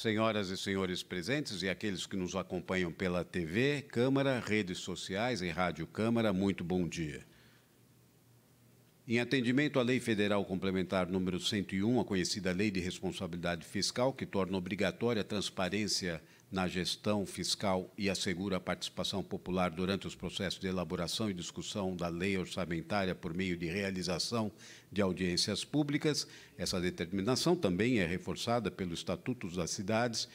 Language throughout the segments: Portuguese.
senhoras e senhores presentes e aqueles que nos acompanham pela TV, Câmara, redes sociais e Rádio Câmara, muito bom dia. Em atendimento à Lei Federal Complementar número 101, a conhecida Lei de Responsabilidade Fiscal, que torna obrigatória a transparência na gestão fiscal e assegura a participação popular durante os processos de elaboração e discussão da lei orçamentária por meio de realização de audiências públicas. Essa determinação também é reforçada pelos Estatutos das Cidades,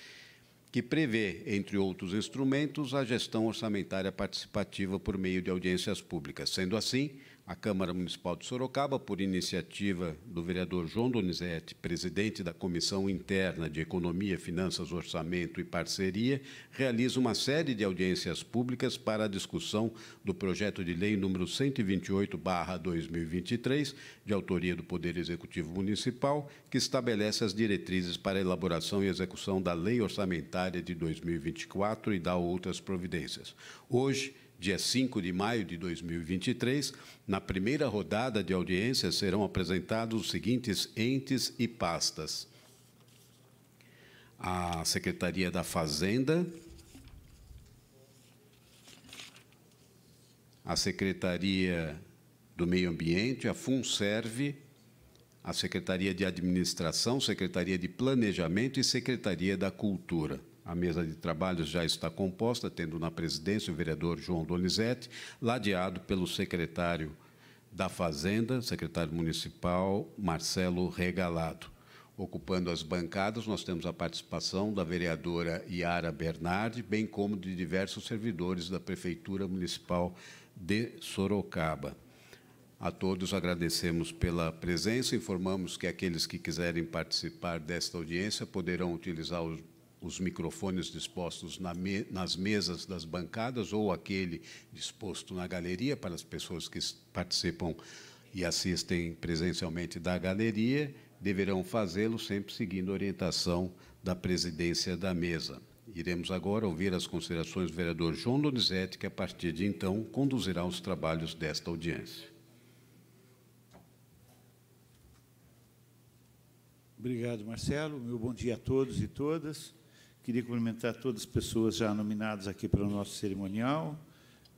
que prevê, entre outros instrumentos, a gestão orçamentária participativa por meio de audiências públicas. Sendo assim, a Câmara Municipal de Sorocaba, por iniciativa do vereador João Donizete, presidente da Comissão Interna de Economia, Finanças, Orçamento e Parceria, realiza uma série de audiências públicas para a discussão do projeto de lei número 128/2023, de autoria do Poder Executivo Municipal, que estabelece as diretrizes para a elaboração e execução da Lei Orçamentária de 2024 e dá outras providências. Hoje, dia 5 de maio de 2023, na primeira rodada de audiência serão apresentados os seguintes entes e pastas: a Secretaria da Fazenda, a Secretaria do Meio Ambiente, a FUNSERVE, a Secretaria de Administração, Secretaria de Planejamento e Secretaria da Cultura. A mesa de trabalho já está composta, tendo na presidência o vereador João Donizete, ladeado pelo secretário da Fazenda, secretário municipal Marcelo Regalado. Ocupando as bancadas, nós temos a participação da vereadora Yara Bernardi, bem como de diversos servidores da Prefeitura Municipal de Sorocaba. A todos agradecemos pela presença, informamos que aqueles que quiserem participar desta audiência poderão utilizar os os microfones dispostos na me, nas mesas das bancadas ou aquele disposto na galeria para as pessoas que participam e assistem presencialmente da galeria, deverão fazê-lo sempre seguindo a orientação da presidência da mesa. Iremos agora ouvir as considerações do vereador João Donizete, que a partir de então conduzirá os trabalhos desta audiência. Obrigado, Marcelo. Meu bom dia a todos e todas. Queria cumprimentar todas as pessoas já nominadas aqui para o nosso cerimonial,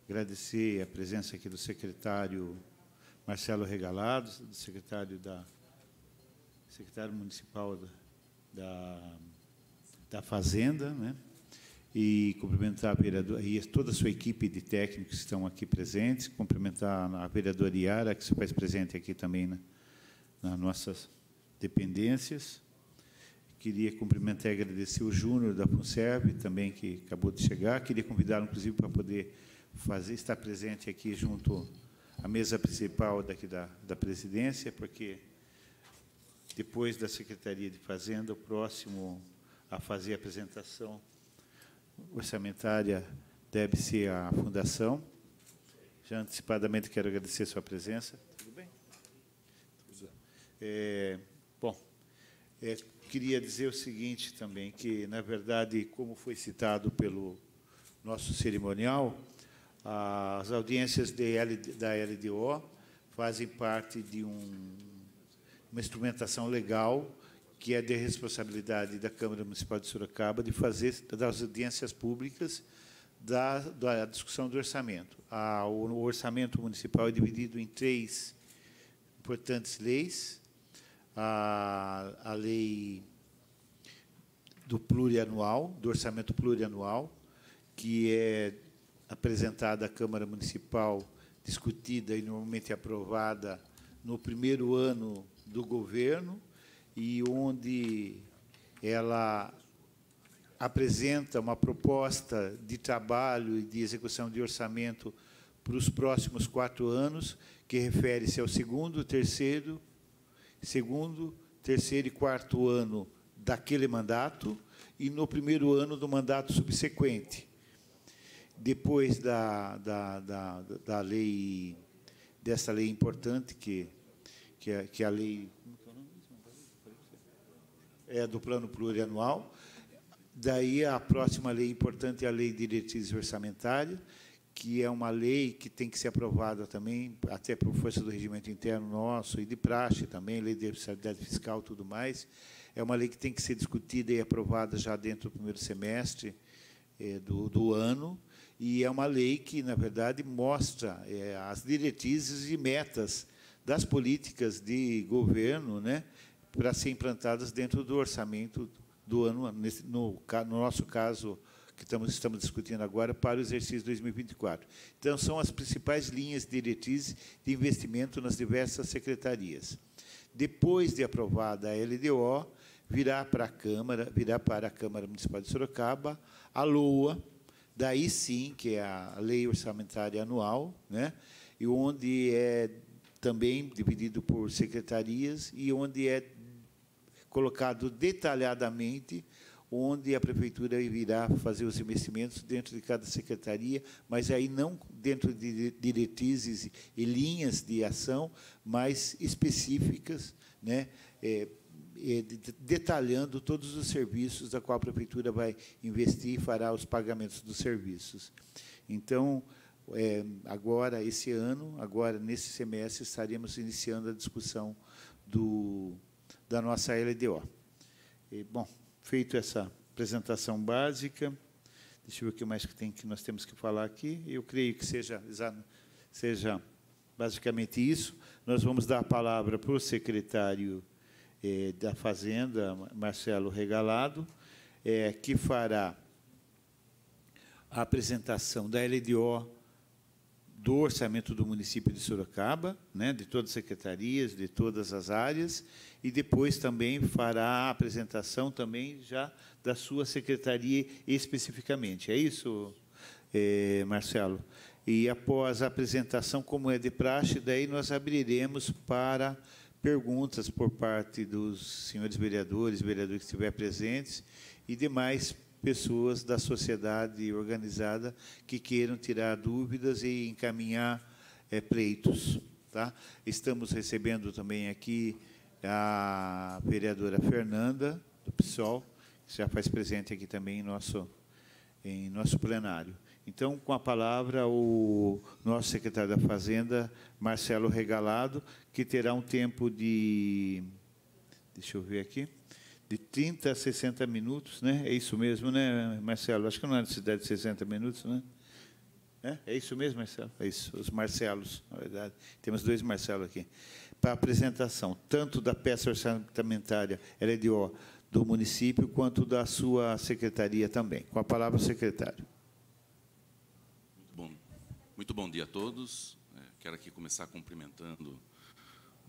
agradecer a presença aqui do secretário Marcelo Regalado, do secretário da secretário municipal da, da, da Fazenda, né? e cumprimentar a vereadora e toda a sua equipe de técnicos que estão aqui presentes, cumprimentar a vereadora Iara, que se faz presente aqui também né? nas nossas dependências, queria cumprimentar e agradecer o Júnior da Funserv, também que acabou de chegar. Queria convidá-lo, inclusive, para poder fazer, estar presente aqui junto à mesa principal daqui da, da presidência, porque depois da Secretaria de Fazenda, o próximo a fazer a apresentação orçamentária deve ser a Fundação. Já antecipadamente quero agradecer a sua presença. Tudo bem? É, bom, é, queria dizer o seguinte também, que, na verdade, como foi citado pelo nosso cerimonial, as audiências L, da LDO fazem parte de um, uma instrumentação legal que é de responsabilidade da Câmara Municipal de Sorocaba de fazer das audiências públicas da, da discussão do orçamento. A, o orçamento municipal é dividido em três importantes leis, a, a lei do plurianual, do orçamento plurianual, que é apresentada à Câmara Municipal, discutida e normalmente aprovada no primeiro ano do governo e onde ela apresenta uma proposta de trabalho e de execução de orçamento para os próximos quatro anos, que refere-se ao segundo, terceiro segundo, terceiro e quarto ano daquele mandato e no primeiro ano do mandato subsequente. Depois da, da, da, da lei, dessa lei importante, que, que, é, que é a lei é, é do plano plurianual, daí a próxima lei importante é a lei de diretrizes orçamentárias, que é uma lei que tem que ser aprovada também, até por força do regimento interno nosso e de praxe também, lei de responsabilidade fiscal e tudo mais. É uma lei que tem que ser discutida e aprovada já dentro do primeiro semestre é, do, do ano, e é uma lei que, na verdade, mostra é, as diretrizes e metas das políticas de governo né, para ser implantadas dentro do orçamento do ano, no, no nosso caso, que estamos, estamos discutindo agora, para o exercício 2024. Então, são as principais linhas diretrizes de investimento nas diversas secretarias. Depois de aprovada a LDO, virá para a Câmara, virá para a Câmara Municipal de Sorocaba, a LOA, daí sim, que é a Lei Orçamentária Anual, né? e onde é também dividido por secretarias e onde é colocado detalhadamente onde a prefeitura irá fazer os investimentos dentro de cada secretaria, mas aí não dentro de diretrizes e linhas de ação mais específicas, né, é, é detalhando todos os serviços da qual a prefeitura vai investir e fará os pagamentos dos serviços. Então, é, agora, esse ano, agora nesse semestre, estaremos iniciando a discussão do, da nossa LDO. E, bom, feito essa apresentação básica. Deixa eu ver o que mais que tem que nós temos que falar aqui. Eu creio que seja seja basicamente isso. Nós vamos dar a palavra para o secretário eh, da Fazenda, Marcelo Regalado, eh, que fará a apresentação da LDO do orçamento do município de Sorocaba, né, de todas as secretarias, de todas as áreas, e depois também fará a apresentação também já da sua secretaria especificamente. É isso, é, Marcelo? E após a apresentação, como é de praxe, daí nós abriremos para perguntas por parte dos senhores vereadores, vereador que estiver presentes, e demais pessoas da sociedade organizada que queiram tirar dúvidas e encaminhar é, pleitos. Tá? Estamos recebendo também aqui a vereadora Fernanda, do PSOL, que já faz presente aqui também em nosso, em nosso plenário. Então, com a palavra, o nosso secretário da Fazenda, Marcelo Regalado, que terá um tempo de... Deixa eu ver aqui de 30 a 60 minutos, né? É isso mesmo, né, Marcelo? Acho que não é necessidade de 60 minutos, né? É, é isso mesmo, Marcelo? É isso, os Marcelos, na verdade. Temos dois Marcelos aqui. Para a apresentação, tanto da peça orçamentária LDO do município, quanto da sua secretaria também. Com a palavra, secretário. Muito bom, Muito bom dia a todos. É, quero aqui começar cumprimentando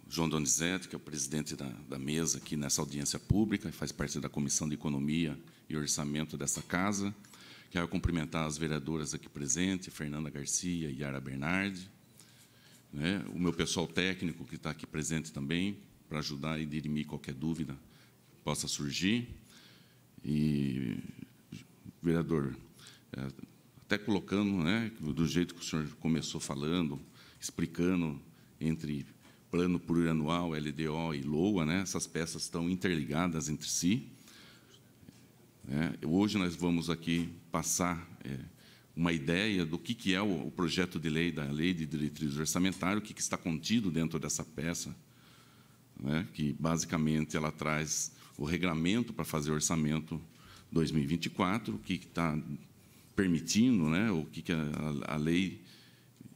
João Donizete, que é o presidente da, da mesa aqui nessa audiência pública, faz parte da Comissão de Economia e Orçamento dessa casa. Quero cumprimentar as vereadoras aqui presentes, Fernanda Garcia e Yara Bernardi, né? o meu pessoal técnico que está aqui presente também, para ajudar e dirimir qualquer dúvida que possa surgir. E, vereador, é, até colocando, né, do jeito que o senhor começou falando, explicando entre plano plurianual, LDO e LOA, né? essas peças estão interligadas entre si. É, hoje nós vamos aqui passar é, uma ideia do que, que é o, o, projeto de lei da Lei de Diretrizes Orçamentárias, o que, que está contido dentro dessa peça, né? que basicamente ela traz o regramento para fazer o orçamento 2024, o que está permitindo, né? o que, que a, a lei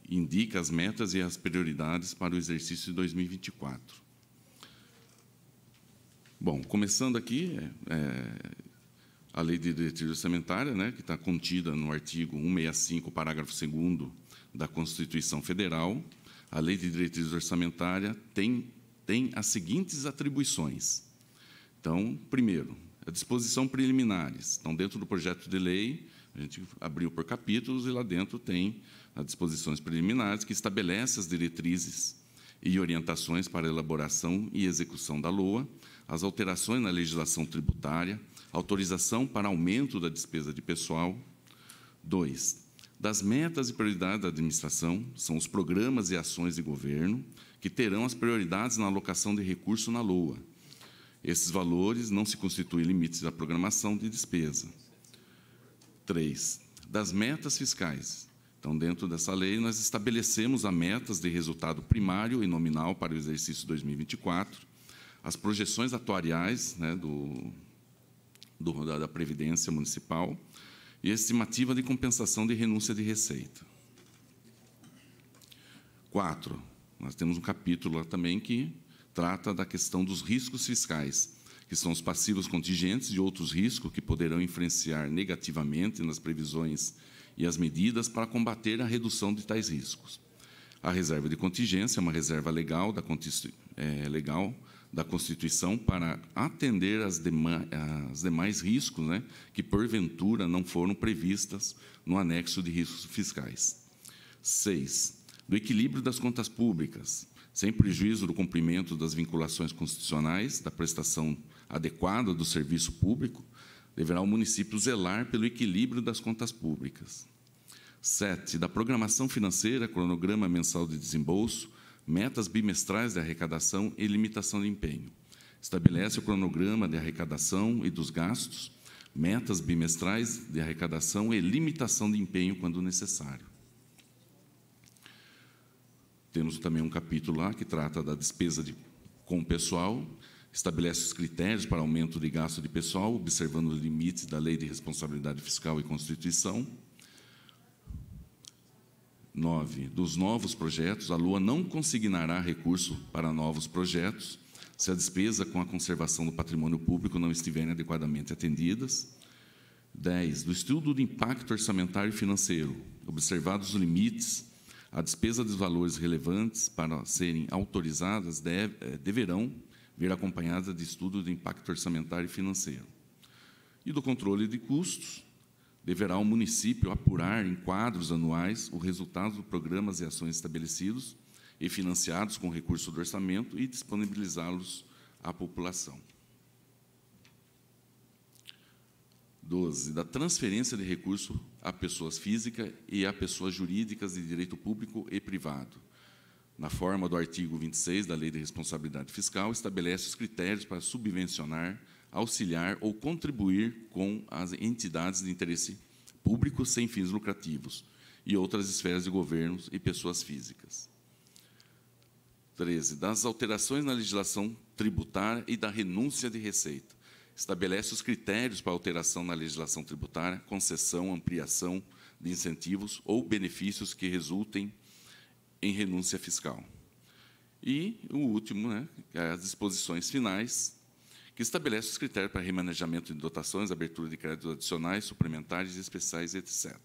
indica as metas e as prioridades para o exercício de 2024. Bom, começando aqui, é, é, a Lei de Diretriz Orçamentária, né, que está contida no artigo 165, parágrafo 2 da Constituição Federal, a Lei de Diretriz Orçamentária tem, tem as seguintes atribuições. Então, primeiro, a disposição preliminares. Então, dentro do projeto de lei, a gente abriu por capítulos e lá dentro tem as disposições preliminares que estabelece as diretrizes e orientações para elaboração e execução da LOA, as alterações na legislação tributária, autorização para aumento da despesa de pessoal. 2. Das metas e prioridades da administração, são os programas e ações de governo que terão as prioridades na alocação de recurso na LOA. Esses valores não se constituem limites da programação de despesa. 3. Das metas fiscais, então, dentro dessa lei, nós estabelecemos as metas de resultado primário e nominal para o exercício 2024, as projeções atuariais né, do, do, da Previdência Municipal e a estimativa de compensação de renúncia de receita. Quatro, nós temos um capítulo lá também que trata da questão dos riscos fiscais, que são os passivos contingentes e outros riscos que poderão influenciar negativamente nas previsões e as medidas para combater a redução de tais riscos. A reserva de contingência é uma reserva legal da, é, legal da Constituição para atender as, as demais riscos né, que, porventura, não foram previstas no anexo de riscos fiscais. 6. Do equilíbrio das contas públicas, sem prejuízo do cumprimento das vinculações constitucionais, da prestação adequada do serviço público, Deverá o município zelar pelo equilíbrio das contas públicas. 7. Da programação financeira, cronograma mensal de desembolso, metas bimestrais de arrecadação e limitação de empenho. Estabelece o cronograma de arrecadação e dos gastos, metas bimestrais de arrecadação e limitação de empenho quando necessário. Temos também um capítulo lá que trata da despesa de, com o pessoal, estabelece os critérios para aumento de gasto de pessoal, observando os limites da Lei de Responsabilidade Fiscal e Constituição. 9. Dos novos projetos, a LUA não consignará recurso para novos projetos se a despesa com a conservação do patrimônio público não estiverem adequadamente atendidas. 10. Do estudo do impacto orçamentário e financeiro, observados os limites, a despesa dos valores relevantes para serem autorizadas deve, eh, deverão vir acompanhada de estudo de impacto orçamentário e financeiro. E do controle de custos, deverá o município apurar em quadros anuais o resultado dos programas e ações estabelecidos e financiados com recurso do orçamento e disponibilizá-los à população. 12. Da transferência de recurso a pessoas físicas e a pessoas jurídicas de direito público e privado na forma do artigo 26 da Lei de Responsabilidade Fiscal, estabelece os critérios para subvencionar, auxiliar ou contribuir com as entidades de interesse público sem fins lucrativos e outras esferas de governos e pessoas físicas. 13. Das alterações na legislação tributária e da renúncia de receita. Estabelece os critérios para alteração na legislação tributária, concessão, ampliação de incentivos ou benefícios que resultem em renúncia fiscal. E o último, né, é as disposições finais, que estabelece os critérios para remanejamento de dotações, abertura de créditos adicionais, suplementares, especiais, etc.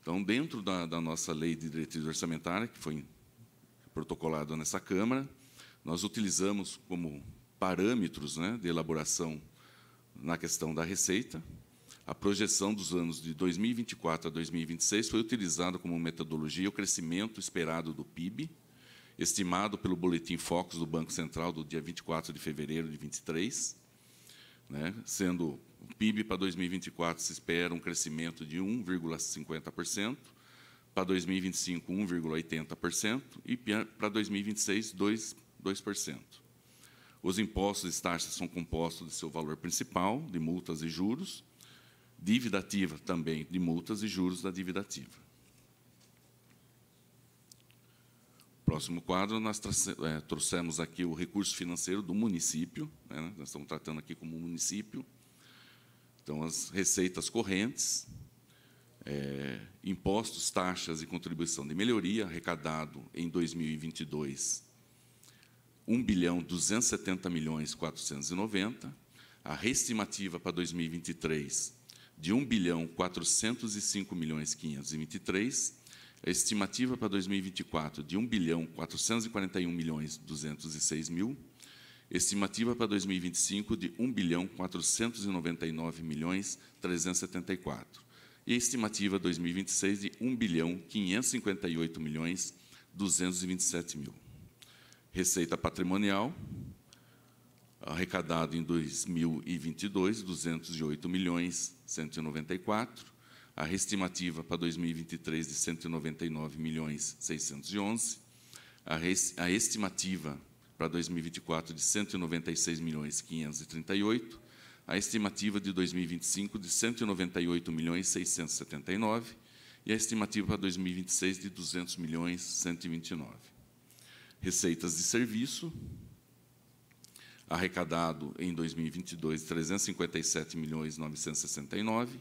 Então, dentro da, da nossa lei de diretriz orçamentária, que foi protocolada nessa Câmara, nós utilizamos como parâmetros né, de elaboração na questão da receita, a projeção dos anos de 2024 a 2026 foi utilizada como metodologia o crescimento esperado do PIB, estimado pelo Boletim Focus do Banco Central do dia 24 de fevereiro de 23, né, sendo o PIB para 2024 se espera um crescimento de 1,50%, para 2025 1,80% e para 2026 2%. 2%. Os impostos e taxas são compostos de seu valor principal, de multas e juros, dívida ativa também, de multas e juros da dívida ativa. Próximo quadro, nós é, trouxemos aqui o recurso financeiro do município, né? nós estamos tratando aqui como município, então, as receitas correntes, é, impostos, taxas e contribuição de melhoria, arrecadado em 2022, 1 bilhão 270 milhões 490. A reestimativa para 2023 de 1 bilhão 405 milhões 523, a estimativa para 2024 de 1 bilhão 441 milhões 206 mil, estimativa para 2025 de 1 bilhão 499 milhões 374 e a estimativa 2026 de 1 bilhão 558 milhões 227 mil. Receita patrimonial arrecadado em 2022, 208 milhões 194, a reestimativa para 2023 de 199 milhões 611, a, a estimativa para 2024 de 196 milhões 538, a estimativa de 2025 de 198 milhões 679 e a estimativa para 2026 de 200 milhões 129. Receitas de serviço, arrecadado em 2022 357 milhões 969,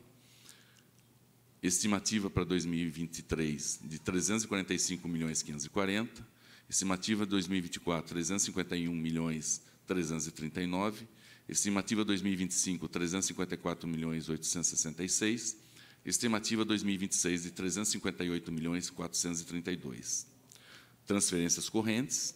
estimativa para 2023 de 345 milhões 540, estimativa 2024 351 milhões 339, estimativa 2025 354 milhões 866, estimativa 2026 de 358 milhões 432. Transferências correntes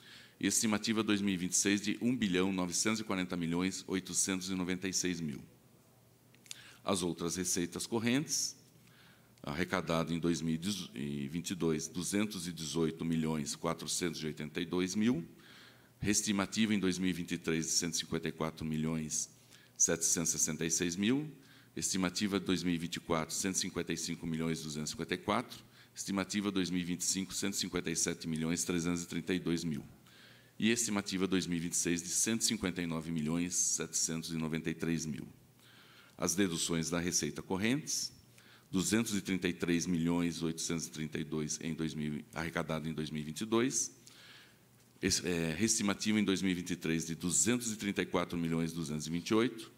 e estimativa 2026 de 1 bilhão 940 milhões 896 mil. As outras receitas correntes, arrecadado em 2022 218 milhões 482 mil, reestimativa em 2023 de 154 milhões 766 mil, estimativa 2024 155 milhões 254, estimativa 2025 157 milhões 332 mil e estimativa 2026 de 159 milhões 793 mil. As deduções da receita correntes, 233 milhões 832 em 2000, arrecadado em 2022, é, estimativa em 2023 de 234 milhões 228,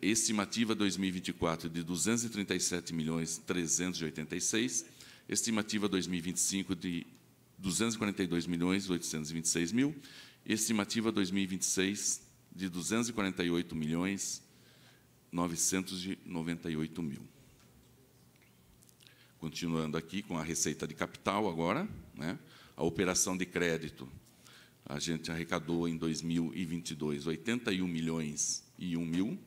estimativa 2024 de 237 milhões 386, estimativa 2025 de 242 milhões 826 mil, estimativa 2026 de 248 milhões 998 mil. Continuando aqui com a receita de capital agora, né? a operação de crédito, a gente arrecadou em 2022 81 milhões e 1 mil,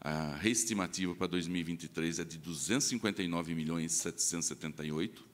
a reestimativa para 2023 é de 259 milhões 778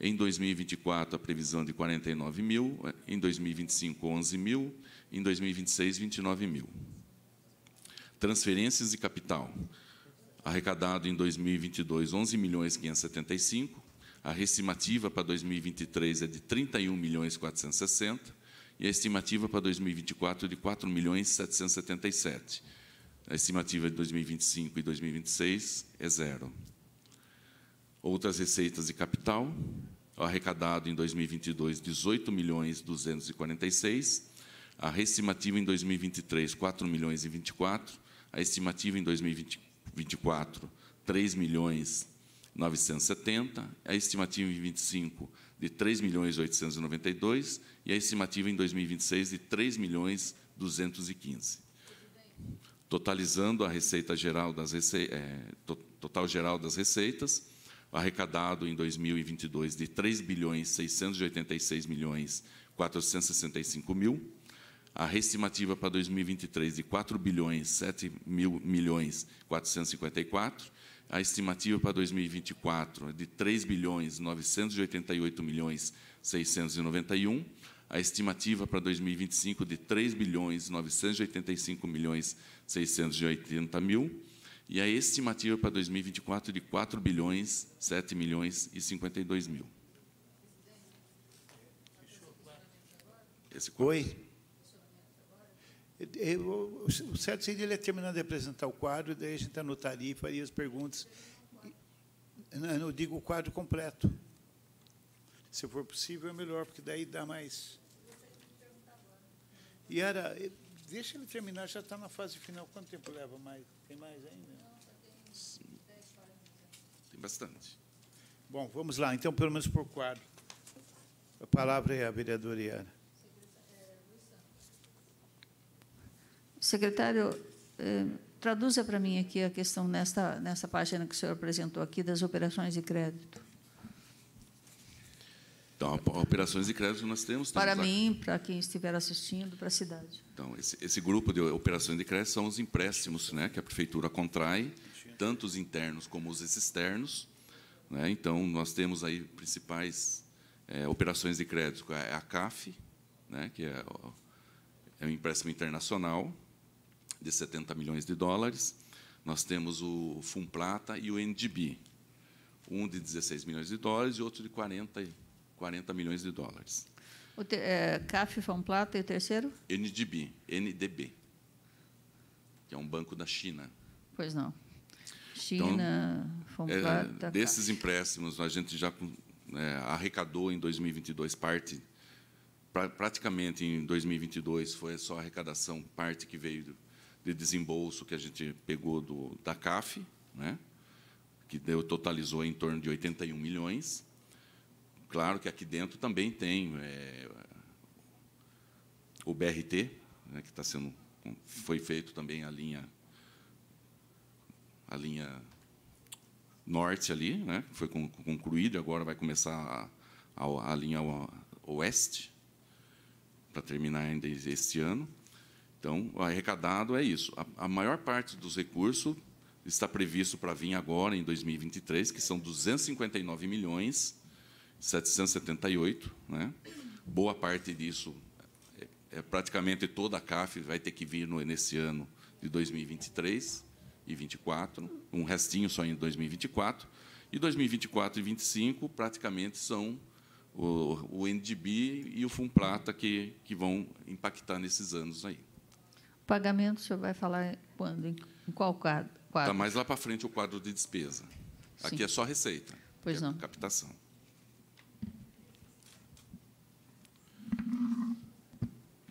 Em 2024, a previsão é de 49 mil, em 2025, 11 mil, em 2026, 29 mil. Transferências de capital. Arrecadado em 2022, 11 milhões 575. A estimativa para 2023 é de 31 milhões 460 e a estimativa para 2024 é de 4 milhões 777. A estimativa de 2025 e 2026 é zero. Outras receitas de capital, arrecadado em 2022 18 milhões 246, a reestimativa em 2023 4 milhões e 24, a estimativa em 2024 3 milhões 970, a estimativa em 25 de 3 milhões 892 e a estimativa em 2026 de 3 milhões 215. Totalizando a receita geral das rece... é, total geral das receitas, arrecadado em 2022 de 3 bilhões 686 milhões 465 mil, a reestimativa para 2023 de 4 bilhões 7 mil milhões 454, a estimativa para 2024 de 3 bilhões 988 milhões 691, a estimativa para 2025 de 3 bilhões 985 milhões 680 mil e a estimativa para 2024 de 4 bilhões, 7 milhões e 52 mil. Esse quadro. Oi? o certo seria ele é terminando de apresentar o quadro, daí a gente anotaria e faria as perguntas. Eu não digo o quadro completo. Se for possível, é melhor, porque daí dá mais. E era Deixa ele terminar, já está na fase final. Quanto tempo leva mais? Tem mais ainda? Então. Tem bastante. Bom, vamos lá, então, pelo menos por quadro. A palavra é a vereadora Iana. Secretário, eh, eh, traduza para mim aqui a questão nesta, nesta página que o senhor apresentou aqui das operações de crédito. Então, operações de crédito nós temos. Para mim, para quem estiver assistindo, para a cidade. Então, esse, esse, grupo de operações de crédito são os empréstimos né, que a prefeitura contrai, tanto os internos como os externos. Né? Então, nós temos aí principais é, operações de crédito, é a CAF, né, que é, é um empréstimo internacional de 70 milhões de dólares. Nós temos o Funplata e o NDB, um de 16 milhões de dólares e outro de 40 milhões 40 milhões de dólares. O te, é, CAF Van Plata e o terceiro? NDB, NDB, que é um banco da China. Pois não. Então, China, então, Plata... É, desses CAF. empréstimos, a gente já é, arrecadou em 2022 parte praticamente em 2022 foi só arrecadação parte que veio de desembolso que a gente pegou do, da CAF, né? que deu, totalizou em torno de 81 milhões, Claro que aqui dentro também tem é, o BRT, né, que está sendo foi feito também a linha a linha norte ali, né, foi concluído, agora vai começar a, a, a linha oeste para terminar ainda este ano. Então, arrecadado é isso. A, a maior parte dos recursos está previsto para vir agora em 2023, que são 259 milhões 778, né? boa parte disso, é, é, praticamente toda a CAF vai ter que vir no, nesse ano de 2023 e 24, um restinho só em 2024, e 2024 e 2025 praticamente são o, o NDB e o Plata que, que vão impactar nesses anos aí. O pagamento o senhor vai falar quando? Em qual quadro? Está mais lá para frente o quadro de despesa. Sim. Aqui é só receita. Pois é não. Captação.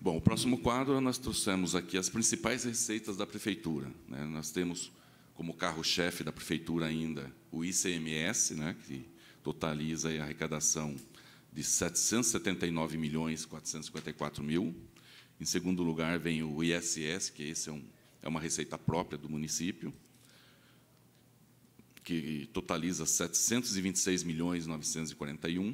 Bom, o próximo quadro nós trouxemos aqui as principais receitas da prefeitura. Né? Nós temos como carro-chefe da prefeitura ainda o ICMS, né? que totaliza a arrecadação de 779 milhões 454 mil. Em segundo lugar vem o ISS, que esse é, um, é uma receita própria do município, que totaliza 726 milhões 941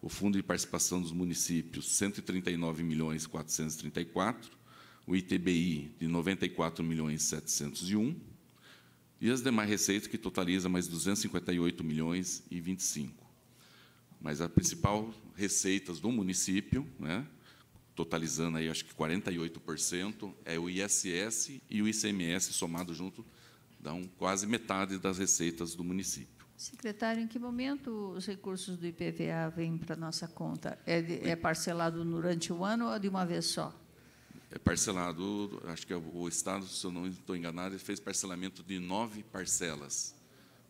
o Fundo de Participação dos Municípios, 139 milhões 434, o ITBI de 94 milhões 701 e as demais receitas que totaliza mais 258 milhões e 25. Mas a principal receitas do município, né, totalizando aí acho que 48%, é o ISS e o ICMS somado junto dão quase metade das receitas do município. Secretário, em que momento os recursos do IPVA vêm para a nossa conta? É, é parcelado durante o ano ou de uma vez só? É parcelado, acho que é o Estado, se eu não estou enganado, ele fez parcelamento de nove parcelas.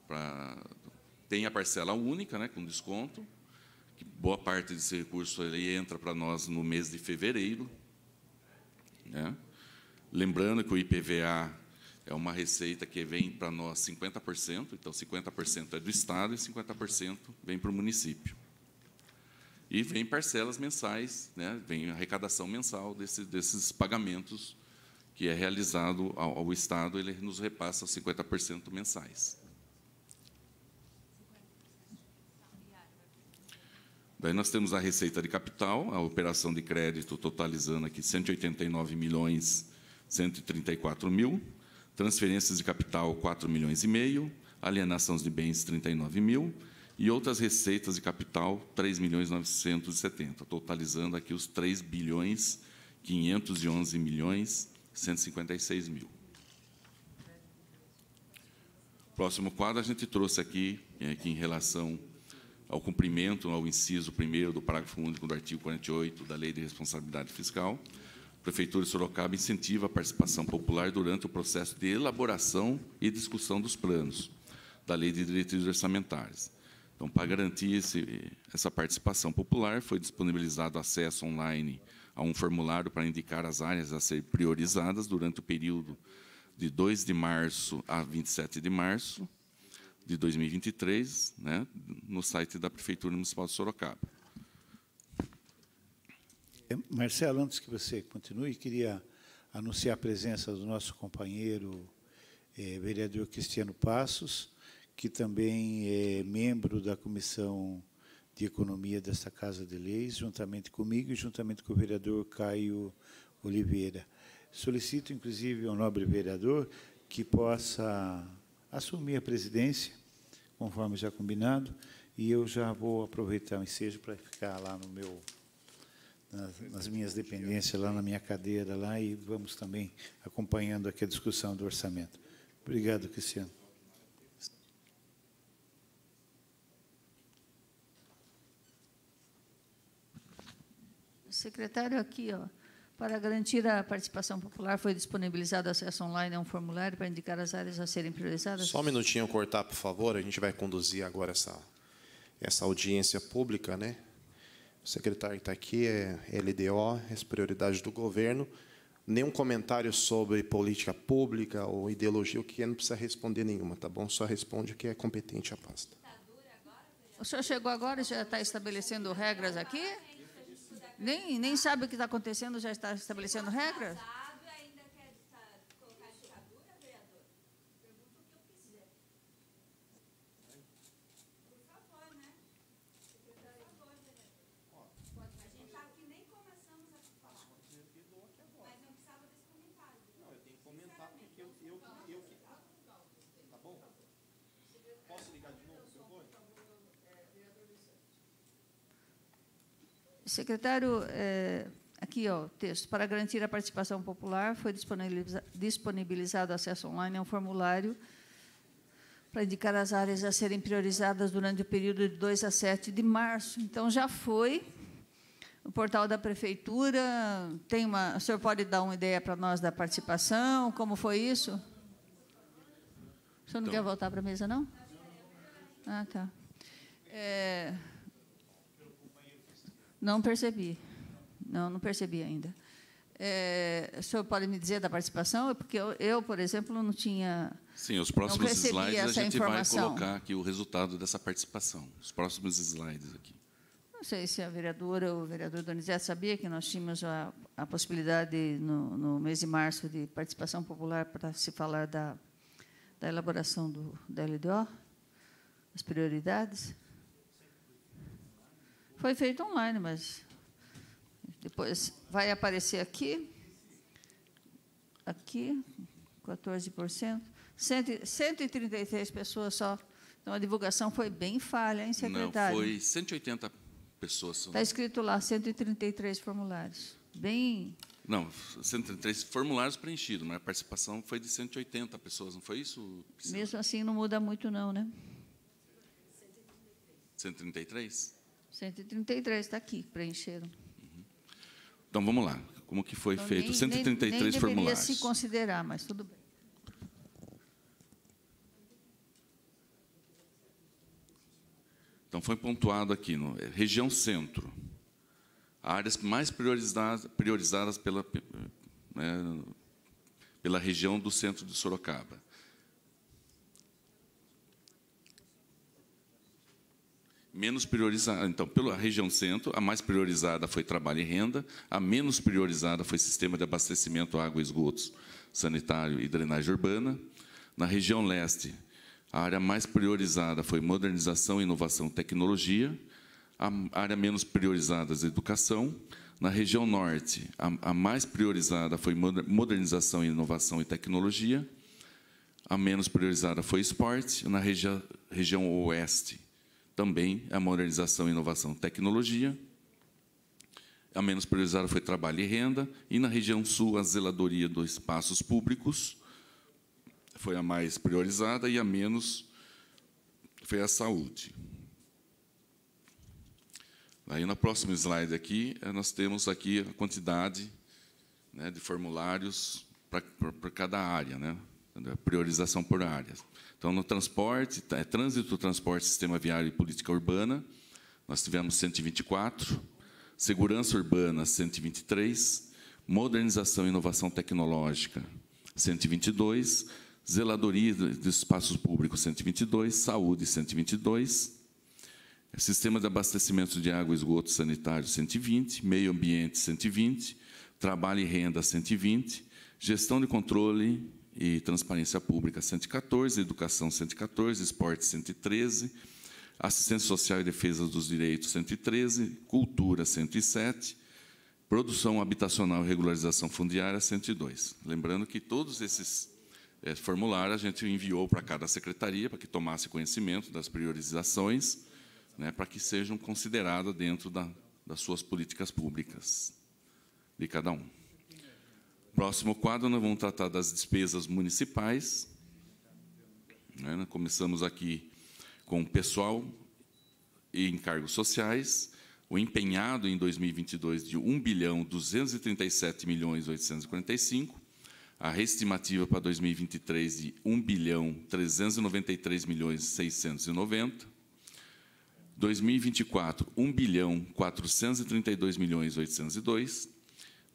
Pra, tem a parcela única, né, com desconto, que boa parte desse recurso ele entra para nós no mês de fevereiro. Né? Lembrando que o IPVA é uma receita que vem para nós 50%, então 50% é do Estado e 50% vem para o município. E vem parcelas mensais, né, vem arrecadação mensal desse, desses pagamentos que é realizado ao, ao Estado, ele nos repassa 50% mensais. Daí nós temos a receita de capital, a operação de crédito totalizando aqui 189 milhões 134 mil, transferências de capital 4 milhões e meio, alienação de bens 39 mil e outras receitas de capital 3 milhões 970, totalizando aqui os 3 bilhões 511 milhões 156 mil. Próximo quadro a gente trouxe aqui, é, aqui em relação ao cumprimento ao inciso primeiro do parágrafo único do artigo 48 da Lei de Responsabilidade Fiscal, Prefeitura de Sorocaba incentiva a participação popular durante o processo de elaboração e discussão dos planos da Lei de Diretrizes Orçamentárias. Então, para garantir esse, essa participação popular, foi disponibilizado acesso online a um formulário para indicar as áreas a ser priorizadas durante o período de 2 de março a 27 de março de 2023, né, no site da Prefeitura Municipal de Sorocaba. Marcelo, antes que você continue, queria anunciar a presença do nosso companheiro eh, vereador Cristiano Passos, que também é membro da Comissão de Economia desta Casa de Leis, juntamente comigo e juntamente com o vereador Caio Oliveira. Solicito, inclusive, ao nobre vereador que possa assumir a presidência, conforme já combinado, e eu já vou aproveitar o ensejo para ficar lá no meu nas, minhas dependências, lá na minha cadeira, lá, e vamos também acompanhando aqui a discussão do orçamento. Obrigado, Cristiano. O secretário aqui, ó. Para garantir a participação popular, foi disponibilizado acesso online a um formulário para indicar as áreas a serem priorizadas? Só um minutinho cortar, por favor. A gente vai conduzir agora essa, essa audiência pública, né? O secretário que está aqui é LDO, é as prioridades do governo. Nenhum comentário sobre política pública ou ideologia, o que é, não precisa responder nenhuma, tá bom? Só responde o que é competente a pasta. O senhor chegou agora e já está estabelecendo regras aqui? Nem, nem sabe o que está acontecendo, já está estabelecendo regras? Secretário, é, aqui ó, o texto. Para garantir a participação popular, foi disponibilizado acesso online a um formulário para indicar as áreas a serem priorizadas durante o período de 2 a 7 de março. Então, já foi. O portal da Prefeitura tem uma... O senhor pode dar uma ideia para nós da participação? Como foi isso? O senhor não então, quer voltar para a mesa, não? Ah, tá. É, não percebi. Não, não percebi ainda. É, o senhor pode me dizer da participação? É porque eu, eu por exemplo, não tinha. Sim, os próximos slides a gente informação. vai colocar aqui o resultado dessa participação. Os próximos slides aqui. Não sei se a vereadora ou o vereador Donizete sabia que nós tínhamos a, a possibilidade, no, no, mês de março, de participação popular para se falar da, da elaboração do, da LDO, as prioridades. Foi feito online, mas depois vai aparecer aqui, aqui, 14%. 133 pessoas só. Então, a divulgação foi bem falha, hein, secretário? Não, foi 180 pessoas. Está escrito lá, 133 formulários. Bem... Não, 133 formulários preenchidos, mas a participação foi de 180 pessoas, não foi isso? Priscila? Mesmo assim, não muda muito, não, né? 133. 133? 133 está aqui, preencheram. Então vamos lá. Como que foi então, feito? Nem, 133 nem, nem formulários. Nem se considerar, mas tudo bem. Então foi pontuado aqui no é, região centro, áreas mais priorizadas, priorizadas pela eh, né, pela região do centro de Sorocaba. menos priorizada. Então, pela região centro, a mais priorizada foi trabalho e renda, a menos priorizada foi sistema de abastecimento, água, esgotos, sanitário e drenagem urbana. Na região leste, a área mais priorizada foi modernização, inovação, tecnologia. A área menos priorizada é educação. Na região norte, a, a mais priorizada foi modernização, inovação e tecnologia. A menos priorizada foi esporte. Na região, região oeste, também é a modernização, inovação tecnologia. A menos priorizada foi trabalho e renda. E, na região sul, a zeladoria dos espaços públicos foi a mais priorizada e a menos foi a saúde. Aí, na próxima slide aqui, eh, nós temos aqui a quantidade né, de formulários para cada área, né, priorização por áreas. Então, no transporte, tá, é trânsito, transporte, sistema viário e política urbana, nós tivemos 124, segurança urbana, 123, modernização e inovação tecnológica, 122, zeladoria de espaços públicos, 122, saúde, 122, sistema de abastecimento de água e esgoto sanitário, 120, meio ambiente, 120, trabalho e renda, 120, gestão de controle e Transparência Pública 114, Educação 114, Esporte 113, Assistência Social e Defesa dos Direitos 113, Cultura 107, Produção Habitacional e Regularização Fundiária 102. Lembrando que todos esses é, formulários a gente enviou para cada secretaria para que tomasse conhecimento das priorizações, né, para que sejam consideradas dentro da, das suas políticas públicas de cada um. Próximo quadro, nós vamos tratar das despesas municipais. Né, começamos aqui com pessoal e encargos sociais, o empenhado em 2022 de 1 bilhão 237 milhões 845, a reestimativa para 2023 de 1 bilhão 393 milhões 690, 2024 1 bilhão 432 milhões 802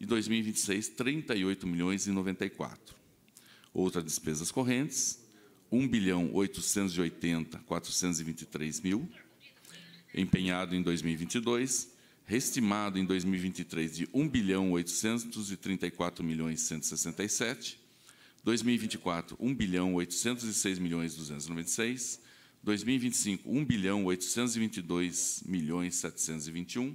e 2026, 38 milhões e 94. Outras despesas correntes, 1 bilhão 880 423 mil, empenhado em 2022, reestimado em 2023 de 1 bilhão 834 milhões 167, 2024 1 bilhão 806 milhões 296, 2025 1 bilhão 822 milhões 721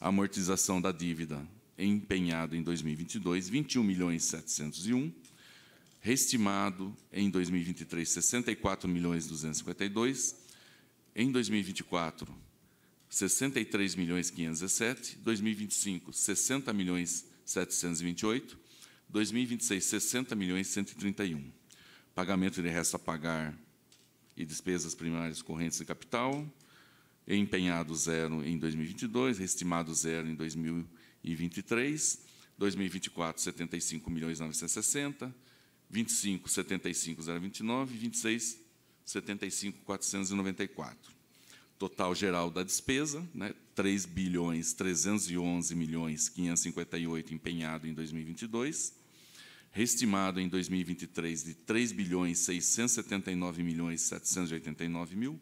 amortização da dívida empenhado em 2022, 21 milhões 701, reestimado em 2023, 64 milhões 252, em 2024, 63 milhões 507, 2025, 60 milhões 728, 2026, 60 milhões 131. Pagamento de resta a pagar e despesas primárias correntes e capital, empenhado zero em 2022, reestimado zero em 2023, 2024, 75 milhões 960, 25, 75, 029, 26, 75, 494. Total geral da despesa, né, 3 bilhões 311 milhões 558 empenhado em 2022, reestimado em 2023 de 3 bilhões 679 milhões 789 mil,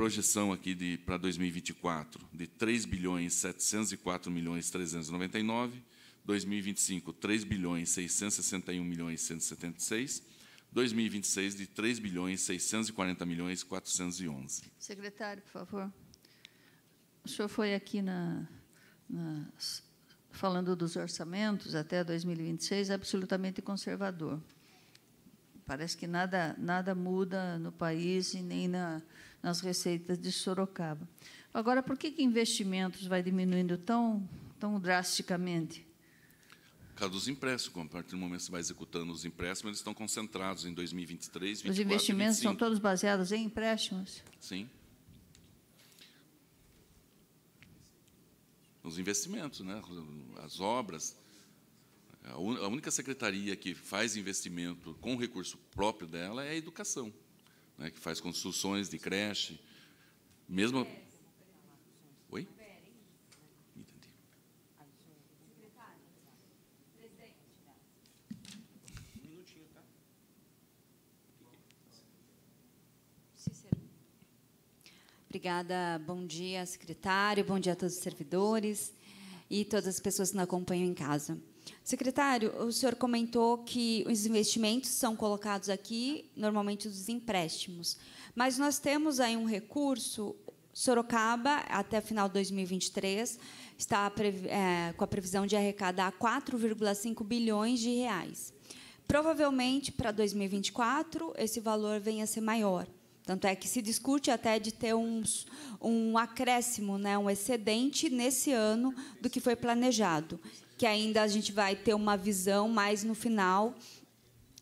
projeção aqui para 2024 de 3 bilhões 704 milhões 399, 2025 3 bilhões 661 milhões 176, 2026 de 3 bilhões 640 milhões 411. Secretário, por favor. O senhor foi aqui na, na falando dos orçamentos até 2026 absolutamente conservador. Parece que nada nada muda no país e nem na nas receitas de Sorocaba. Agora, por que, que investimentos vai diminuindo tão, tão drasticamente? Por causa dos empréstimos, a partir do momento que você vai executando os empréstimos, eles estão concentrados em 2023, 2024 Os investimentos são todos baseados em empréstimos? Sim. Os investimentos, né? as obras, a única secretaria que faz investimento com recurso próprio dela é a educação né, que faz construções de creche. Mesmo. Oi? Obrigada, bom dia, secretário, bom dia a todos os servidores e todas as pessoas que nos acompanham em casa. Secretário, o senhor comentou que os investimentos são colocados aqui, normalmente os empréstimos. Mas nós temos aí um recurso, Sorocaba, até final de 2023, está é, com a previsão de arrecadar 4,5 bilhões de reais. Provavelmente, para 2024, esse valor venha a ser maior. Tanto é que se discute até de ter um, um acréscimo, né, um excedente nesse ano do que foi planejado que ainda a gente vai ter uma visão mais no final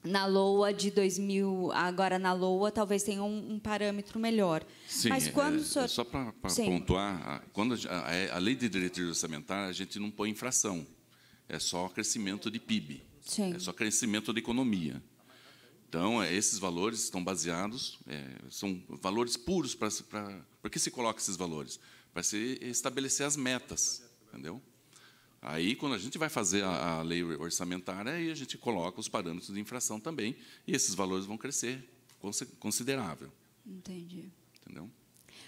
na LOA de 2000, agora na LOA, talvez tenha um, um parâmetro melhor. Sim, Mas quando é, senhor... É só para pontuar, quando a, a, é, a, lei de diretrizes orçamentária, a gente não põe infração, é só crescimento de PIB, Sim. é só crescimento da economia. Então, é, esses valores estão baseados, é, são valores puros para... Para que se coloca esses valores? Para se estabelecer as metas, entendeu? Aí, quando a gente vai fazer a, a lei orçamentária, aí a gente coloca os parâmetros de infração também, e esses valores vão crescer considerável. Entendi. Entendeu?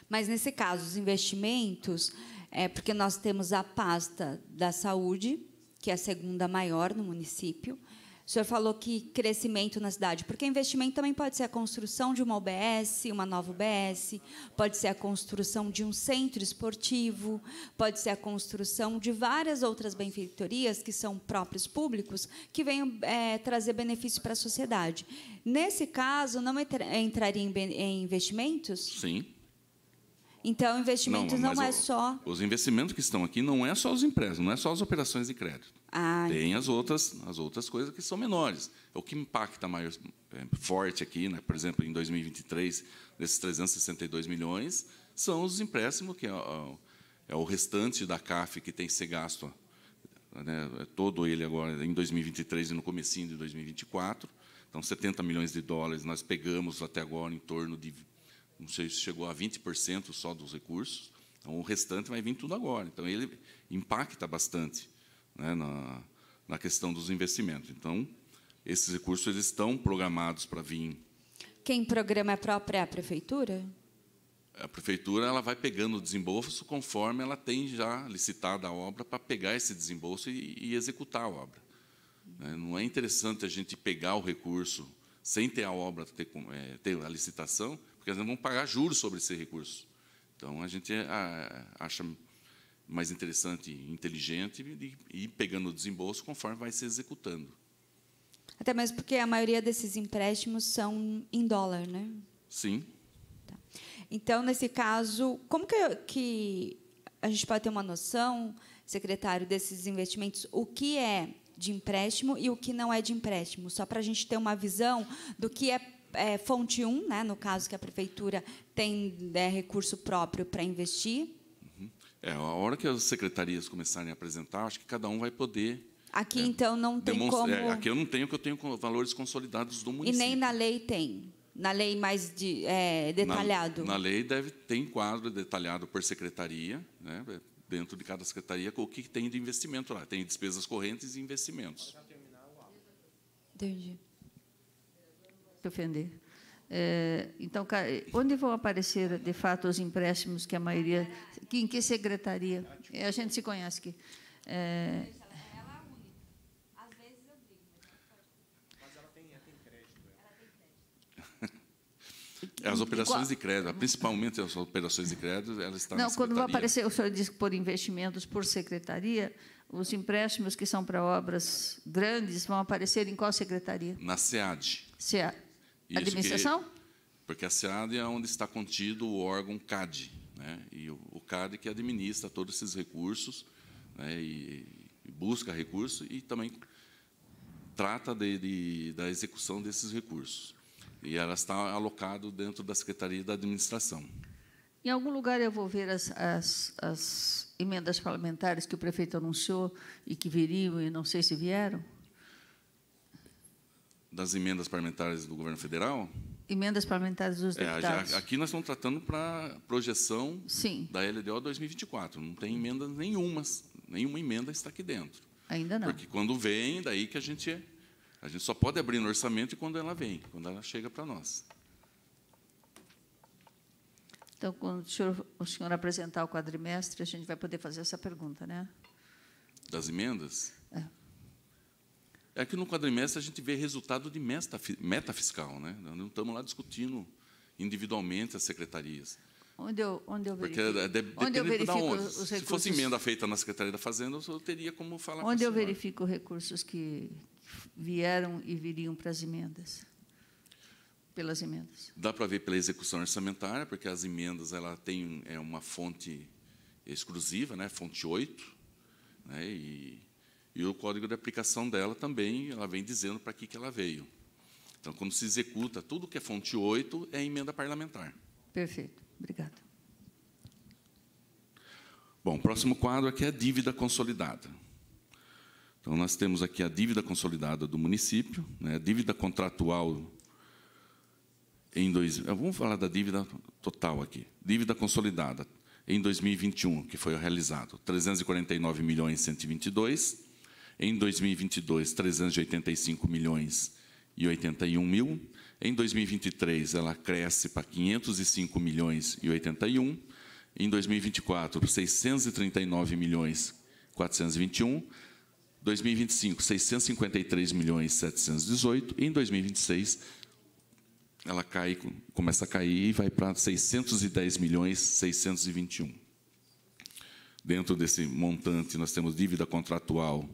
Mas, nesse caso, os investimentos, é porque nós temos a pasta da saúde, que é a segunda maior no município, o senhor falou que crescimento na cidade, porque investimento também pode ser a construção de uma OBS, uma nova OBS, pode ser a construção de um centro esportivo, pode ser a construção de várias outras benfeitorias que são próprios públicos, que venham é, trazer benefício para a sociedade. Nesse caso, não entraria em, investimentos? Sim. Então, investimentos não, não é o, só. Os investimentos que estão aqui não é só os empréstimos, não é só as operações de crédito tem as outras, as outras coisas que são menores. É o que impacta mais é, forte aqui, né? por exemplo, em 2023, desses 362 milhões, são os empréstimos, que é, é o restante da CAF que tem que ser gasto né? É todo ele agora em 2023 e no comecinho de 2024. Então, 70 milhões de dólares nós pegamos até agora em torno de, não sei se chegou a 20% só dos recursos. Então, o restante vai vir tudo agora. Então, ele impacta bastante né, na, na questão dos investimentos. Então, esses recursos eles estão programados para vir. Quem programa é a própria prefeitura? A prefeitura ela vai pegando o desembolso conforme ela tem já licitada a obra para pegar esse desembolso e, e, executar a obra. Né. Não é interessante a gente pegar o recurso sem ter a obra, ter, é, ter a licitação, porque nós vamos pagar juros sobre esse recurso. Então, a gente acha mais interessante, inteligente e, e pegando o desembolso conforme vai se executando. Até mesmo porque a maioria desses empréstimos são em dólar, né? Sim. Tá. Então, nesse caso, como que, que a gente pode ter uma noção, secretário, desses investimentos? O que é de empréstimo e o que não é de empréstimo, só para a gente ter uma visão do que é, é fonte 1, um, né, no caso que a prefeitura tem né, recurso próprio para investir, é, a hora que as secretarias começarem a apresentar, acho que cada um vai poder. Aqui, é, então, não tem é, como. É, aqui eu não tenho, porque eu tenho valores consolidados do município. E nem na lei tem. Na lei mais de, é, detalhado. Na, na, lei deve tem quadro detalhado por secretaria, né, dentro de cada secretaria, o que tem de investimento lá. Tem despesas correntes e investimentos. Entendi. Se ofender. É, então, onde vão aparecer, de fato, os empréstimos que a maioria Aqui em que secretaria? É, a gente se conhece aqui. É... é as operações de crédito, principalmente as operações de crédito, elas estão Não, quando vai aparecer, o senhor disse por investimentos por secretaria, os empréstimos que são para obras grandes vão aparecer em qual secretaria? Na SEAD. SEAD. Administração? Que, porque a SEAD é onde está contido o órgão CAD, né? E o, o CAD que administra todos esses recursos né? e, e, busca recursos e também trata de, de, da execução desses recursos. E ela está alocado dentro da Secretaria da Administração. Em algum lugar eu vou ver as, as, as emendas parlamentares que o prefeito anunciou e que viriam e não sei se vieram? Das emendas parlamentares do governo federal? Emendas parlamentares dos deputados. aqui nós estamos tratando para projeção Sim. da LDO 2024. Não tem emendas nenhumas, nenhuma emenda está aqui dentro. Ainda não. Porque quando vem, daí que a gente a gente só pode abrir no orçamento quando ela vem, quando ela chega para nós. Então, quando o senhor, o senhor apresentar o quadrimestre, a gente vai poder fazer essa pergunta, né? Das emendas? É. É que no quadrimestre a gente vê resultado de meta fiscal. Né? Nós não estamos lá discutindo individualmente as secretarias. Onde eu, onde eu verifico, Porque, é de, onde eu verifico onde. os recursos... Se fosse emenda feita na Secretaria da Fazenda, eu teria como falar Onde eu verifico recursos que vieram e viriam para as emendas? Pelas emendas. Dá para ver pela execução orçamentária, porque as emendas ela tem é uma fonte exclusiva, né, fonte 8, né, e e o código de aplicação dela também, ela vem dizendo para que, que ela veio. Então, quando se executa, tudo que é fonte 8 é emenda parlamentar. Perfeito. Obrigada. Bom, próximo quadro aqui é a dívida consolidada. Então, nós temos aqui a dívida consolidada do município, né, a dívida contratual em dois, eh, vamos falar da dívida total aqui. Dívida consolidada em 2021, que foi realizado, 349 milhões 122. Em 2022, 385 milhões e 81 mil. Em 2023, ela cresce para 505 milhões e 81. Em 2024, 639 milhões 421. 2025, 653 milhões 718. E em 2026, ela cai, começa a cair e vai para 610 milhões 621. Dentro desse montante, nós temos dívida contratual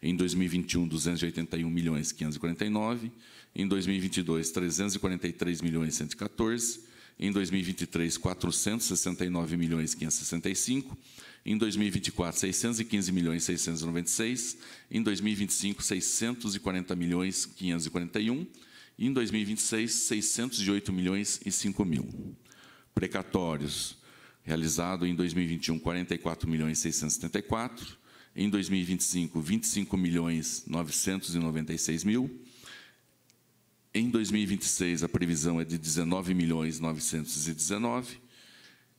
em 2021, 281 milhões 549, em 2022, 343 milhões 114, em 2023, 469 milhões 565, em 2024, 615 milhões 696, em 2025, 640 milhões 541 e em 2026, 608 milhões e 5 mil. Precatórios, realizado em 2021, 44 milhões 674, em 2025, 25 milhões 996 mil. Em 2026, a previsão é de 19 milhões 919.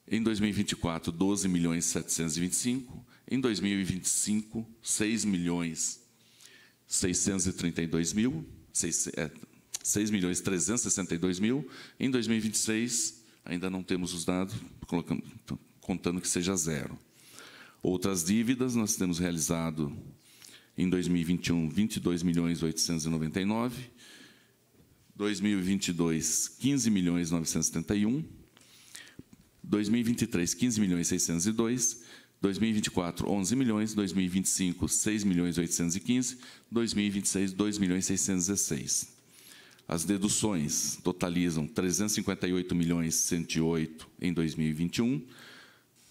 Em 2024, 12 milhões 725. Em 2025, 6 milhões 632 mil. 6, é, 6 milhões 362 mil. Em 2026, ainda não temos os dados, colocando, contando que seja zero. Outras dívidas, nós temos realizado em 2021 22 milhões 899, 2022 15 milhões 971, 2023 15 milhões 602, 2024 11 milhões, 2025 6 milhões 815, 2026 2 milhões 616. As deduções totalizam 358 milhões 108 em 2021.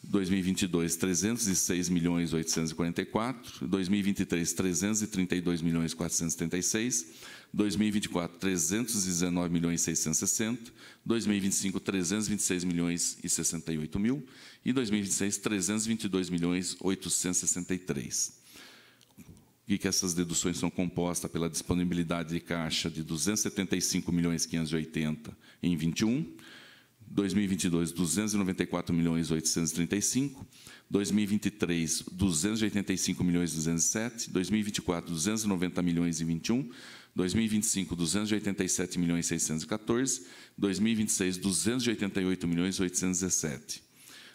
2022 306 milhões 844, 2023 332 milhões 476, 2024 319 milhões 660, 2025 326 milhões e 68 mil e 2026 322 milhões 863. E que essas deduções são compostas pela disponibilidade de caixa de 275 milhões 580 em 21, 2022, 294 milhões 835, 2023, 285 milhões 207, 2024, 290 milhões e 21, 2025, 287 milhões 614, 2026, 288 milhões 817.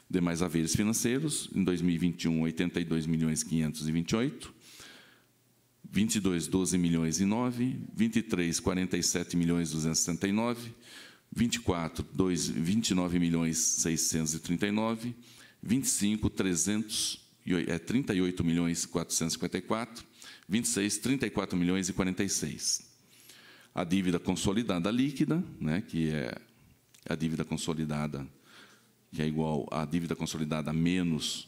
Demais haveres financeiros, em 2021, 82 milhões 528, 22, 12 milhões e 9, 23, 47 milhões 269, 24, 2, 29 milhões 639, 25, 300, é, 38 milhões 454, 26, 34 milhões e 46. A dívida consolidada líquida, né, que é a dívida consolidada, que é igual à dívida consolidada menos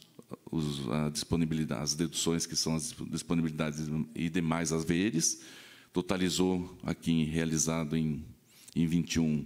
os, a disponibilidade, as deduções que são as disponibilidades e demais as veres totalizou aqui realizado em, em 21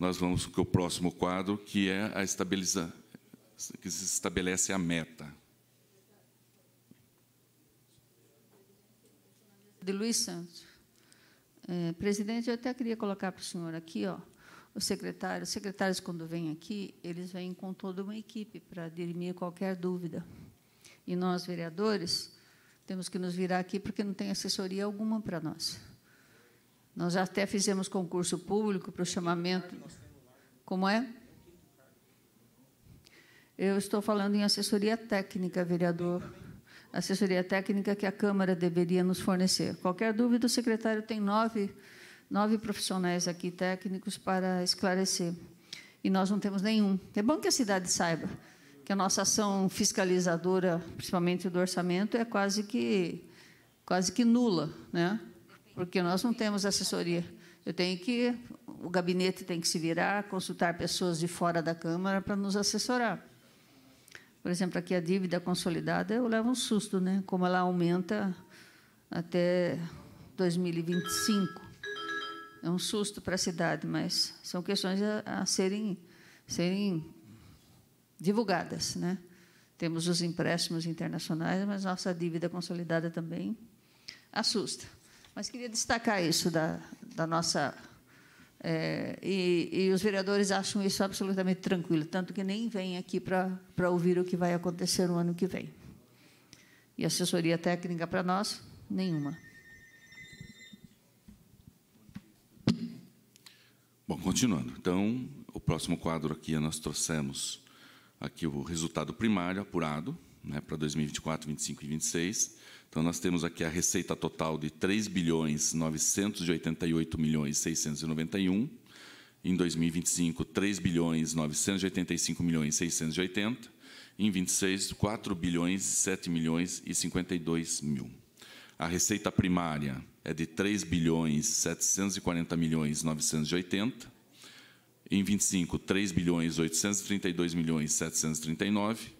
nós vamos para o próximo quadro, que é a estabiliza, que se estabelece a meta. De Luiz Santos. É, presidente, eu até queria colocar para o senhor aqui, ó, o secretário, os secretários, quando vêm aqui, eles vêm com toda uma equipe para dirimir qualquer dúvida. E nós, vereadores, temos que nos virar aqui porque não tem assessoria alguma para nós. Nós até fizemos concurso público para o chamamento. Como é? Eu estou falando em assessoria técnica, vereador. Assessoria técnica que a Câmara deveria nos fornecer. Qualquer dúvida, o secretário tem nove, nove profissionais aqui técnicos para esclarecer. E nós não temos nenhum. É bom que a cidade saiba que a nossa ação fiscalizadora, principalmente do orçamento, é quase que quase que nula, né? porque nós não temos assessoria. Eu tenho que, o gabinete tem que se virar, consultar pessoas de fora da Câmara para nos assessorar. Por exemplo, aqui a dívida consolidada, eu levo um susto, né? Como ela aumenta até 2025. É um susto para a cidade, mas são questões a, a serem, serem divulgadas, né? Temos os empréstimos internacionais, mas nossa dívida consolidada também assusta. Mas queria destacar isso da, da nossa. É, e, e, os vereadores acham isso absolutamente tranquilo, tanto que nem vêm aqui para ouvir o que vai acontecer no ano que vem. E assessoria técnica para nós, nenhuma. Bom, continuando. Então, o próximo quadro aqui, nós trouxemos aqui o resultado primário apurado né, para 2024, 25 e 26 então nós temos aqui a receita total de 3 bilhões 988 milhões 691 em 2025 3 bilhões 985 milhões 680 em 26 4 bilhões 7 milhões e 52 mil. A receita primária é de 3 bilhões 740 milhões 980 em 25 3 bilhões 832 milhões 739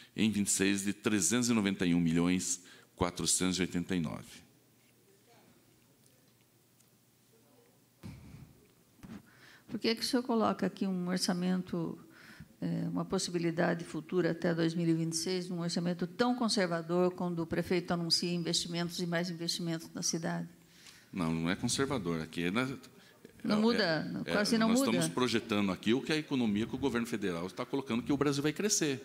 em 26 de 391 milhões 489. Por que, é que o senhor coloca aqui um orçamento, eh, uma possibilidade futura até 2026, um orçamento tão conservador quando o prefeito anuncia investimentos e mais investimentos na cidade? Não, não é conservador. Aqui é na, é, não é, muda, quase é, não nós muda. Nós estamos projetando aqui o que a economia que o governo federal está colocando que o Brasil vai crescer.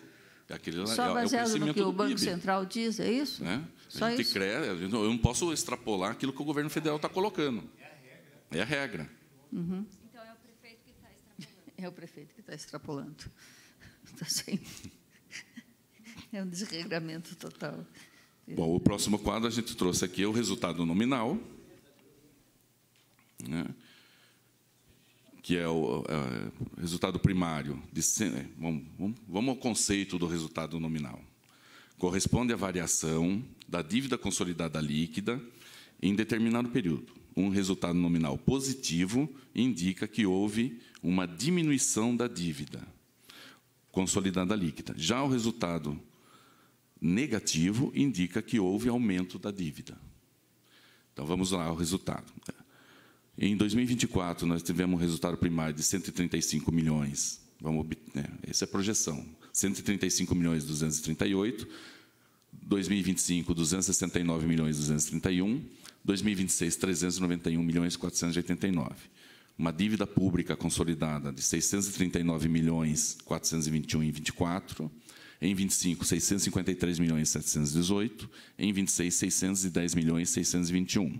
Aquele Só é baseado é no que o Banco PIB, Central diz, é isso? Né? Só a gente isso? eu não posso extrapolar aquilo que o governo federal está colocando. É a regra. É a regra. Uhum. Então é o prefeito que está extrapolando. É o prefeito que está extrapolando. Está sem... É um desregramento total. Bom, o próximo quadro a gente trouxe aqui é o resultado nominal. Né? que é o é, resultado primário, de, é, vamos, vamos ao conceito do resultado nominal. Corresponde à variação da dívida consolidada líquida em determinado período. Um resultado nominal positivo indica que houve uma diminuição da dívida consolidada líquida. Já o resultado negativo indica que houve aumento da dívida. Então vamos lá ao resultado. Em 2024, nós tivemos um resultado primário de 135 milhões. Vamos, né? Essa é a projeção. 135 milhões 238, 2025 269 milhões 231, 2026 391 milhões 489. Uma dívida pública consolidada de 639 milhões 421 em 24, em 25 653 milhões 718, em 26 610 milhões 621.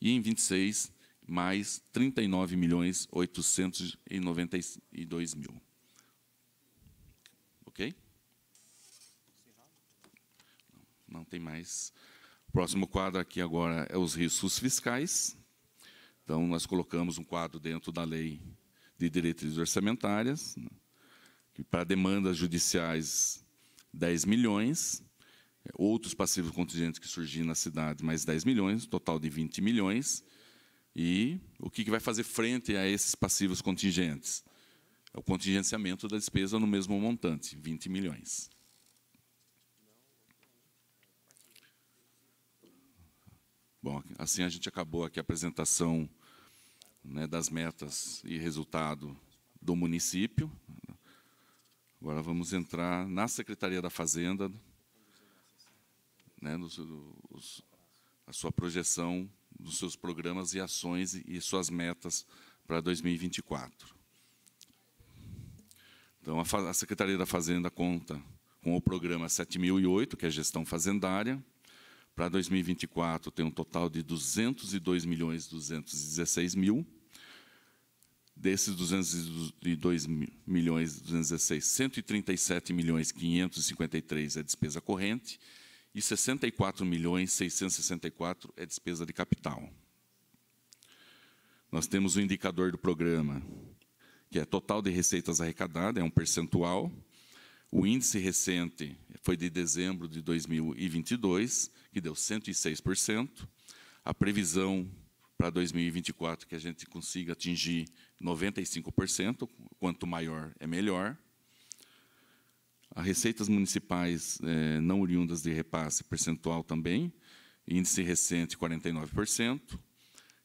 e em 26 mais 39 milhões 892 mil. Ok? Não tem mais. O próximo quadro aqui agora é os riscos fiscais. Então, nós colocamos um quadro dentro da lei de diretrizes orçamentárias, né, que para demandas judiciais, 10 milhões, outros passivos contingentes que surgiram na cidade, mais 10 milhões, total de 20 milhões. E o que, vai fazer frente a esses passivos contingentes? É o contingenciamento da despesa no mesmo montante, 20 milhões. Bom, assim a gente acabou aqui a apresentação né, das metas e resultado do município. Agora vamos entrar na Secretaria da Fazenda, né, os, a sua projeção dos seus programas e ações e suas metas para 2024. Então, a, a Secretaria da Fazenda conta com o programa 7008, que é gestão fazendária. Para 2024, tem um total de 202 milhões 216 mil. Desses 202 milhões 216, 137 milhões 553 é despesa corrente e 64 milhões 664 é despesa de capital. Nós temos o um indicador do programa, que é total de receitas arrecadadas, é um percentual. O índice recente foi de dezembro de 2022, que deu 106%. A previsão para 2024 é que a gente consiga atingir 95%, quanto maior é melhor. As receitas municipais é, não oriundas de repasse, percentual também, índice recente 49%,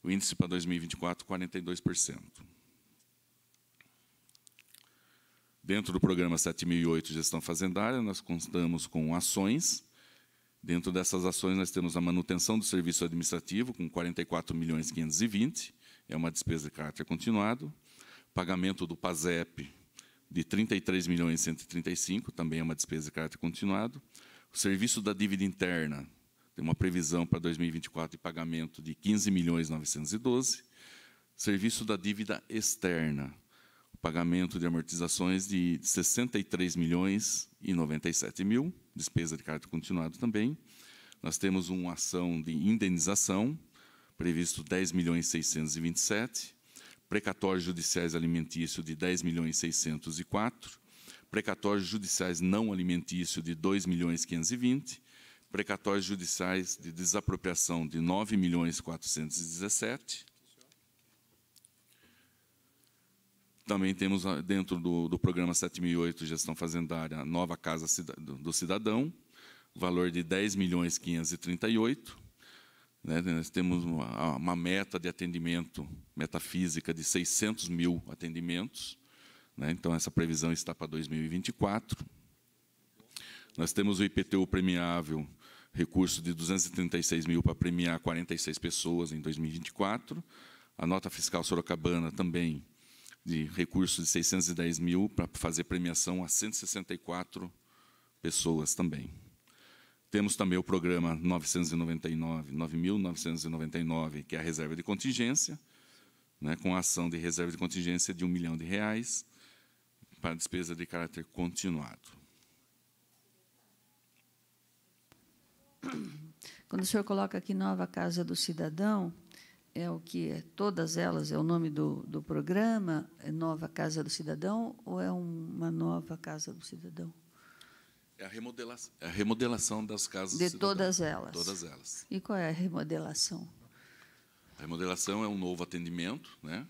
o índice para 2024 42%. Dentro do programa 7008 Gestão Fazendária, nós constamos com ações. Dentro dessas ações, nós temos a manutenção do serviço administrativo, com 44 milhões 520, é uma despesa de caráter continuado. Pagamento do PASEP, de 33 milhões e 135, também é uma despesa de caráter continuado. O serviço da dívida interna tem uma previsão para 2024 de pagamento de 15 milhões 912. Serviço da dívida externa, o pagamento de amortizações de 63 milhões e 97 mil, despesa de caráter continuado também. Nós temos uma ação de indenização, previsto 10 milhões 627 precatórios judiciais alimentícios de 10 milhões 604, precatórios judiciais não alimentícios de 2 milhões 520, precatórios judiciais de desapropriação de 9 milhões 417. Também temos ah, dentro do, do programa 7008 Gestão Fazendária, a nova Casa do Cidadão, valor de 10 milhões 538, né? Nós temos uma, uma, meta de atendimento, metafísica, de 600 mil atendimentos. Né? Então, essa previsão está para 2024. Nós temos o IPTU premiável, recurso de 236 mil para premiar 46 pessoas em 2024. A nota fiscal sorocabana também, de recurso de 610 mil para fazer premiação a 164 pessoas também. Temos também o programa 999, 9.999, que é a reserva de contingência, né, com a ação de reserva de contingência de um milhão de reais para despesa de caráter continuado. Quando o senhor coloca aqui Nova Casa do Cidadão, é o que é, todas elas, é o nome do, do programa, é Nova Casa do Cidadão, ou é uma nova Casa do Cidadão? É a, remodela é a remodelação das casas. De todas elas. Todas elas. E qual é a remodelação? A remodelação é um novo atendimento, né?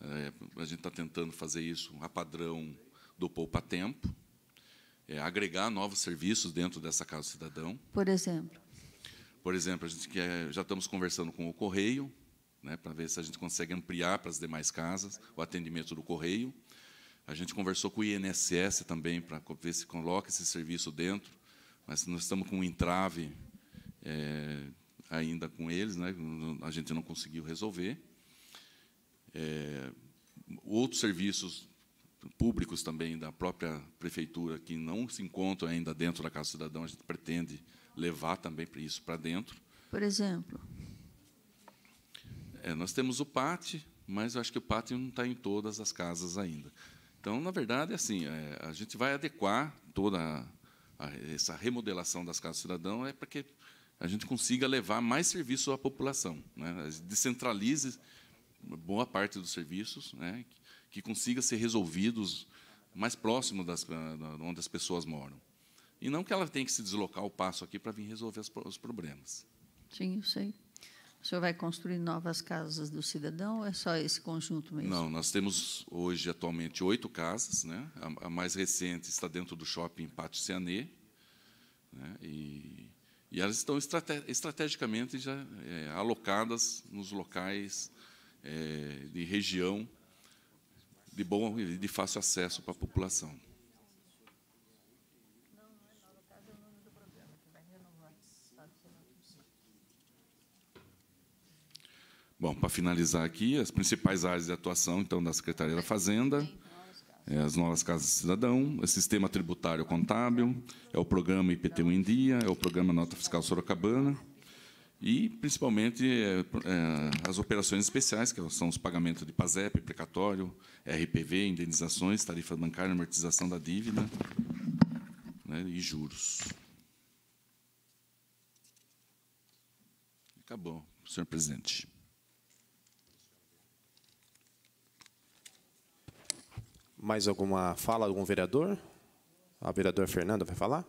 É, a gente está tentando fazer isso a padrão do poupa tempo, é, agregar novos serviços dentro dessa casa cidadão. Por exemplo. Por exemplo, a gente quer, já estamos conversando com o correio, né, para ver se a gente consegue ampliar para as demais casas o atendimento do correio. A gente conversou com o INSS também para ver se coloca esse serviço dentro, mas nós estamos com um entrave é, ainda com eles, né? a gente não conseguiu resolver. É, outros serviços públicos também da própria prefeitura que não se encontram ainda dentro da Casa do Cidadão, a gente pretende levar também para isso para dentro. Por exemplo? É, nós temos o PAT, mas eu acho que o PAT não está em todas as casas ainda. Então, na verdade, é assim, é, a gente vai adequar toda a, a, essa remodelação das casas do cidadão é para que a gente consiga levar mais serviço à população, né? descentralize boa parte dos serviços, né? que, que consiga ser resolvidos mais próximo das, onde as pessoas moram. E não que ela tenha que se deslocar o passo aqui para vir resolver os problemas. Sim, eu sei. O senhor vai construir novas casas do cidadão ou é só esse conjunto mesmo? Não, nós temos hoje, atualmente, oito casas. Né? A, a mais recente está dentro do shopping Pátio Cianê. Né? E, e elas estão estrate, estrategicamente já é, alocadas nos locais é, de região de bom e de fácil acesso para a população. Bom, para finalizar aqui, as principais áreas de atuação então da Secretaria da Fazenda, é as novas casas de cidadão, o sistema tributário contábil, é o programa IPTU em dia, é o programa Nota Fiscal Sorocabana e, principalmente, é, é, as operações especiais, que são os pagamentos de PASEP, precatório, RPV, indenizações, tarifa bancária, amortização da dívida né, e juros. Acabou, senhor presidente. Mais alguma fala, algum vereador? A vereadora Fernanda vai falar?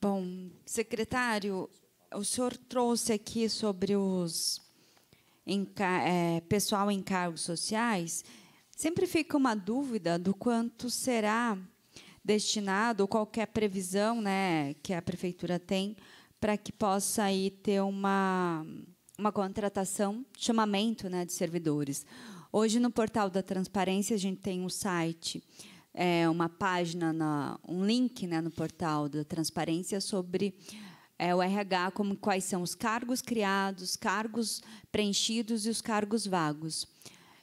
Bom, secretário, o senhor trouxe aqui sobre os é, pessoal em cargos sociais. Sempre fica uma dúvida do quanto será destinado, ou qualquer previsão né, que a prefeitura tem, para que possa aí ter uma, uma contratação, chamamento né, de servidores. Hoje, no portal da Transparência, a gente tem um site, é, uma página, na, um link né, no portal da Transparência sobre é, o RH, como quais são os cargos criados, cargos preenchidos e os cargos vagos.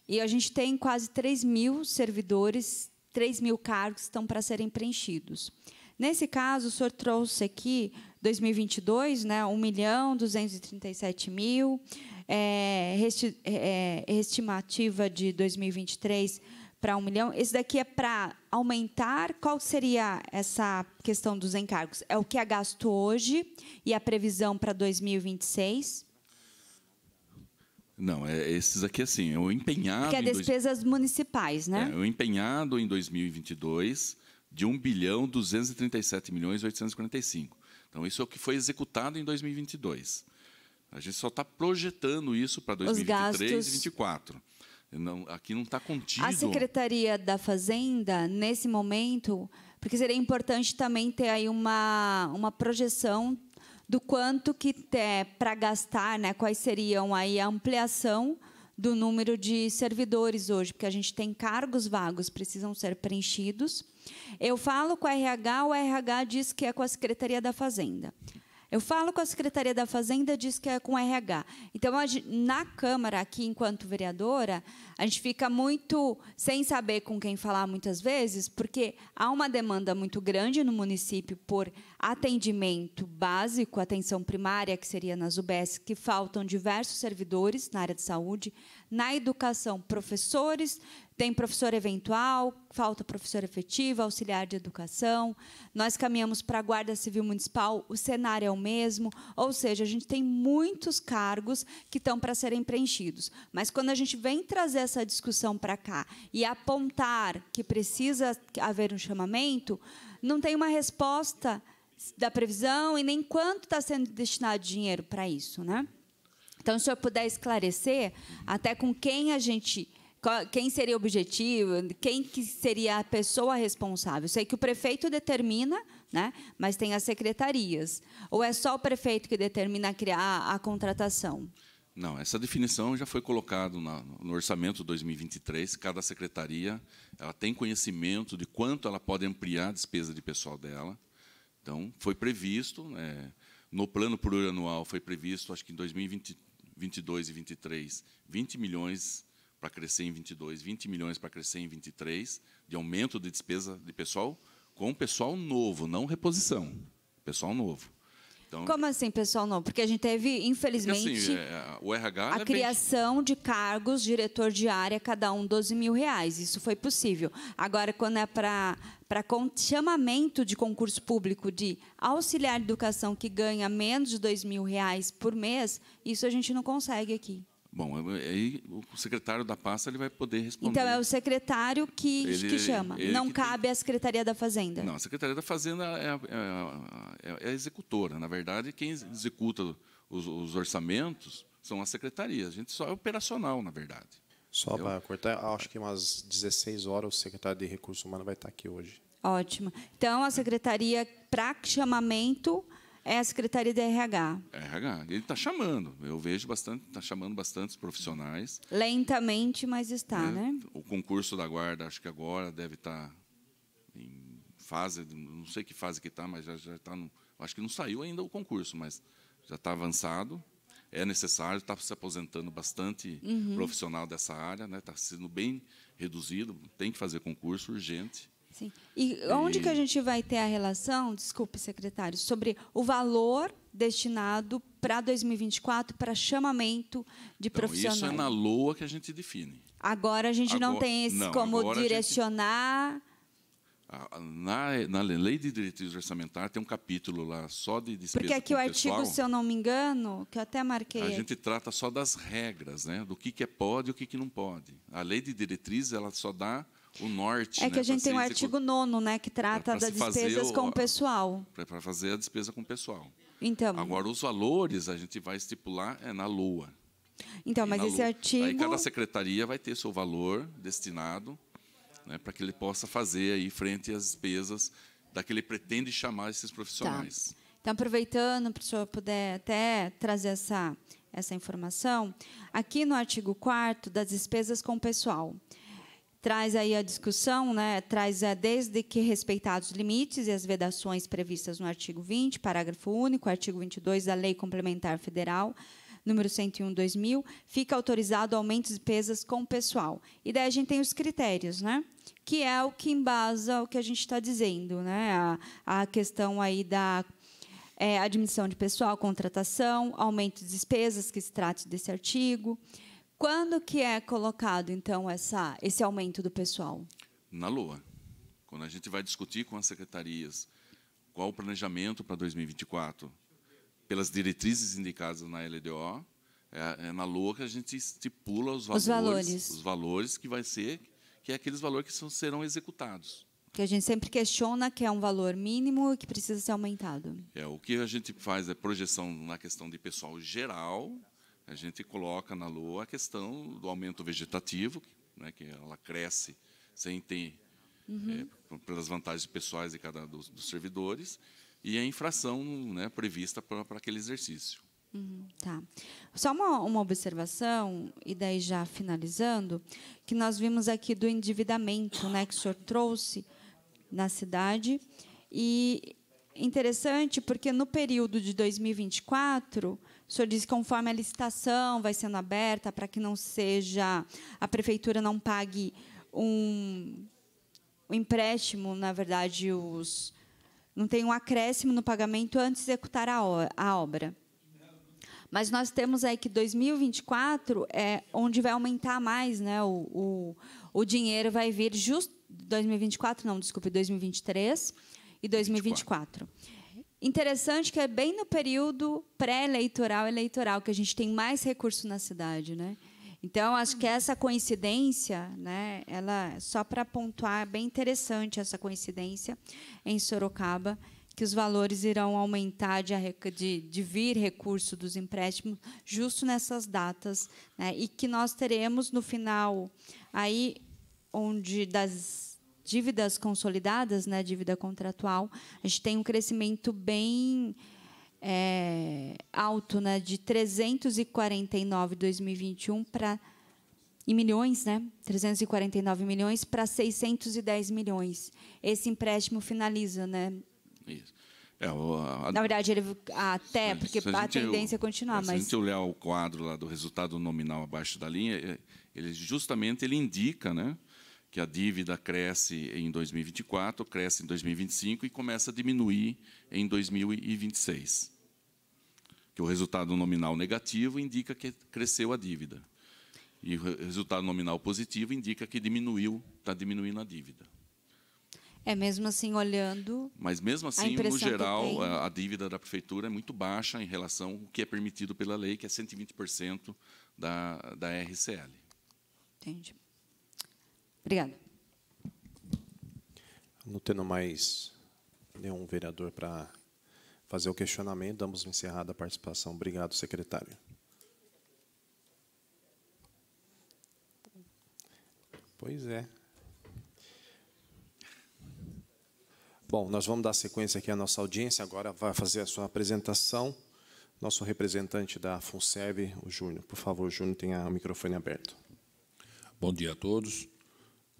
E a gente tem quase 3 mil servidores 3 mil cargos estão para serem preenchidos. Nesse caso, o senhor trouxe aqui 2022, né, 1 milhão 237 mil, é, resti, é, é estimativa de 2023 para 1 milhão. Esse daqui é para aumentar. Qual seria essa questão dos encargos? É o que é gasto hoje e a previsão para 2026? Não, é, esses aqui assim, o empenhado... Que é despesas dois... municipais, né? É, o empenhado em 2022 de 1 bilhão 237 milhões 845. Então, isso é o que foi executado em 2022. A gente só está projetando isso para 2023 e 2024. Não, aqui não está contido. A Secretaria da Fazenda, nesse momento, porque seria importante também ter aí uma, uma projeção do quanto que é para gastar, né? Quais seriam aí a ampliação do número de servidores hoje, porque a gente tem cargos vagos, precisam ser preenchidos. Eu falo com a RH, o RH diz que é com a Secretaria da Fazenda. Eu falo com a Secretaria da Fazenda, diz que é com o RH. Então, na Câmara, aqui, enquanto vereadora, a gente fica muito sem saber com quem falar muitas vezes, porque há uma demanda muito grande no município por atendimento básico, atenção primária, que seria nas UBS, que faltam diversos servidores na área de saúde, na educação, professores, tem professor eventual, falta professor efetivo, auxiliar de educação. Nós caminhamos para a Guarda Civil Municipal, o cenário é o mesmo, ou seja, a gente tem muitos cargos que estão para serem preenchidos. Mas quando a gente vem trazer essa discussão para cá e apontar que precisa haver um chamamento, não tem uma resposta da previsão e nem quanto está sendo destinado dinheiro para isso, né? Então, se o senhor puder esclarecer até com quem a gente quem seria o objetivo, quem que seria a pessoa responsável. Sei que o prefeito determina, né? mas tem as secretarias. Ou é só o prefeito que determina criar a contratação? Não, essa definição já foi colocada no orçamento 2023. Cada secretaria ela tem conhecimento de quanto ela pode ampliar a despesa de pessoal dela. Então, foi previsto, né, no plano plurianual foi previsto, acho que em 2022 e 2023, 20 milhões para crescer em 22, 20 milhões para crescer em 23, de aumento de despesa de pessoal, com pessoal novo, não reposição, pessoal novo. Então, Como assim, pessoal? Não, porque a gente teve, assim, infelizmente, assim, o RH a criação bem... de cargos, diretor de área, cada um 12 mil reais. Isso foi possível. Agora, quando é para para chamamento de concurso público de auxiliar de educação que ganha menos de dois mil reais por mês, isso a gente não consegue aqui. Bom, aí o secretário da pasta ele vai poder responder. Então é o secretário que, ele, é que chama. Ele não que cabe tem... à Secretaria da Fazenda. Não, a Secretaria da Fazenda é, é a, é, a, é a executora. Na verdade, quem executa os, os, orçamentos são as secretarias. A gente só é operacional, na verdade. Só para cortar, acho que umas 16 horas o secretário de Recursos Humanos vai estar aqui hoje. Ótimo. Então, a secretaria, para chamamento, é a Secretaria de RH. É RH. Ele está chamando. Eu vejo bastante, está chamando bastante profissionais. Lentamente, mas está, é, né? O concurso da guarda, acho que agora deve estar tá em fase, não sei que fase que está, mas já está. acho que não saiu ainda o concurso, mas já está avançado. É necessário, está se aposentando bastante uhum. profissional dessa área, está né? Tá sendo bem reduzido, tem que fazer concurso urgente. Sim. E onde e... que a gente vai ter a relação, desculpe, secretário, sobre o valor destinado para 2024 para chamamento de então, profissionais? Isso é na LOA que a gente define. Agora a gente agora, não tem esse não, como direcionar. Gente, na, na lei de diretrizes orçamentárias tem um capítulo lá só de despesa Porque aqui o pessoal, artigo, se eu não me engano, que eu até marquei. A gente trata só das regras, né? Do que, que é pode e o que, que não pode. A lei de diretrizes ela só dá o norte. É né, que a gente tem o artigo 9 né, que trata das despesas o, com o pessoal. Para fazer a despesa com o pessoal. Então. Agora, os valores a gente vai estipular é na Lua. Então, mas esse artigo. Aí cada secretaria vai ter seu valor destinado né, para que ele possa fazer aí frente às despesas daquele pretende chamar esses profissionais. Tá. Então, aproveitando para o senhor puder até trazer essa, essa informação, aqui no artigo 4 das despesas com o pessoal, traz aí a discussão, né, traz a, eh, desde que respeitados os limites e as vedações previstas no artigo 20, parágrafo único, artigo 22 da Lei Complementar Federal, número 101/2000, fica autorizado aumento de despesas com o pessoal. E daí a gente tem os critérios, né? Que é o que embasa o que a gente está dizendo, né? A, a, questão aí da é, admissão de pessoal, contratação, aumento de despesas que se trata desse artigo. Quando que é colocado então essa esse aumento do pessoal? Na lua. Quando a gente vai discutir com as secretarias qual o planejamento para 2024, pelas diretrizes indicadas na LDO, é, é, na lua que a gente estipula os valores, os valores, os valores que vai ser, que é aqueles valores que são, serão executados que a gente sempre questiona que é um valor mínimo e que precisa ser aumentado. É, o que a gente faz é projeção na questão de pessoal geral a gente coloca na lua a questão do aumento vegetativo, né, que ela cresce sem ter uhum. é, pelas vantagens pessoais de cada dos, dos servidores e a infração né, prevista para aquele exercício. Uhum, tá. Só uma, uma observação, e daí já finalizando, que nós vimos aqui do endividamento né, que o senhor trouxe na cidade. E interessante porque no período de 2024 o senhor disse conforme a licitação vai sendo aberta para que não seja a prefeitura não pague um, um empréstimo, na verdade, os não tem um acréscimo no pagamento antes de executar a, a obra. Mas nós temos aí que 2024 é onde vai aumentar mais, né? O, o, o dinheiro vai vir justo 2024, não, desculpe, 2023 e 2024. 24. Interessante que é bem no período pré-eleitoral, eleitoral, que a gente tem mais recurso na cidade, né? Então, acho que essa coincidência, né, ela só para pontuar, é bem interessante essa coincidência em Sorocaba, que os valores irão aumentar de, de, de vir recurso dos empréstimos justo nessas datas, né, e que nós teremos no final aí onde das dívidas consolidadas, né, dívida contratual, a gente tem um crescimento bem é, alto, né, de 349 2021 para em milhões, né? 349 milhões para 610 milhões. Esse empréstimo finaliza, né? Isso. É, a, Na verdade, ele até, se, porque se a, tá a tendência eu, é continuar. É, mas... Se a gente olhar o quadro lá do resultado nominal abaixo da linha, é, ele justamente ele indica né, que a dívida cresce em 2024, cresce em 2025 e começa a diminuir em 2026. Que o resultado nominal negativo indica que cresceu a dívida. E o resultado nominal positivo indica que diminuiu, está diminuindo a dívida. É mesmo assim olhando. Mas mesmo assim, no geral, a dívida da prefeitura é muito baixa em relação ao que é permitido pela lei, que é 120% da, da RCL. Entendi. Obrigada. Não tendo mais nenhum vereador para fazer o questionamento, damos encerrada a participação. Obrigado, secretário. Pois é. Bom, nós vamos dar sequência aqui à nossa audiência. Agora vai fazer a sua apresentação. Nosso representante da FUNSEV, o Júnior. Por favor, Júnior, tenha o microfone aberto. Bom dia a todos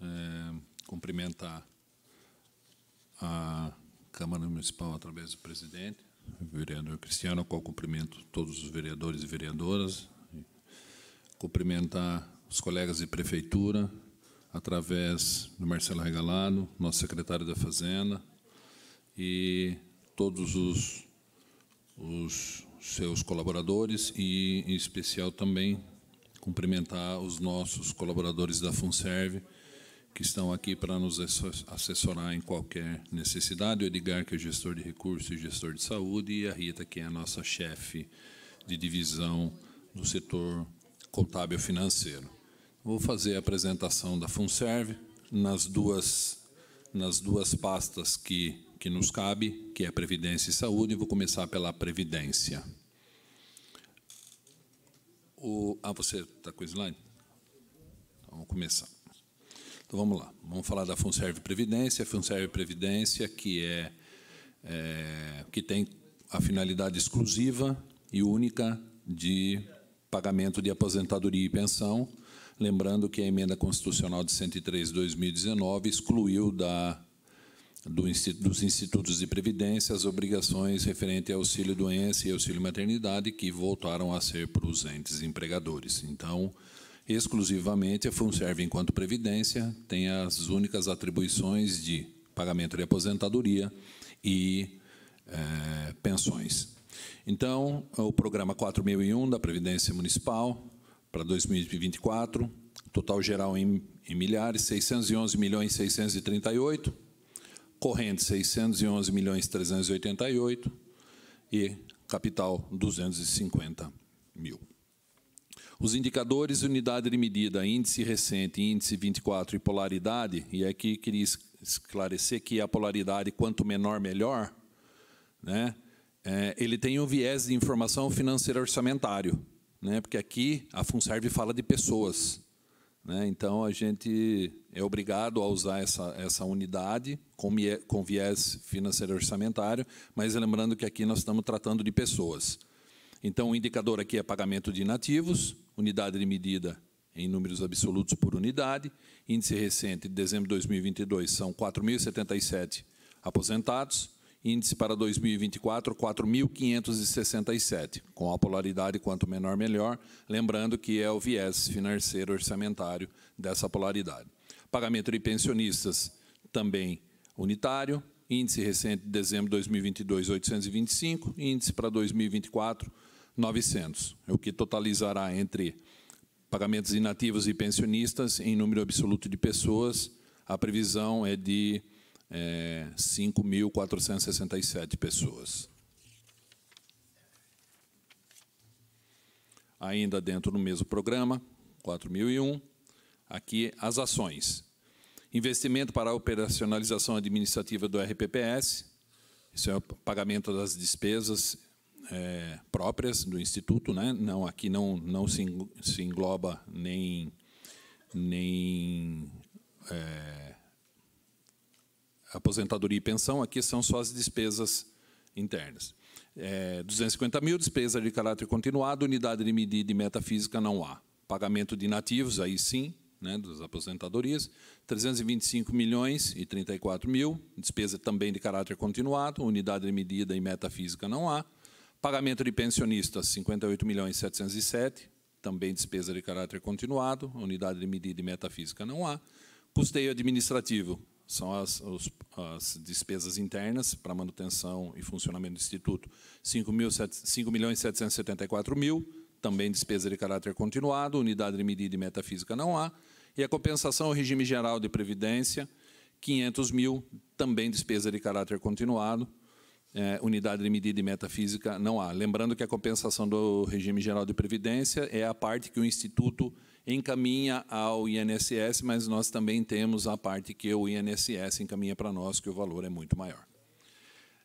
é, eh, cumprimentar a Câmara Municipal através do presidente, vereador Cristiano, ao qual cumprimento todos os vereadores e vereadoras, cumprimentar os colegas de prefeitura, através do Marcelo Regalado, nosso secretário da Fazenda, e todos os, os seus colaboradores, e em especial também cumprimentar os nossos colaboradores da FUNSERVE, que estão aqui para nos assessorar em qualquer necessidade. O Edgar, que é gestor de recursos e gestor de saúde, e a Rita, que é a nossa chefe de divisão do setor contábil financeiro. Vou fazer a apresentação da Funserve nas duas, nas duas pastas que, que nos cabe, que é Previdência e Saúde, e vou começar pela Previdência. O, ah, você está com o slide? Então, vamos começar. Então vamos lá, vamos falar da Funserve Previdência. A Funserve Previdência, que, é, é, que tem a finalidade exclusiva e única de pagamento de aposentadoria e pensão. Lembrando que a emenda constitucional de 103 de 2019 excluiu da do, dos institutos de previdência as obrigações referente ao auxílio doença e auxílio maternidade que voltaram a ser para os entes empregadores. Então, exclusivamente a FUNSERV, enquanto Previdência, tem as únicas atribuições de pagamento de aposentadoria e é, pensões. Então, o programa 4001 da Previdência Municipal para 2024, total geral em, em milhares, 611 milhões 638, corrente 611 milhões 388 e capital 250 mil. Os indicadores unidade de medida, índice recente, índice 24 e polaridade, e aqui é queria esclarecer que a polaridade, quanto menor, melhor, né? É, ele tem um viés de informação financeira orçamentário, né? porque aqui a FUNSERV fala de pessoas. Né? Então, a gente é obrigado a usar essa, essa unidade com, com viés financeiro orçamentário, mas lembrando que aqui nós estamos tratando de pessoas. Então, o indicador aqui é pagamento de inativos, unidade de medida em números absolutos por unidade. Índice recente de dezembro de 2022 são 4.077 aposentados. Índice para 2024, 4.567, com a polaridade quanto menor, melhor. Lembrando que é o viés financeiro orçamentário dessa polaridade. Pagamento de pensionistas também unitário. Índice recente de dezembro de 2022, 825. Índice para 2024, 900, o que totalizará entre pagamentos inativos e pensionistas em número absoluto de pessoas, a previsão é de é, 5.467 pessoas. Ainda dentro do mesmo programa, 4001, aqui as ações. Investimento para a operacionalização administrativa do RPPS, isso é o pagamento das despesas é, próprias do Instituto. Né? Não, aqui não, não se, engloba nem, nem é, aposentadoria e pensão, aqui são só as despesas internas. É, 250 mil, despesa de caráter continuado, unidade de medida e metafísica não há. Pagamento de nativos, aí sim, né, das aposentadorias, 325 milhões e 34 mil, despesa também de caráter continuado, unidade de medida e metafísica não há, Pagamento de pensionistas, 58 milhões 707, também despesa de caráter continuado, unidade de medida e metafísica não há. Custeio administrativo, são as, os, as despesas internas para manutenção e funcionamento do Instituto, 5 milhões 774 mil, também despesa de caráter continuado, unidade de medida e metafísica não há. E a compensação ao regime geral de previdência, 500 mil, também despesa de caráter continuado, é, unidade de medida e metafísica não há. Lembrando que a compensação do regime geral de previdência é a parte que o Instituto encaminha ao INSS, mas nós também temos a parte que o INSS encaminha para nós, que o valor é muito maior.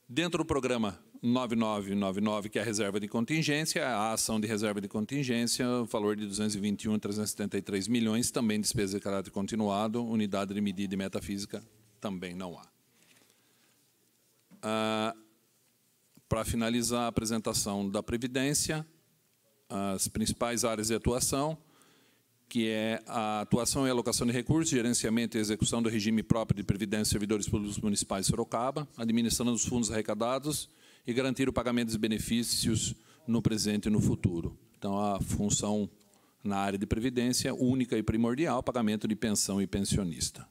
Dentro do programa 9999, que é a reserva de contingência, a ação de reserva de contingência, valor de 221.373 milhões, também despesa de caráter continuado, unidade de medida e metafísica também não há. Uh, para finalizar a apresentação da Previdência, as principais áreas de atuação, que é a atuação e alocação de recursos, gerenciamento e execução do regime próprio de Previdência e Servidores Públicos Municipais de Sorocaba, administrando os fundos arrecadados e garantir o pagamento dos benefícios no presente e no futuro. Então, a função na área de Previdência, única e primordial, pagamento de pensão e pensionista.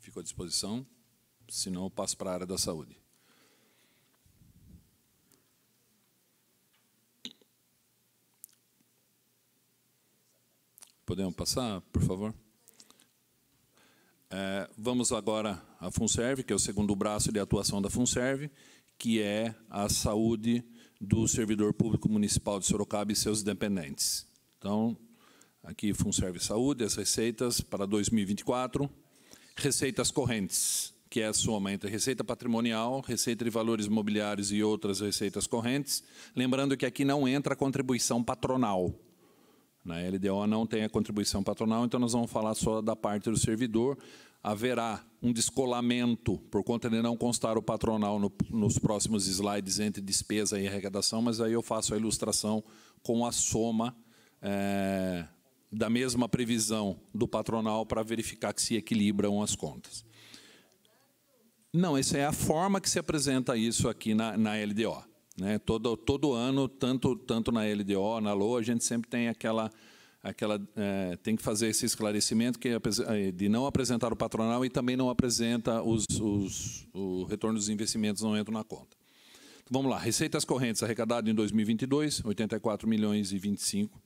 Fico à disposição senão eu passo para a área da saúde. Podemos passar, por favor? É, vamos agora à Funserve, que é o segundo braço de atuação da Funserve, que é a saúde do servidor público municipal de Sorocaba e seus dependentes. Então, aqui Funserve Saúde, as receitas para 2024, receitas correntes que é a soma entre receita patrimonial, receita de valores imobiliários e outras receitas correntes. Lembrando que aqui não entra a contribuição patronal. Na né? LDO não tem a contribuição patronal, então nós vamos falar só da parte do servidor. Haverá um descolamento, por conta de não constar o patronal no, nos próximos slides entre despesa e arrecadação, mas aí eu faço a ilustração com a soma é, da mesma previsão do patronal para verificar que se equilibram as contas. Não, essa é a forma que se apresenta isso aqui na, na LDO. Né? Todo, todo ano, tanto, tanto na LDO, na LOA, a gente sempre tem aquela, aquela é, tem que fazer esse esclarecimento que, é, de não apresentar o patronal e também não apresenta os, os, o retorno dos investimentos não entra na conta. Então, vamos lá, receitas correntes arrecadadas em 2022, 84 milhões e 25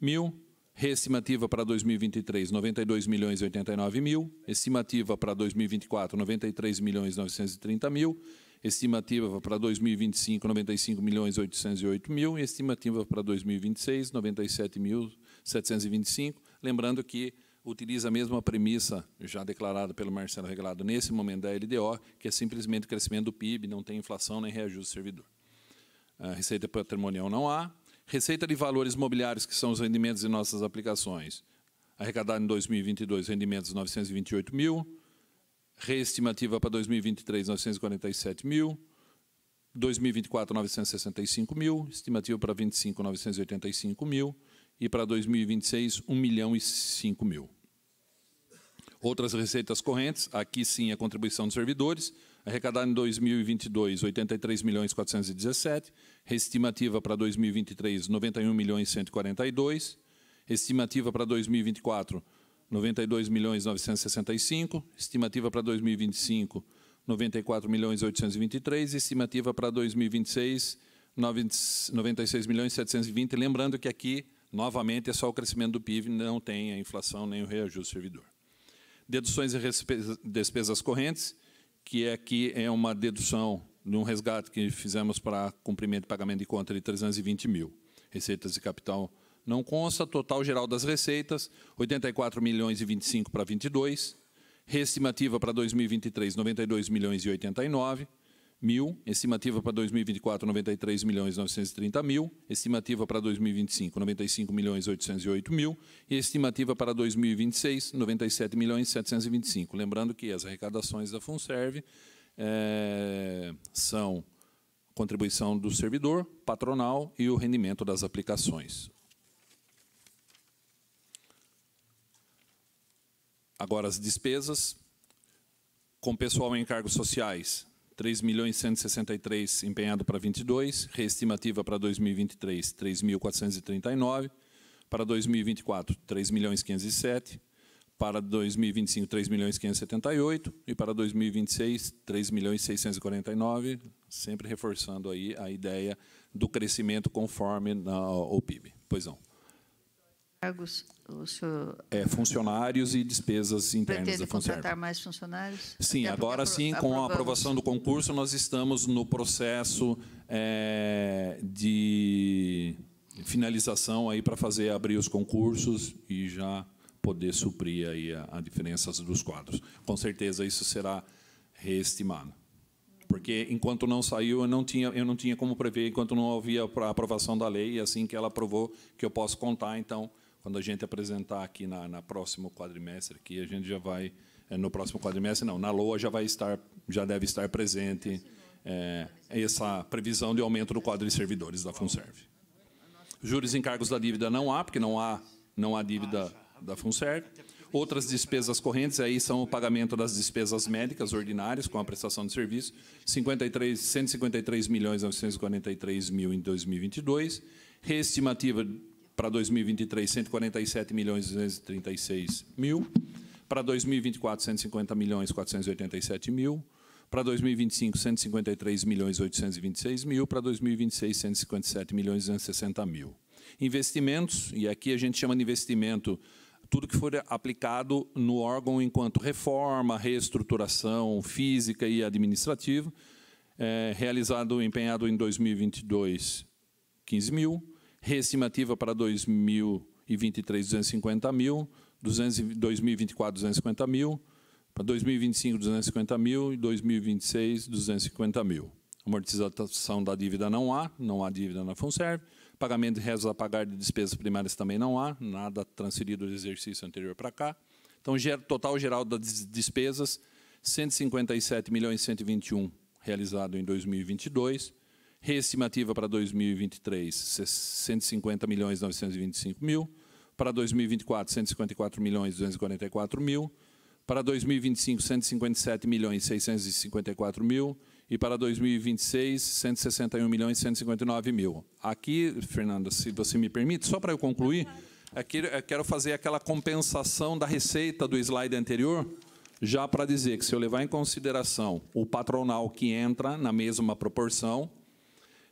mil. Reestimativa para 2023, 92 milhões e 89 mil. Estimativa para 2024, 93 milhões e 930 mil. Estimativa para 2025, 95 milhões e 808 mil. E estimativa para 2026, 97 mil 725. Lembrando que utiliza a mesma premissa já declarada pelo Marcelo Reglado nesse momento da LDO, que é simplesmente o crescimento do PIB, não tem inflação nem reajuste servidor. A receita patrimonial não há, Receita de valores mobiliários, que são os rendimentos de nossas aplicações. Arrecadado em 2022, rendimentos 928 mil. Reestimativa para 2023, 947 mil. 2024, 965 mil. Estimativa para 2025 985 mil. E para 2026, 1 milhão e 5 mil. Outras receitas correntes, aqui sim a contribuição dos servidores, arrecadada em 2022, 83 milhões 417, Estimativa para 2023, 91 milhões 142. Estimativa para 2024, 92 milhões 965. Estimativa para 2025, 94 milhões 823. Estimativa para 2026, 96 milhões 720. Lembrando que aqui, novamente, é só o crescimento do PIB, não tem a inflação nem o reajuste servidor. Deduções e despesas correntes, que é aqui é uma dedução de um resgate que fizemos para cumprimento e pagamento de conta de 320 mil. Receitas de capital não consta, total geral das receitas, 84 milhões e 25 para 22, reestimativa para 2023, 92 milhões e 89 mil, estimativa para 2024, 93 milhões 930 mil, estimativa para 2025, 95 milhões 808 mil e estimativa para 2026, 97 milhões 725. Lembrando que as arrecadações da FUNSERVE é, são contribuição do servidor, patronal e o rendimento das aplicações. Agora as despesas. Com pessoal em cargos sociais, 3 milhões empenhado para 22, reestimativa para 2023, 3.439, para 2024, 3 milhões para 2025, 3 milhões 578 e para 2026, 3 milhões 649, sempre reforçando aí a ideia do crescimento conforme o PIB. Pois não. Cargos, o senhor... É, funcionários e despesas internas Pretende da contratar mais funcionários? Sim, agora sim, com aprovamos. a aprovação do concurso, nós estamos no processo é, de finalização aí para fazer abrir os concursos e já poder suprir aí a, a diferença dos quadros. Com certeza isso será reestimado. Porque enquanto não saiu, eu não tinha, eu não tinha como prever, enquanto não havia a aprovação da lei, e assim que ela aprovou, que eu posso contar, então, quando a gente apresentar aqui na, na próximo quadrimestre, que a gente já vai, eh, no próximo quadrimestre, não, na LOA já vai estar, já deve estar presente é, essa previsão de aumento do quadro de servidores da Funserve. Juros e encargos da dívida não há, porque não há, não há dívida da FUNSER. Outras despesas correntes, aí são o pagamento das despesas médicas ordinárias com a prestação de serviço, 53, 153 milhões 943 mil em 2022, reestimativa para 2023, 147 milhões 236 mil, para 2024, 150 milhões 487 mil, para 2025, 153 milhões 826 mil, para 2026, 157 milhões 260 mil. Investimentos, e aqui a gente chama de investimento tudo que for aplicado no órgão enquanto reforma, reestruturação física e administrativa, é, realizado, empenhado em 2022, 15 mil, reestimativa para 2023, 250 mil, 200, 2024, 250 mil, para 2025, 250 mil e 2026, 250 mil. Amortização da dívida não há, não há dívida na Fonserve. Pagamento de restos a pagar de despesas primárias também não há, nada transferido do exercício anterior para cá. Então, total geral das despesas, 157 milhões 121 realizado em 2022, reestimativa para 2023, 150 milhões 925 mil, para 2024, 154 milhões 244 mil, para 2025, 157 milhões 654 mil e para 2026, 161 milhões e 159 mil. Aqui, Fernando, se você me permite, só para eu concluir, é eu quero fazer aquela compensação da receita do slide anterior, já para dizer que se eu levar em consideração o patronal que entra na mesma proporção,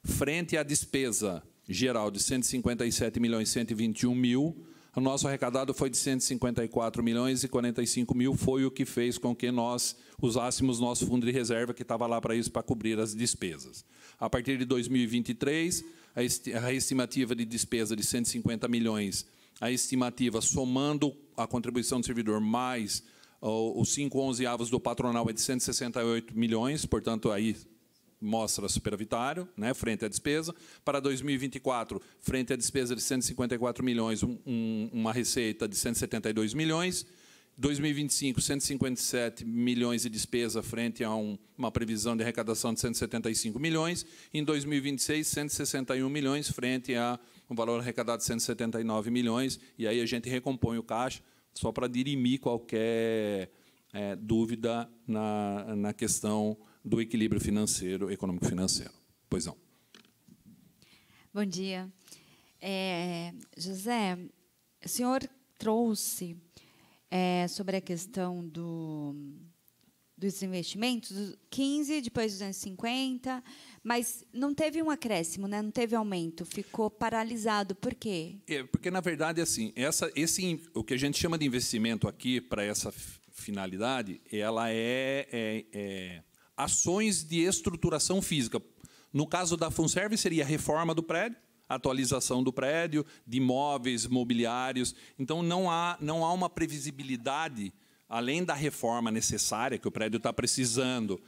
frente à despesa geral de 157 milhões e 121 mil, o nosso arrecadado foi de 154 milhões e 45 mil, foi o que fez com que nós usássemos nosso fundo de reserva, que estava lá para isso, para cobrir as despesas. A partir de 2023, a estimativa de despesa de 150 milhões, a estimativa somando a contribuição do servidor mais os 5 11 avos do patronal é de 168 milhões, portanto, aí mostra superavitário, né, frente à despesa. Para 2024, frente à despesa de 154 milhões, um, uma receita de 172 milhões. 2025, 157 milhões de despesa frente a um, uma previsão de arrecadação de 175 milhões. Em 2026, 161 milhões frente a um valor arrecadado de 179 milhões. E aí a gente recompõe o caixa só para dirimir qualquer é, dúvida na, na questão do equilíbrio financeiro, econômico-financeiro. Pois não. Bom dia. É, José, o senhor trouxe é, sobre a questão do, dos investimentos, 15, depois 250, mas não teve um acréscimo, né? não teve aumento, ficou paralisado. Por quê? É, porque, na verdade, assim, essa, esse, o que a gente chama de investimento aqui, para essa finalidade, ela é, é, é ações de estruturação física. No caso da Funserve, seria a reforma do prédio, atualização do prédio, de imóveis, mobiliários. Então, não há, não há uma previsibilidade, além da reforma necessária que o prédio está precisando.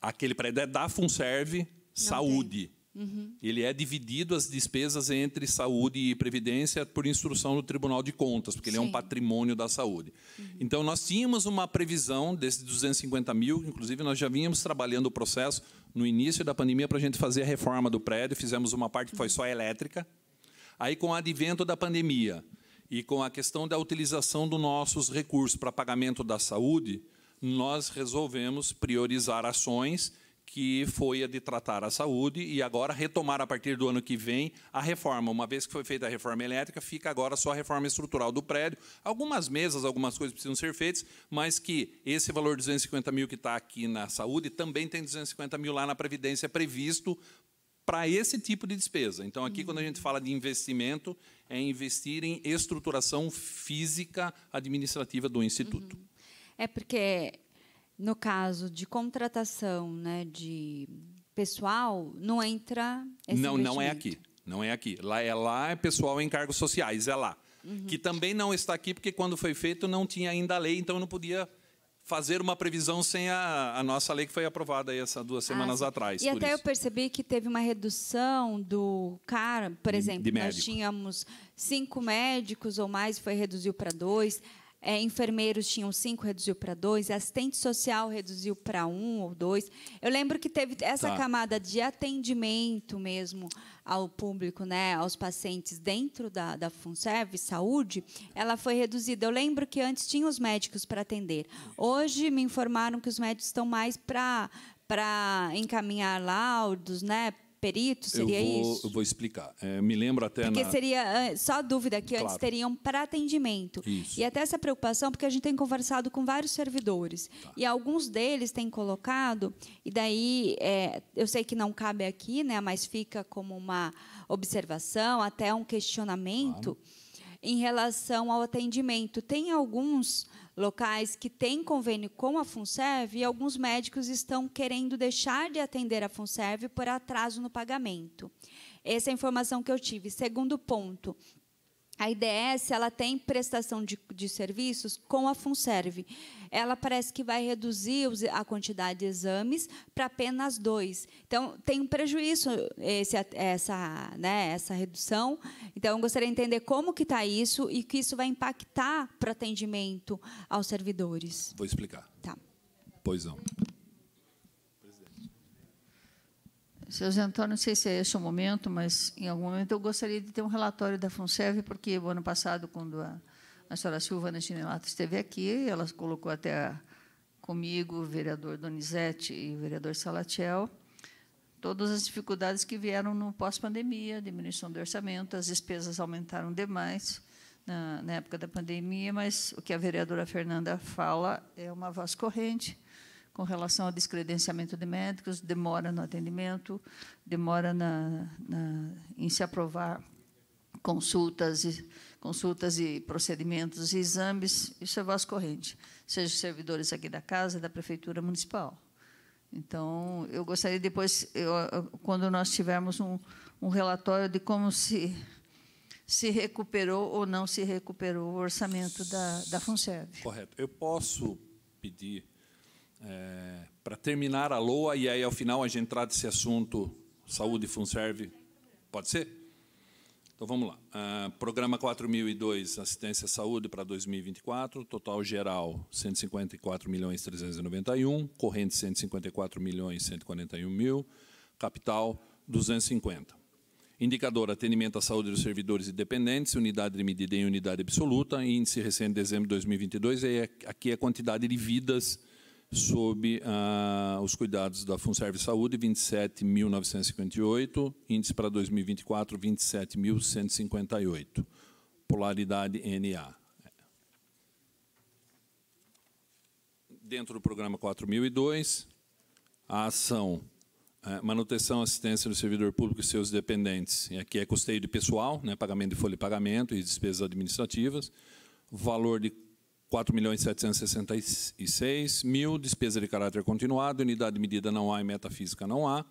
Aquele prédio é da Funserve Saúde. Tem. Uhum. Ele é dividido as despesas entre saúde e previdência por instrução do Tribunal de Contas, porque Sim. ele é um patrimônio da saúde. Uhum. Então, nós tínhamos uma previsão desses 250 mil, inclusive nós já vínhamos trabalhando o processo no início da pandemia para a gente fazer a reforma do prédio, fizemos uma parte que foi uhum. só elétrica. Aí, com o advento da pandemia e com a questão da utilização dos nossos recursos para pagamento da saúde, nós resolvemos priorizar ações que foi a de tratar a saúde e agora retomar a partir do ano que vem a reforma. Uma vez que foi feita a reforma elétrica, fica agora só a reforma estrutural do prédio. Algumas mesas, algumas coisas precisam ser feitas, mas que esse valor de 250 mil que está aqui na saúde também tem 250 mil lá na Previdência previsto para esse tipo de despesa. Então, aqui, quando a gente fala de investimento, é investir em estruturação física administrativa do Instituto. Uhum. É porque no caso de contratação né, de pessoal, não entra esse Não, não é aqui. Não é aqui. Lá é lá, é pessoal em cargos sociais, é lá. Uhum. Que também não está aqui, porque quando foi feito não tinha ainda a lei, então eu não podia fazer uma previsão sem a, a nossa lei que foi aprovada essas duas ah, semanas ah, atrás. E até isso. eu percebi que teve uma redução do cara, por exemplo, nós tínhamos cinco médicos ou mais, foi reduziu para dois é, enfermeiros tinham cinco, reduziu para dois, assistente social reduziu para um ou dois. Eu lembro que teve essa tá. camada de atendimento mesmo ao público, né, aos pacientes dentro da, da Funserve Saúde, ela foi reduzida. Eu lembro que antes tinha os médicos para atender. Hoje me informaram que os médicos estão mais para para encaminhar laudos, né, perito? Seria eu vou, isso? Eu vou explicar. É, me lembro até. Porque na... seria ah, só dúvida que claro. antes teriam para atendimento. Isso. E até essa preocupação, porque a gente tem conversado com vários servidores. Tá. E alguns deles têm colocado, e daí é, eu sei que não cabe aqui, né, mas fica como uma observação, até um questionamento. Claro em relação ao atendimento. Tem alguns locais que têm convênio com a Funserv e alguns médicos estão querendo deixar de atender a Funserv por atraso no pagamento. Essa é a informação que eu tive. Segundo ponto, a IDS ela tem prestação de, de serviços com a Funserve. Ela parece que vai reduzir a quantidade de exames para apenas dois. Então, tem um prejuízo esse, essa, né, essa redução. Então, eu gostaria de entender como que está isso e que isso vai impactar para atendimento aos servidores. Vou explicar. Tá. Pois não. Seu Antônio, não sei se é esse o momento, mas em algum momento eu gostaria de ter um relatório da Funsev, porque o ano passado, quando a, a senhora Silvana Chinelato esteve aqui, ela colocou até comigo, o vereador Donizete e o vereador Salatiel, todas as dificuldades que vieram no pós-pandemia, diminuição do orçamento, as despesas aumentaram demais na, na época da pandemia, mas o que a vereadora Fernanda fala é uma voz corrente, com relação ao descredenciamento de médicos, demora no atendimento, demora na, na, em se aprovar consultas e, consultas e procedimentos e exames, isso é voz corrente, seja servidores aqui da casa, da prefeitura municipal. Então, eu gostaria depois, eu, quando nós tivermos um, um relatório de como se se recuperou ou não se recuperou o orçamento da, da FUNSERV. Correto. Eu posso pedir é, para terminar a LOA e aí ao final a gente trata esse assunto saúde e funserve. Pode ser? Então vamos lá. Ah, programa 4002, assistência à saúde para 2024, total geral 154 milhões corrente 154.141.000, milhões mil, capital 250. Indicador atendimento à saúde dos servidores e dependentes, unidade de medida em unidade absoluta, índice recente de dezembro de 2022, e é, aqui é a quantidade de vidas sob ah, os cuidados da Funserve Saúde, 27.958, índice para 2024, 27.158, polaridade NA. Dentro do programa 4002, a ação é, manutenção, assistência do servidor público e seus dependentes, e aqui é custeio de pessoal, né, pagamento de folha de pagamento e despesas administrativas, valor de 4 milhões 766 mil, despesa de caráter continuado, unidade medida não há e metafísica não há.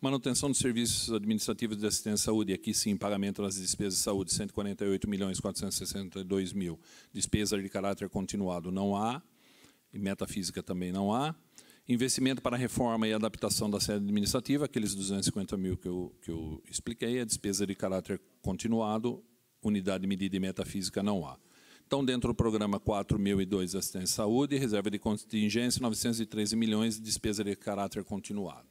Manutenção dos serviços administrativos de assistência à saúde, aqui sim, pagamento das despesas de saúde, 148 milhões 462 mil. Despesa de caráter continuado não há, e metafísica também não há. Investimento para reforma e adaptação da sede administrativa, aqueles 250 mil que eu, que eu expliquei, a despesa de caráter continuado, unidade medida e metafísica não há. Estão dentro do programa 4.002 assistência à saúde, reserva de contingência 913 milhões, de despesa de caráter continuado.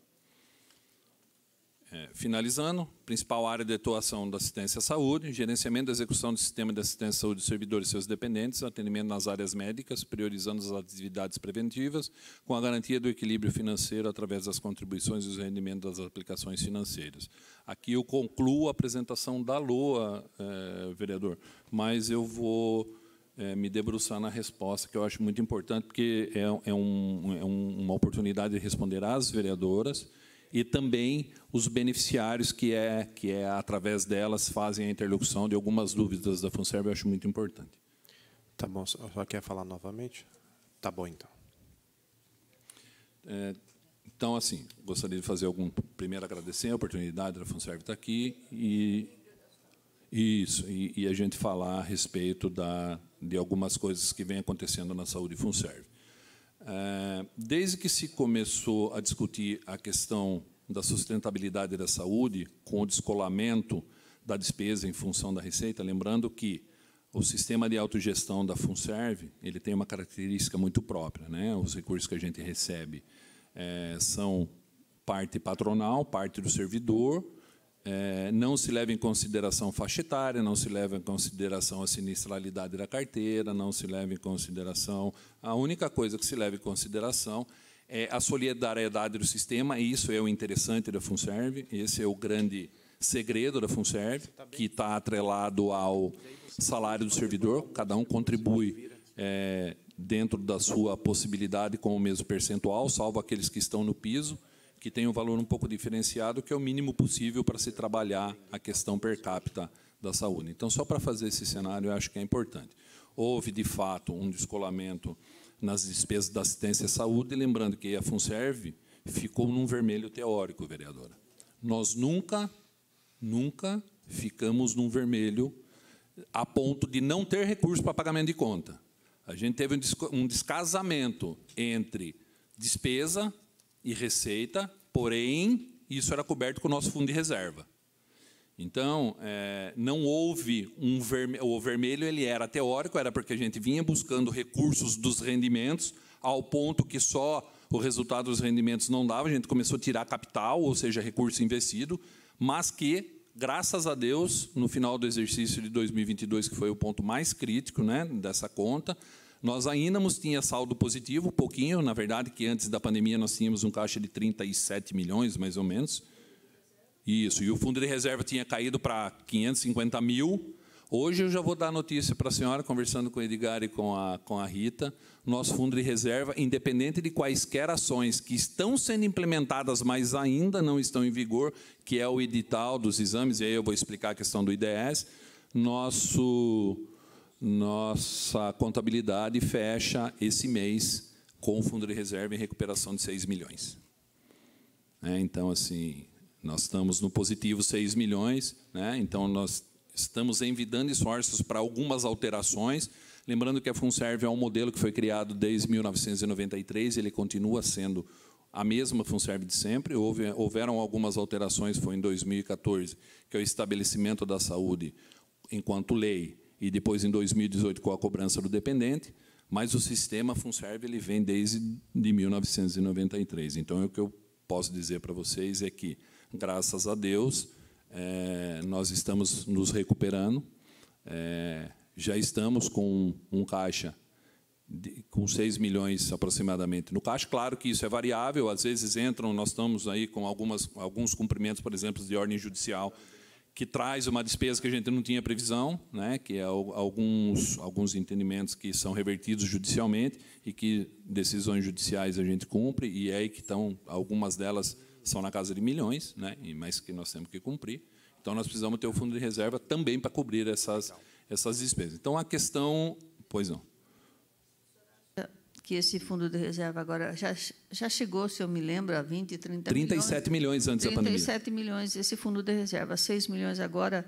É, finalizando, principal área de atuação da assistência à saúde, gerenciamento da execução do sistema de assistência à saúde dos servidores e seus dependentes, atendimento nas áreas médicas, priorizando as atividades preventivas, com a garantia do equilíbrio financeiro através das contribuições e os rendimentos das aplicações financeiras. Aqui eu concluo a apresentação da LOA, é, vereador, mas eu vou é, me debruçar na resposta, que eu acho muito importante, porque é, é, um, é uma oportunidade de responder às vereadoras e também os beneficiários que é que é através delas fazem a interlocução de algumas dúvidas da Funserve eu acho muito importante. Tá bom, só, só quer falar novamente? Tá bom então. É, então assim, gostaria de fazer algum primeiro agradecer a oportunidade da Funserve estar aqui e isso e, e a gente falar a respeito da de algumas coisas que vem acontecendo na saúde Funserve. É, desde que se começou a discutir a questão da sustentabilidade da saúde, com o descolamento da despesa em função da receita, lembrando que o sistema de autogestão da Funserve ele tem uma característica muito própria. Né? Os recursos que a gente recebe é, são parte patronal, parte do servidor, é, não se leva em consideração faixa etária, não se leva em consideração a sinistralidade da carteira, não se leva em consideração. A única coisa que se leva em consideração é a solidariedade do sistema, e isso é o interessante da Funserve, esse é o grande segredo da Funserve, que está atrelado ao salário do servidor, cada um contribui. É, dentro da sua possibilidade com o mesmo percentual, salvo aqueles que estão no piso que tem um valor um pouco diferenciado, que é o mínimo possível para se trabalhar a questão per capita da saúde. Então, só para fazer esse cenário, eu acho que é importante. Houve, de fato, um descolamento nas despesas da assistência à saúde, lembrando que a FUNSERV ficou num vermelho teórico, vereadora. Nós nunca, nunca ficamos num vermelho a ponto de não ter recurso para pagamento de conta. A gente teve um descasamento entre despesa e receita, porém, isso era coberto com o nosso fundo de reserva. Então, é, não houve um vermelho. O vermelho ele era teórico, era porque a gente vinha buscando recursos dos rendimentos, ao ponto que só o resultado dos rendimentos não dava, a gente começou a tirar capital, ou seja, recurso investido, mas que, graças a Deus, no final do exercício de 2022, que foi o ponto mais crítico né, dessa conta, nós ainda tinha saldo positivo, pouquinho, na verdade, que antes da pandemia nós tínhamos um caixa de 37 milhões, mais ou menos. Isso, e o fundo de reserva tinha caído para 550 mil. Hoje eu já vou dar notícia para a senhora, conversando com o Edgar e com a, com a Rita, nosso fundo de reserva, independente de quaisquer ações que estão sendo implementadas, mas ainda não estão em vigor, que é o edital dos exames, e aí eu vou explicar a questão do IDS, nosso nossa contabilidade fecha esse mês com o fundo de reserva em recuperação de 6 milhões. É, então, assim, nós estamos no positivo 6 milhões, né? então nós estamos envidando esforços para algumas alterações. Lembrando que a FUNSERV é um modelo que foi criado desde 1993, ele continua sendo a mesma FUNSERV de sempre. Houve, houveram algumas alterações, foi em 2014, que é o estabelecimento da saúde enquanto lei, e depois em 2018 com a cobrança do dependente, mas o sistema Funserve ele vem desde de 1993. Então, é o que eu posso dizer para vocês é que, graças a Deus, é, nós estamos nos recuperando, é, já estamos com um caixa de, com 6 milhões aproximadamente no caixa. Claro que isso é variável, às vezes entram, nós estamos aí com algumas, alguns cumprimentos, por exemplo, de ordem judicial, que traz uma despesa que a gente não tinha previsão, né, que é alguns, alguns entendimentos que são revertidos judicialmente e que decisões judiciais a gente cumpre, e é aí que estão, algumas delas são na casa de milhões, né, mas que nós temos que cumprir. Então, nós precisamos ter o fundo de reserva também para cobrir essas, então. essas despesas. Então, a questão... Pois não que esse fundo de reserva agora já, já chegou, se eu me lembro, a 20, 30 37 milhões, milhões antes da pandemia. 37 milhões, esse fundo de reserva, 6 milhões agora.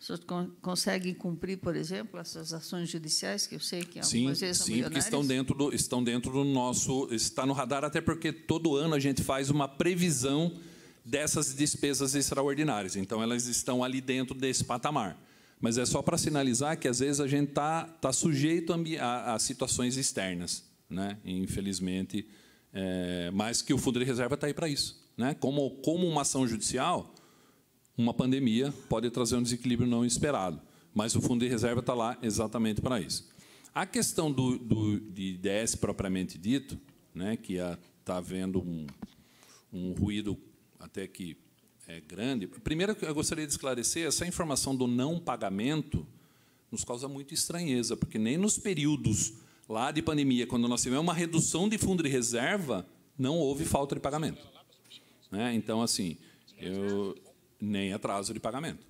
Vocês conseguem cumprir, por exemplo, essas ações judiciais que eu sei que algumas sim, vezes são Sim, porque estão dentro, do, estão dentro do nosso... Está no radar, até porque todo ano a gente faz uma previsão dessas despesas extraordinárias. Então, elas estão ali dentro desse patamar. Mas é só para sinalizar que, às vezes, a gente está tá sujeito a, a, a situações externas. Né? Infelizmente, é, mas que o fundo de reserva está aí para isso. Né? Como, como uma ação judicial, uma pandemia pode trazer um desequilíbrio não esperado, mas o fundo de reserva está lá exatamente para isso. A questão do, do de IDS propriamente dito, né, que está havendo um, um ruído até que é grande. Primeiro, eu gostaria de esclarecer, essa informação do não pagamento nos causa muita estranheza, porque nem nos períodos lá de pandemia, quando nós tivemos uma redução de fundo de reserva, não houve falta de pagamento. Né? Então, assim, eu nem atraso de pagamento.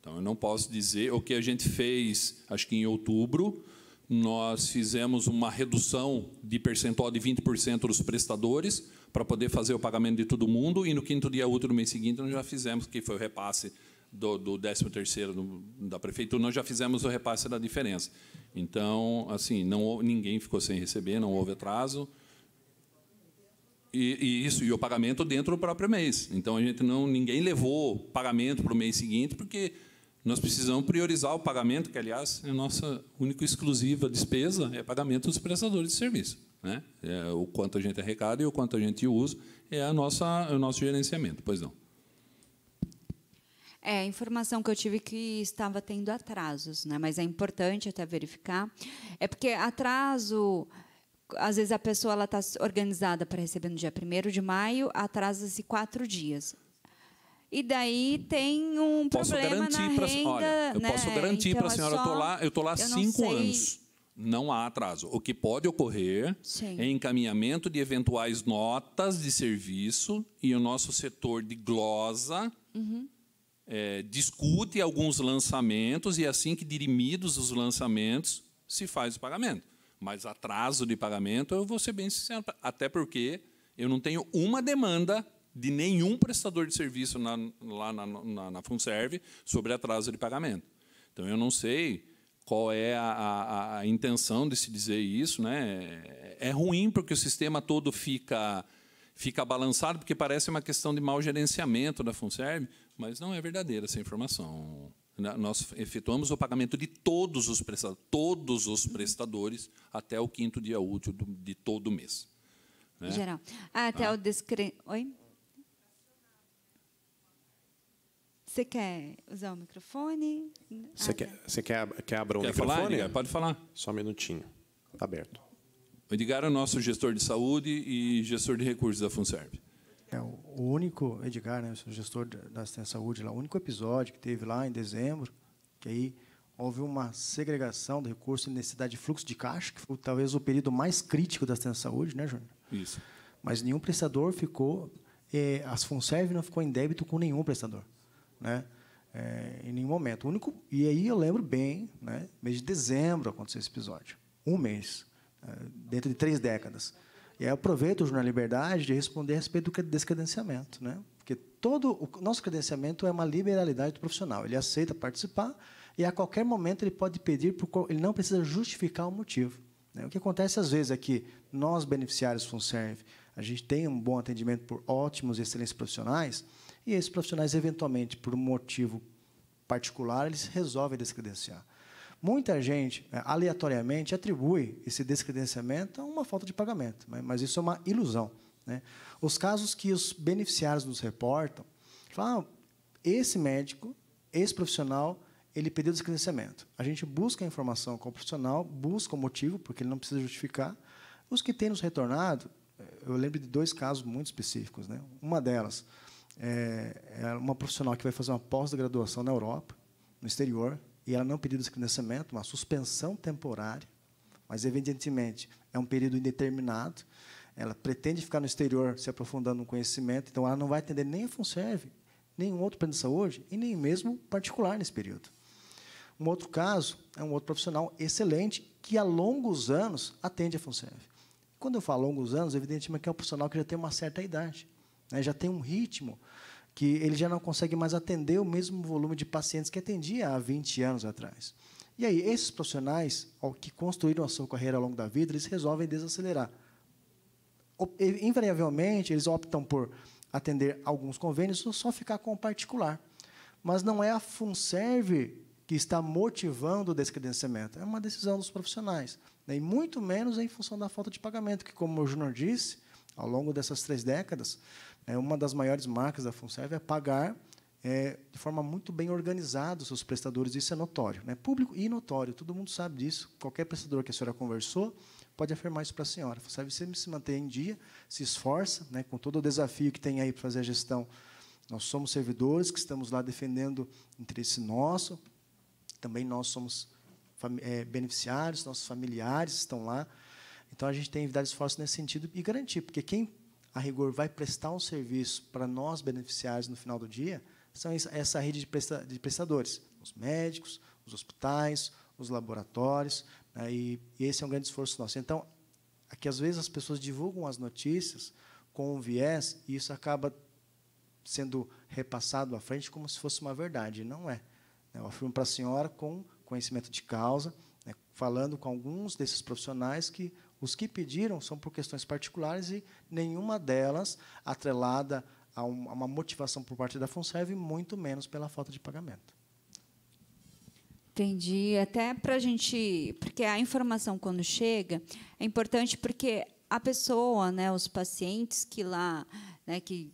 Então, eu não posso dizer o que a gente fez, acho que em outubro, nós fizemos uma redução de percentual de 20% dos prestadores para poder fazer o pagamento de todo mundo, e no quinto dia útil do mês seguinte nós já fizemos, que foi o repasse do, do 13º do, da prefeitura, nós já fizemos o repasse da diferença. Então, assim, não ninguém ficou sem receber, não houve atraso. E, e, isso e o pagamento dentro do próprio mês. Então a gente não ninguém levou pagamento para o mês seguinte porque nós precisamos priorizar o pagamento, que aliás é a nossa única exclusiva despesa é pagamento dos prestadores de serviço, né? É o quanto a gente arrecada e o quanto a gente usa é a nossa o nosso gerenciamento, pois não. É, a informação que eu tive que estava tendo atrasos, né? mas é importante até verificar. É porque atraso às vezes a pessoa ela está organizada para receber no dia 1 de maio, atrasa-se quatro dias. E daí tem um posso problema na pra, Olha, eu né? posso garantir então, para a é senhora, é só, eu estou lá, eu lá há cinco sei. anos. Não há atraso. O que pode ocorrer Sim. é encaminhamento de eventuais notas de serviço e o nosso setor de glosa uhum é, discute alguns lançamentos e, é assim que dirimidos os lançamentos, se faz o pagamento. Mas atraso de pagamento, eu vou ser bem sincero, até porque eu não tenho uma demanda de nenhum prestador de serviço na, lá na, na, na sobre atraso de pagamento. Então, eu não sei qual é a, a, a, intenção de se dizer isso. Né? É, é ruim porque o sistema todo fica, fica balançado, porque parece uma questão de mau gerenciamento da Funserve. Mas não é verdadeira essa informação. Nós efetuamos o pagamento de todos os prestadores, todos os uhum. prestadores até o quinto dia útil de todo mês. Né? Geral. Ah, até ah. o descre... Oi? Você quer usar o microfone? Você ah, quer, tá. você quer, quer abrir o quer microfone? Falar, Edgar? Pode falar. Só um minutinho. Está aberto. O Edgar é o nosso gestor de saúde e gestor de recursos da Funserve. É, o único, Edgar, né, o gestor da assistência à saúde, lá, o único episódio que teve lá em dezembro, que aí houve uma segregação do recurso e necessidade de fluxo de caixa, que foi talvez o período mais crítico da assistência à saúde, né, Júnior? Isso. Mas nenhum prestador ficou, é, as Funserv não ficou em débito com nenhum prestador, né? É, em nenhum momento. O único, e aí eu lembro bem, né, mês de dezembro aconteceu esse episódio. Um mês, é, dentro de três décadas. E aí aproveito o Jornal Liberdade de responder a respeito do descredenciamento, né? porque todo o nosso credenciamento é uma liberalidade do profissional. Ele aceita participar e, a qualquer momento, ele pode pedir, por, ele não precisa justificar o motivo. Né? O que acontece, às vezes, é que nós, beneficiários FUNSERV, a gente tem um bom atendimento por ótimos e excelentes profissionais, e esses profissionais, eventualmente, por um motivo particular, eles resolvem descredenciar. Muita gente, né, aleatoriamente, atribui esse descredenciamento a uma falta de pagamento, né, mas isso é uma ilusão. Né? Os casos que os beneficiários nos reportam, falam, ah, esse médico, esse profissional, ele pediu descredenciamento. A gente busca a informação com o profissional, busca o motivo, porque ele não precisa justificar. Os que têm nos retornado, eu lembro de dois casos muito específicos. Né? Uma delas eh, é uma profissional que vai fazer uma pós-graduação na Europa, no exterior, e ela não é pediu descredenciamento, uma suspensão temporária, mas, evidentemente, é um período indeterminado, ela pretende ficar no exterior se aprofundando no conhecimento, então ela não vai atender nem a nem nenhum outro plano de saúde, e nem mesmo particular nesse período. Um outro caso é um outro profissional excelente que, há longos anos, atende a FUNSERV. Quando eu falo longos anos, evidentemente é um profissional que já tem uma certa idade, né? já tem um ritmo que ele já não consegue mais atender o mesmo volume de pacientes que atendia há 20 anos atrás. E aí, esses profissionais, que construíram a sua carreira ao longo da vida, eles resolvem desacelerar. Invariavelmente, eles optam por atender alguns convênios ou só ficar com o particular. Mas não é a FUNSERVE que está motivando o descredenciamento, é uma decisão dos profissionais. Né? E muito menos em função da falta de pagamento, que, como o Júnior disse, ao longo dessas três décadas, é uma das maiores marcas da Funserv é pagar é, de forma muito bem organizada os seus prestadores. Isso é notório, né? público e notório. Todo mundo sabe disso. Qualquer prestador que a senhora conversou pode afirmar isso para a senhora. A Funserv sempre se mantém em dia, se esforça, né, com todo o desafio que tem aí para fazer a gestão. Nós somos servidores que estamos lá defendendo interesse nosso. Também nós somos é, beneficiários, nossos familiares estão lá. Então, a gente tem que dar esforço nesse sentido e garantir, porque quem a rigor vai prestar um serviço para nós beneficiários no final do dia, são essa rede de prestadores, os médicos, os hospitais, os laboratórios, né, e, e esse é um grande esforço nosso. Então, aqui às vezes as pessoas divulgam as notícias com um viés e isso acaba sendo repassado à frente como se fosse uma verdade, não é. Né? Eu afirmo para a senhora com conhecimento de causa, né, falando com alguns desses profissionais que os que pediram são por questões particulares e nenhuma delas atrelada a, um, a uma motivação por parte da Funserve, muito menos pela falta de pagamento. Entendi. Até para a gente. Porque a informação, quando chega, é importante porque a pessoa, né, os pacientes que lá, né, que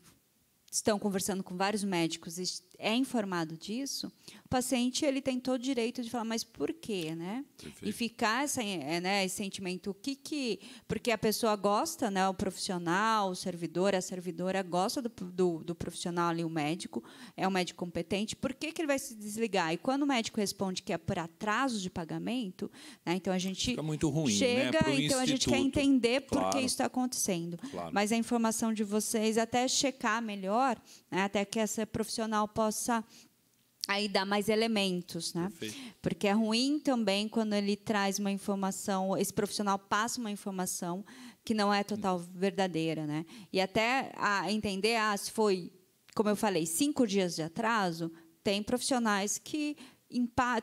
estão conversando com vários médicos é informado disso, o paciente ele tem todo o direito de falar, mas por quê, né? E ficar eh, né, esse sentimento, o que que, porque a pessoa gosta, né, o profissional, o servidor, a servidora gosta do, do, do profissional ali, o médico é um médico competente, por que que ele vai se desligar? E quando o médico responde que é por atraso de pagamento, né, então a gente Fica muito ruim, né, chega, né? então a gente quer entender claro. por que isso está acontecendo. Claro. Mas a informação de vocês até checar melhor, né, até que essa profissional possa possa aí dá mais elementos, né? Perfeito. Porque é ruim também quando ele traz uma informação, esse profissional passa uma informação que não é total verdadeira, né? E até a entender, ah, se foi, como eu falei, cinco dias de atraso, tem profissionais que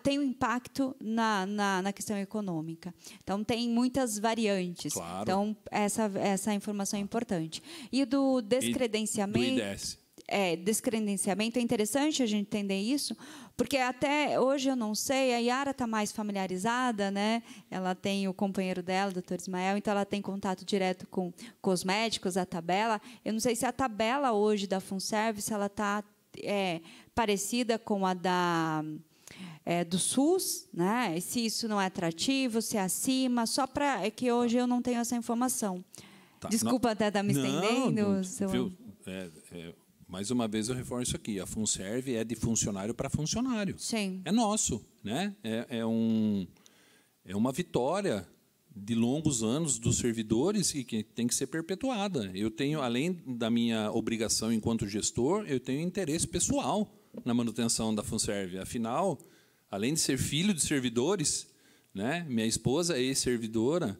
tem um impacto na, na, na, questão econômica. Então, tem muitas variantes. Claro. Então, essa, essa informação é importante. E do descredenciamento... E do IDS é, descredenciamento. É interessante a gente entender isso, porque até hoje eu não sei, a Yara está mais familiarizada, né? Ela tem o companheiro dela, o doutor Ismael, então ela tem contato direto com cosméticos, a tabela. Eu não sei se a tabela hoje da Funservice ela está é, parecida com a da. É, do SUS, né? se isso não é atrativo, se é acima, só para. É que hoje eu não tenho essa informação. Tá. Desculpa não, até estar tá me estendendo. não, seu... viu, é, é, mais uma vez eu reforço aqui, a Funserve é de funcionário para funcionário. Sim. É nosso, né? É, é, um, é uma vitória de longos anos dos servidores e que tem que ser perpetuada. Eu tenho, além da minha obrigação enquanto gestor, eu tenho interesse pessoal na manutenção da Funserve. Afinal, além de ser filho de servidores, né? Minha esposa é ex-servidora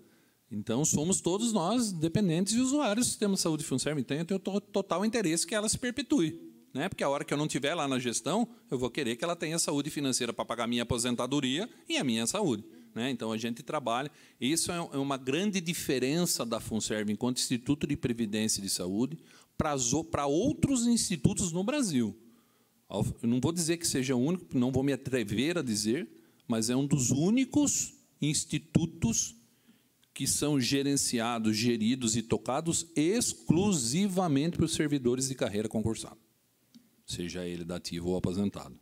então, somos todos nós dependentes e usuários do sistema de saúde Funserve. Então, eu tenho total interesse que ela se perpetue. Né? Porque a hora que eu não tiver lá na gestão, eu vou querer que ela tenha saúde financeira para pagar minha aposentadoria e a minha saúde. Né? Então, a gente trabalha. Isso é, é uma grande diferença da Funserve enquanto Instituto de Previdência e de Saúde para outros institutos no Brasil. Eu não vou dizer que seja o único, não vou me atrever a dizer, mas é um dos únicos institutos que são gerenciados, geridos e tocados exclusivamente pelos servidores de carreira concursado, seja ele dativo ou aposentado.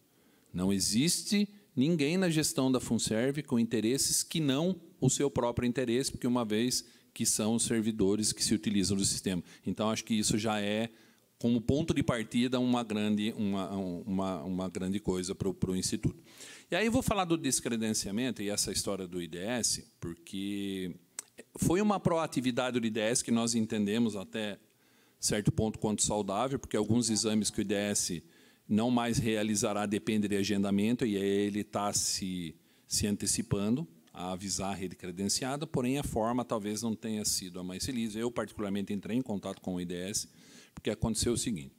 Não existe ninguém na gestão da Funserv com interesses que não o seu próprio interesse, porque uma vez que são os servidores que se utilizam do sistema. Então, acho que isso já é, como ponto de partida, uma grande, uma, uma, uma grande coisa para o, para o Instituto. E aí eu vou falar do descredenciamento e essa história do IDS, porque foi uma proatividade do IDS que nós entendemos até certo ponto quanto saudável, porque alguns exames que o IDS não mais realizará depende de agendamento, e aí ele está se, se antecipando a avisar a rede credenciada, porém a forma talvez não tenha sido a mais feliz. Eu, particularmente, entrei em contato com o IDS, porque aconteceu o seguinte.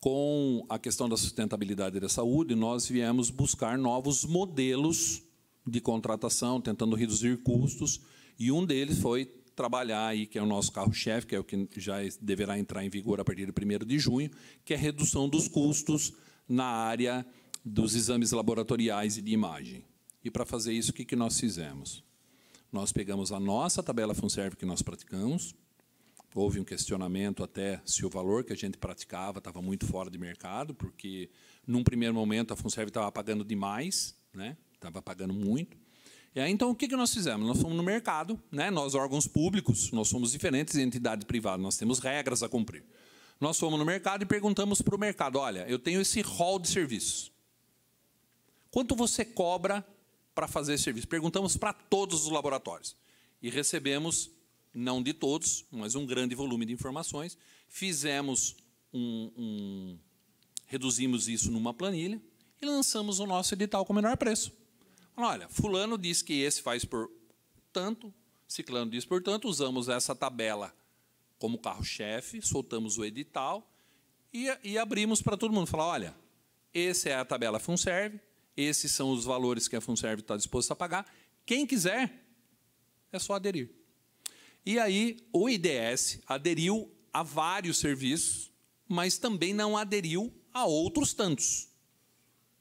Com a questão da sustentabilidade da saúde, nós viemos buscar novos modelos de contratação, tentando reduzir custos, e um deles foi trabalhar aí, que é o nosso carro-chefe, que é o que já deverá entrar em vigor a partir do 1 de junho, que é a redução dos custos na área dos exames laboratoriais e de imagem. E para fazer isso, o que, que nós fizemos? Nós pegamos a nossa tabela Funserve que nós praticamos, houve um questionamento até se o valor que a gente praticava estava muito fora de mercado, porque, num primeiro momento, a Funserve estava pagando demais, né? estava pagando muito, e aí, então, o que nós fizemos? Nós fomos no mercado, né? nós, órgãos públicos, nós somos diferentes entidades entidade privada, nós temos regras a cumprir. Nós fomos no mercado e perguntamos para o mercado: olha, eu tenho esse hall de serviços. Quanto você cobra para fazer esse serviço? Perguntamos para todos os laboratórios. E recebemos, não de todos, mas um grande volume de informações. Fizemos um, um reduzimos isso numa planilha e lançamos o nosso edital com o menor preço. Olha, fulano diz que esse faz por tanto, ciclano diz por tanto, usamos essa tabela como carro-chefe, soltamos o edital e, e abrimos para todo mundo. Falar, olha, essa é a tabela FUNSERV, esses são os valores que a FUNSERV está disposta a pagar. Quem quiser, é só aderir. E aí o IDS aderiu a vários serviços, mas também não aderiu a outros tantos,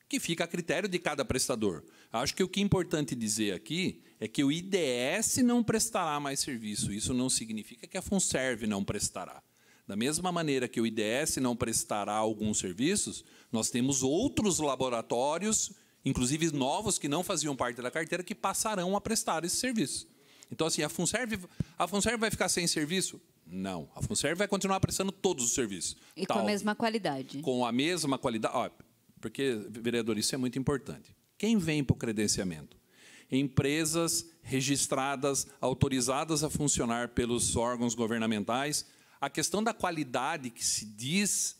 que fica a critério de cada prestador. Acho que o que é importante dizer aqui é que o IDS não prestará mais serviço. Isso não significa que a Funserve não prestará. Da mesma maneira que o IDS não prestará alguns serviços, nós temos outros laboratórios, inclusive novos que não faziam parte da carteira, que passarão a prestar esse serviço. Então, assim, a Funserve, a Funserve vai ficar sem serviço? Não. A Funserve vai continuar prestando todos os serviços. E tal, com a mesma qualidade. Com a mesma qualidade. Ó, porque, vereador, isso é muito importante. Quem vem para o credenciamento? Empresas registradas, autorizadas a funcionar pelos órgãos governamentais. A questão da qualidade que se diz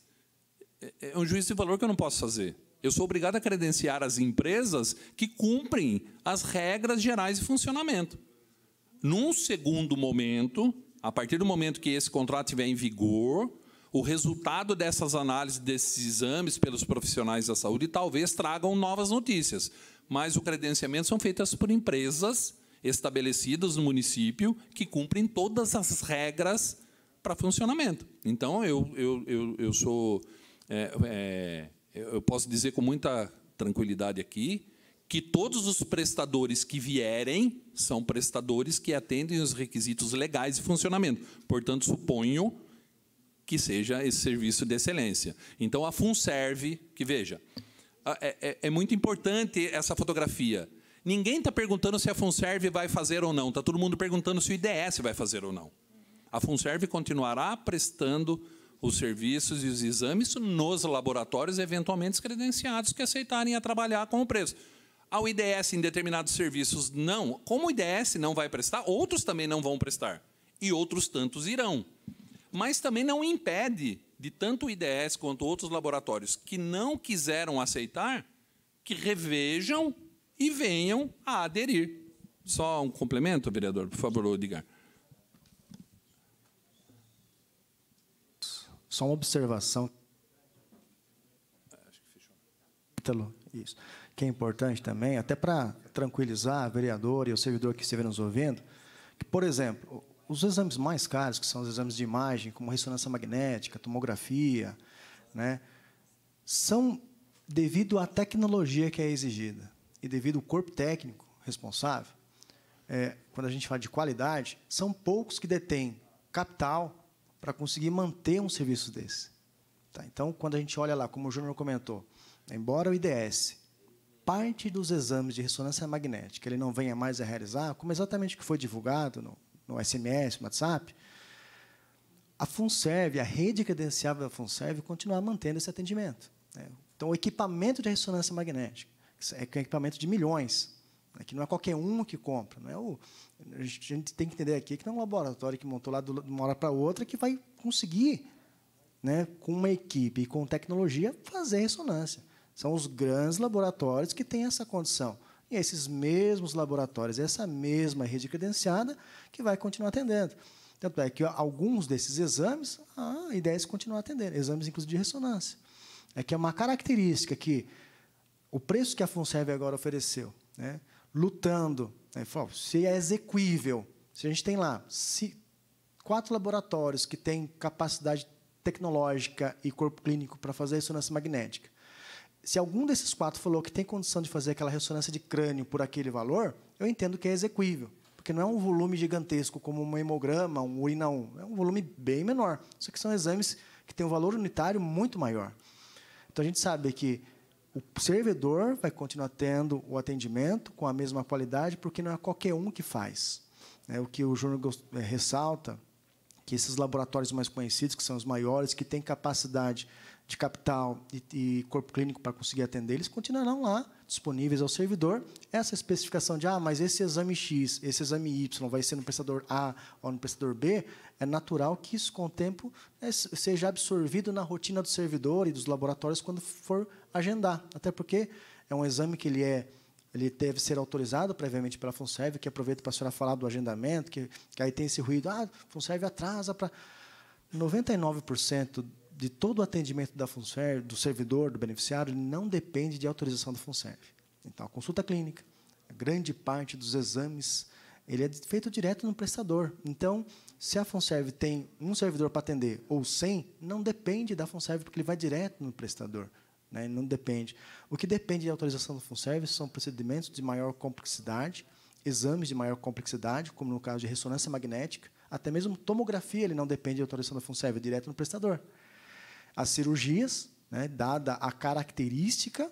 é, é, é um juízo de valor que eu não posso fazer. Eu sou obrigado a credenciar as empresas que cumprem as regras gerais de funcionamento. Num segundo momento, a partir do momento que esse contrato estiver em vigor, o resultado dessas análises, desses exames pelos profissionais da saúde talvez tragam novas notícias. Mas o credenciamento são feitas por empresas estabelecidas no município que cumprem todas as regras para funcionamento. Então, eu, eu, eu, eu sou. É, é, eu posso dizer com muita tranquilidade aqui que todos os prestadores que vierem são prestadores que atendem os requisitos legais de funcionamento. Portanto, suponho que seja esse serviço de excelência. Então, a FUNSERVE, que veja, é, é, é muito importante essa fotografia. Ninguém está perguntando se a FUNSERVE vai fazer ou não, está todo mundo perguntando se o IDS vai fazer ou não. A FUNSERVE continuará prestando os serviços e os exames nos laboratórios eventualmente credenciados que aceitarem a trabalhar com o preço. Ao IDS em determinados serviços, não. Como o IDS não vai prestar, outros também não vão prestar. E outros tantos irão mas também não impede de tanto o IDS quanto outros laboratórios que não quiseram aceitar que revejam e venham a aderir. Só um complemento, vereador, por favor, Odigar. Só uma observação. Ítalo, isso. Que é importante também, até para tranquilizar a vereadora e o servidor que estiver nos ouvindo, que, por exemplo, os exames mais caros, que são os exames de imagem, como ressonância magnética, tomografia, né, são devido à tecnologia que é exigida e devido ao corpo técnico responsável. É, quando a gente fala de qualidade, são poucos que detêm capital para conseguir manter um serviço desse. Tá, então, quando a gente olha lá, como o Júnior comentou, embora o IDS parte dos exames de ressonância magnética ele não venha mais a realizar, como exatamente o que foi divulgado no, no SMS, no WhatsApp, a FUNSERV, a rede credenciável da FUNSERV, continuar mantendo esse atendimento. Né? Então, o equipamento de ressonância magnética, é que é um equipamento de milhões, né? que não é qualquer um que compra. Não é o, a gente tem que entender aqui que não é um laboratório que montou lá de uma hora para outra que vai conseguir, né, com uma equipe e com tecnologia, fazer ressonância. São os grandes laboratórios que têm essa condição. E é esses mesmos laboratórios, essa mesma rede credenciada que vai continuar atendendo. Tanto é que alguns desses exames, a ideia é se continuar atendendo, exames inclusive de ressonância. É que é uma característica que o preço que a Funserve agora ofereceu, né, lutando, né, falou, se é exequível, se a gente tem lá se, quatro laboratórios que têm capacidade tecnológica e corpo clínico para fazer ressonância magnética, se algum desses quatro falou que tem condição de fazer aquela ressonância de crânio por aquele valor, eu entendo que é exequível, porque não é um volume gigantesco como um hemograma, um urina 1, é um volume bem menor. Só que são exames que têm um valor unitário muito maior. Então a gente sabe que o servidor vai continuar tendo o atendimento com a mesma qualidade, porque não é qualquer um que faz. É o que o Júnior é, ressalta, que esses laboratórios mais conhecidos, que são os maiores, que têm capacidade de capital e, e corpo clínico para conseguir atender, eles continuarão lá disponíveis ao servidor. Essa especificação de, ah, mas esse exame X, esse exame Y vai ser no prestador A ou no prestador B, é natural que isso, com o tempo, é, seja absorvido na rotina do servidor e dos laboratórios quando for agendar. Até porque é um exame que ele é ele deve ser autorizado previamente pela FUNSERV, que aproveito para a senhora falar do agendamento, que, que aí tem esse ruído, ah, FUNSERV atrasa para... 99% de todo o atendimento da FUNSERV, do servidor, do beneficiário, não depende de autorização da FUNSERV. Então, a consulta clínica, a grande parte dos exames, ele é feito direto no prestador. Então, se a FUNSERV tem um servidor para atender ou 100, não depende da FUNSERV, porque ele vai direto no prestador. Né? Não depende. O que depende de autorização da FUNSERV são procedimentos de maior complexidade, exames de maior complexidade, como no caso de ressonância magnética, até mesmo tomografia, ele não depende de autorização da FUNSERV, é direto no prestador as cirurgias, né, dada a característica,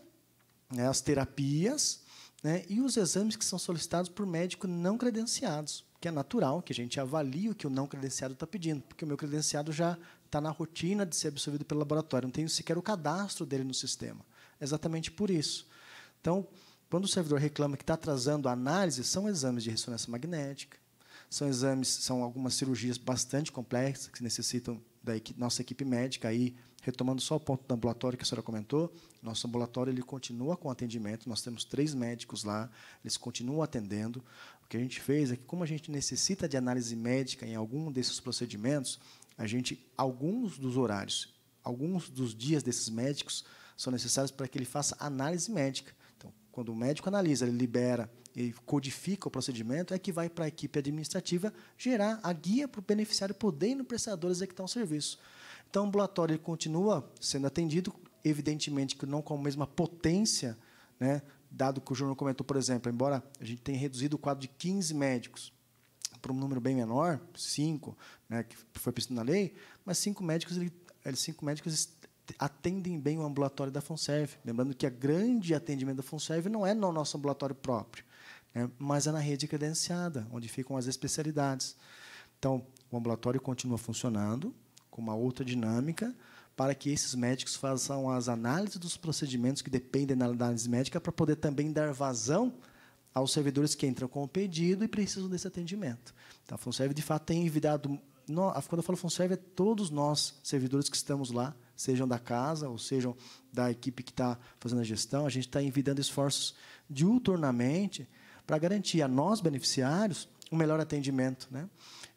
né, as terapias né, e os exames que são solicitados por médicos não credenciados, que é natural que a gente avalie o que o não credenciado está pedindo, porque o meu credenciado já está na rotina de ser absorvido pelo laboratório, não tenho sequer o cadastro dele no sistema. exatamente por isso. Então, quando o servidor reclama que está atrasando a análise, são exames de ressonância magnética, são exames, são algumas cirurgias bastante complexas que necessitam da nossa equipe médica aí Retomando só o ponto do ambulatório que a senhora comentou, nosso ambulatório ele continua com atendimento, nós temos três médicos lá, eles continuam atendendo. O que a gente fez é que, como a gente necessita de análise médica em algum desses procedimentos, a gente, alguns dos horários, alguns dos dias desses médicos são necessários para que ele faça análise médica. Então, quando o médico analisa, ele libera e codifica o procedimento, é que vai para a equipe administrativa gerar a guia para o beneficiário poder ir no prestador executar um serviço. Então, o ambulatório continua sendo atendido, evidentemente que não com a mesma potência, né? dado que o Júnior comentou, por exemplo, embora a gente tenha reduzido o quadro de 15 médicos para um número bem menor, 5, né, que foi previsto na lei, mas cinco médicos, eles, cinco médicos atendem bem o ambulatório da Fonserve. Lembrando que a grande atendimento da Fonserve não é no nosso ambulatório próprio, né, mas é na rede credenciada, onde ficam as especialidades. Então, o ambulatório continua funcionando, com uma outra dinâmica, para que esses médicos façam as análises dos procedimentos que dependem da análise médica, para poder também dar vazão aos servidores que entram com o pedido e precisam desse atendimento. Então, a Funserve, de fato, tem envidado. Quando eu falo Funserve, é todos nós, servidores que estamos lá, sejam da casa ou sejam da equipe que está fazendo a gestão, a gente está envidando esforços diuturnamente para garantir a nós, beneficiários, um melhor atendimento. Né?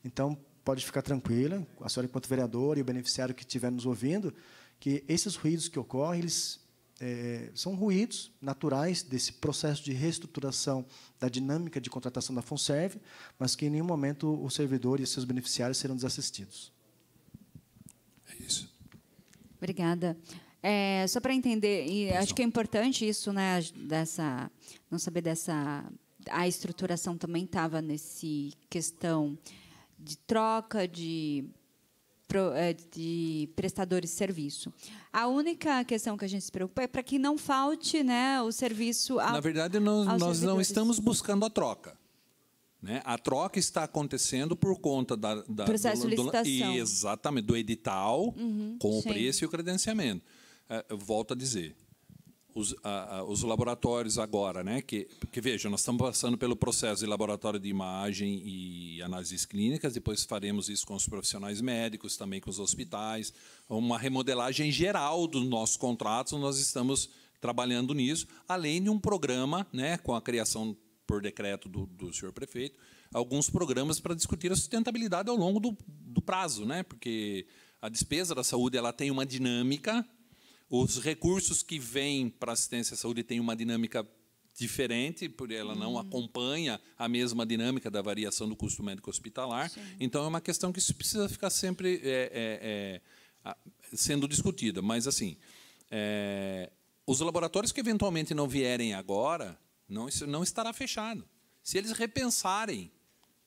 Então, pode ficar tranquila, a senhora enquanto vereadora e o beneficiário que estiver nos ouvindo, que esses ruídos que ocorrem, eles é, são ruídos naturais desse processo de reestruturação da dinâmica de contratação da Fonserve, mas que em nenhum momento o servidor e seus beneficiários serão desassistidos. É isso. Obrigada. É, só para entender, e acho que é importante isso, né? Dessa, não saber dessa, a estruturação também estava nesse questão de troca de, é, de prestadores de serviço. A única questão que a gente se preocupa é para que não falte né, o serviço ao, Na verdade, nós, nós não estamos buscando a troca. Né? A troca está acontecendo por conta da, da processo do, de licitação. Do, exatamente, do edital uhum, com sim. o preço e o credenciamento. Uh, volto a dizer, os, a, a, os laboratórios agora, né? Que, que veja, nós estamos passando pelo processo de laboratório de imagem e análises clínicas, depois faremos isso com os profissionais médicos, também com os hospitais, uma remodelagem geral dos nossos contratos, nós estamos trabalhando nisso, além de um programa, né, com a criação por decreto do, do senhor prefeito, alguns programas para discutir a sustentabilidade ao longo do, do prazo, né? Porque a despesa da saúde ela tem uma dinâmica os recursos que vêm para assistência à saúde têm uma dinâmica diferente, porque ela não uhum. acompanha a mesma dinâmica da variação do custo médico hospitalar. Sim. Então, é uma questão que precisa ficar sempre é, é, é, sendo discutida. Mas, assim, é, os laboratórios que eventualmente não vierem agora, não, isso não estará fechado. Se eles repensarem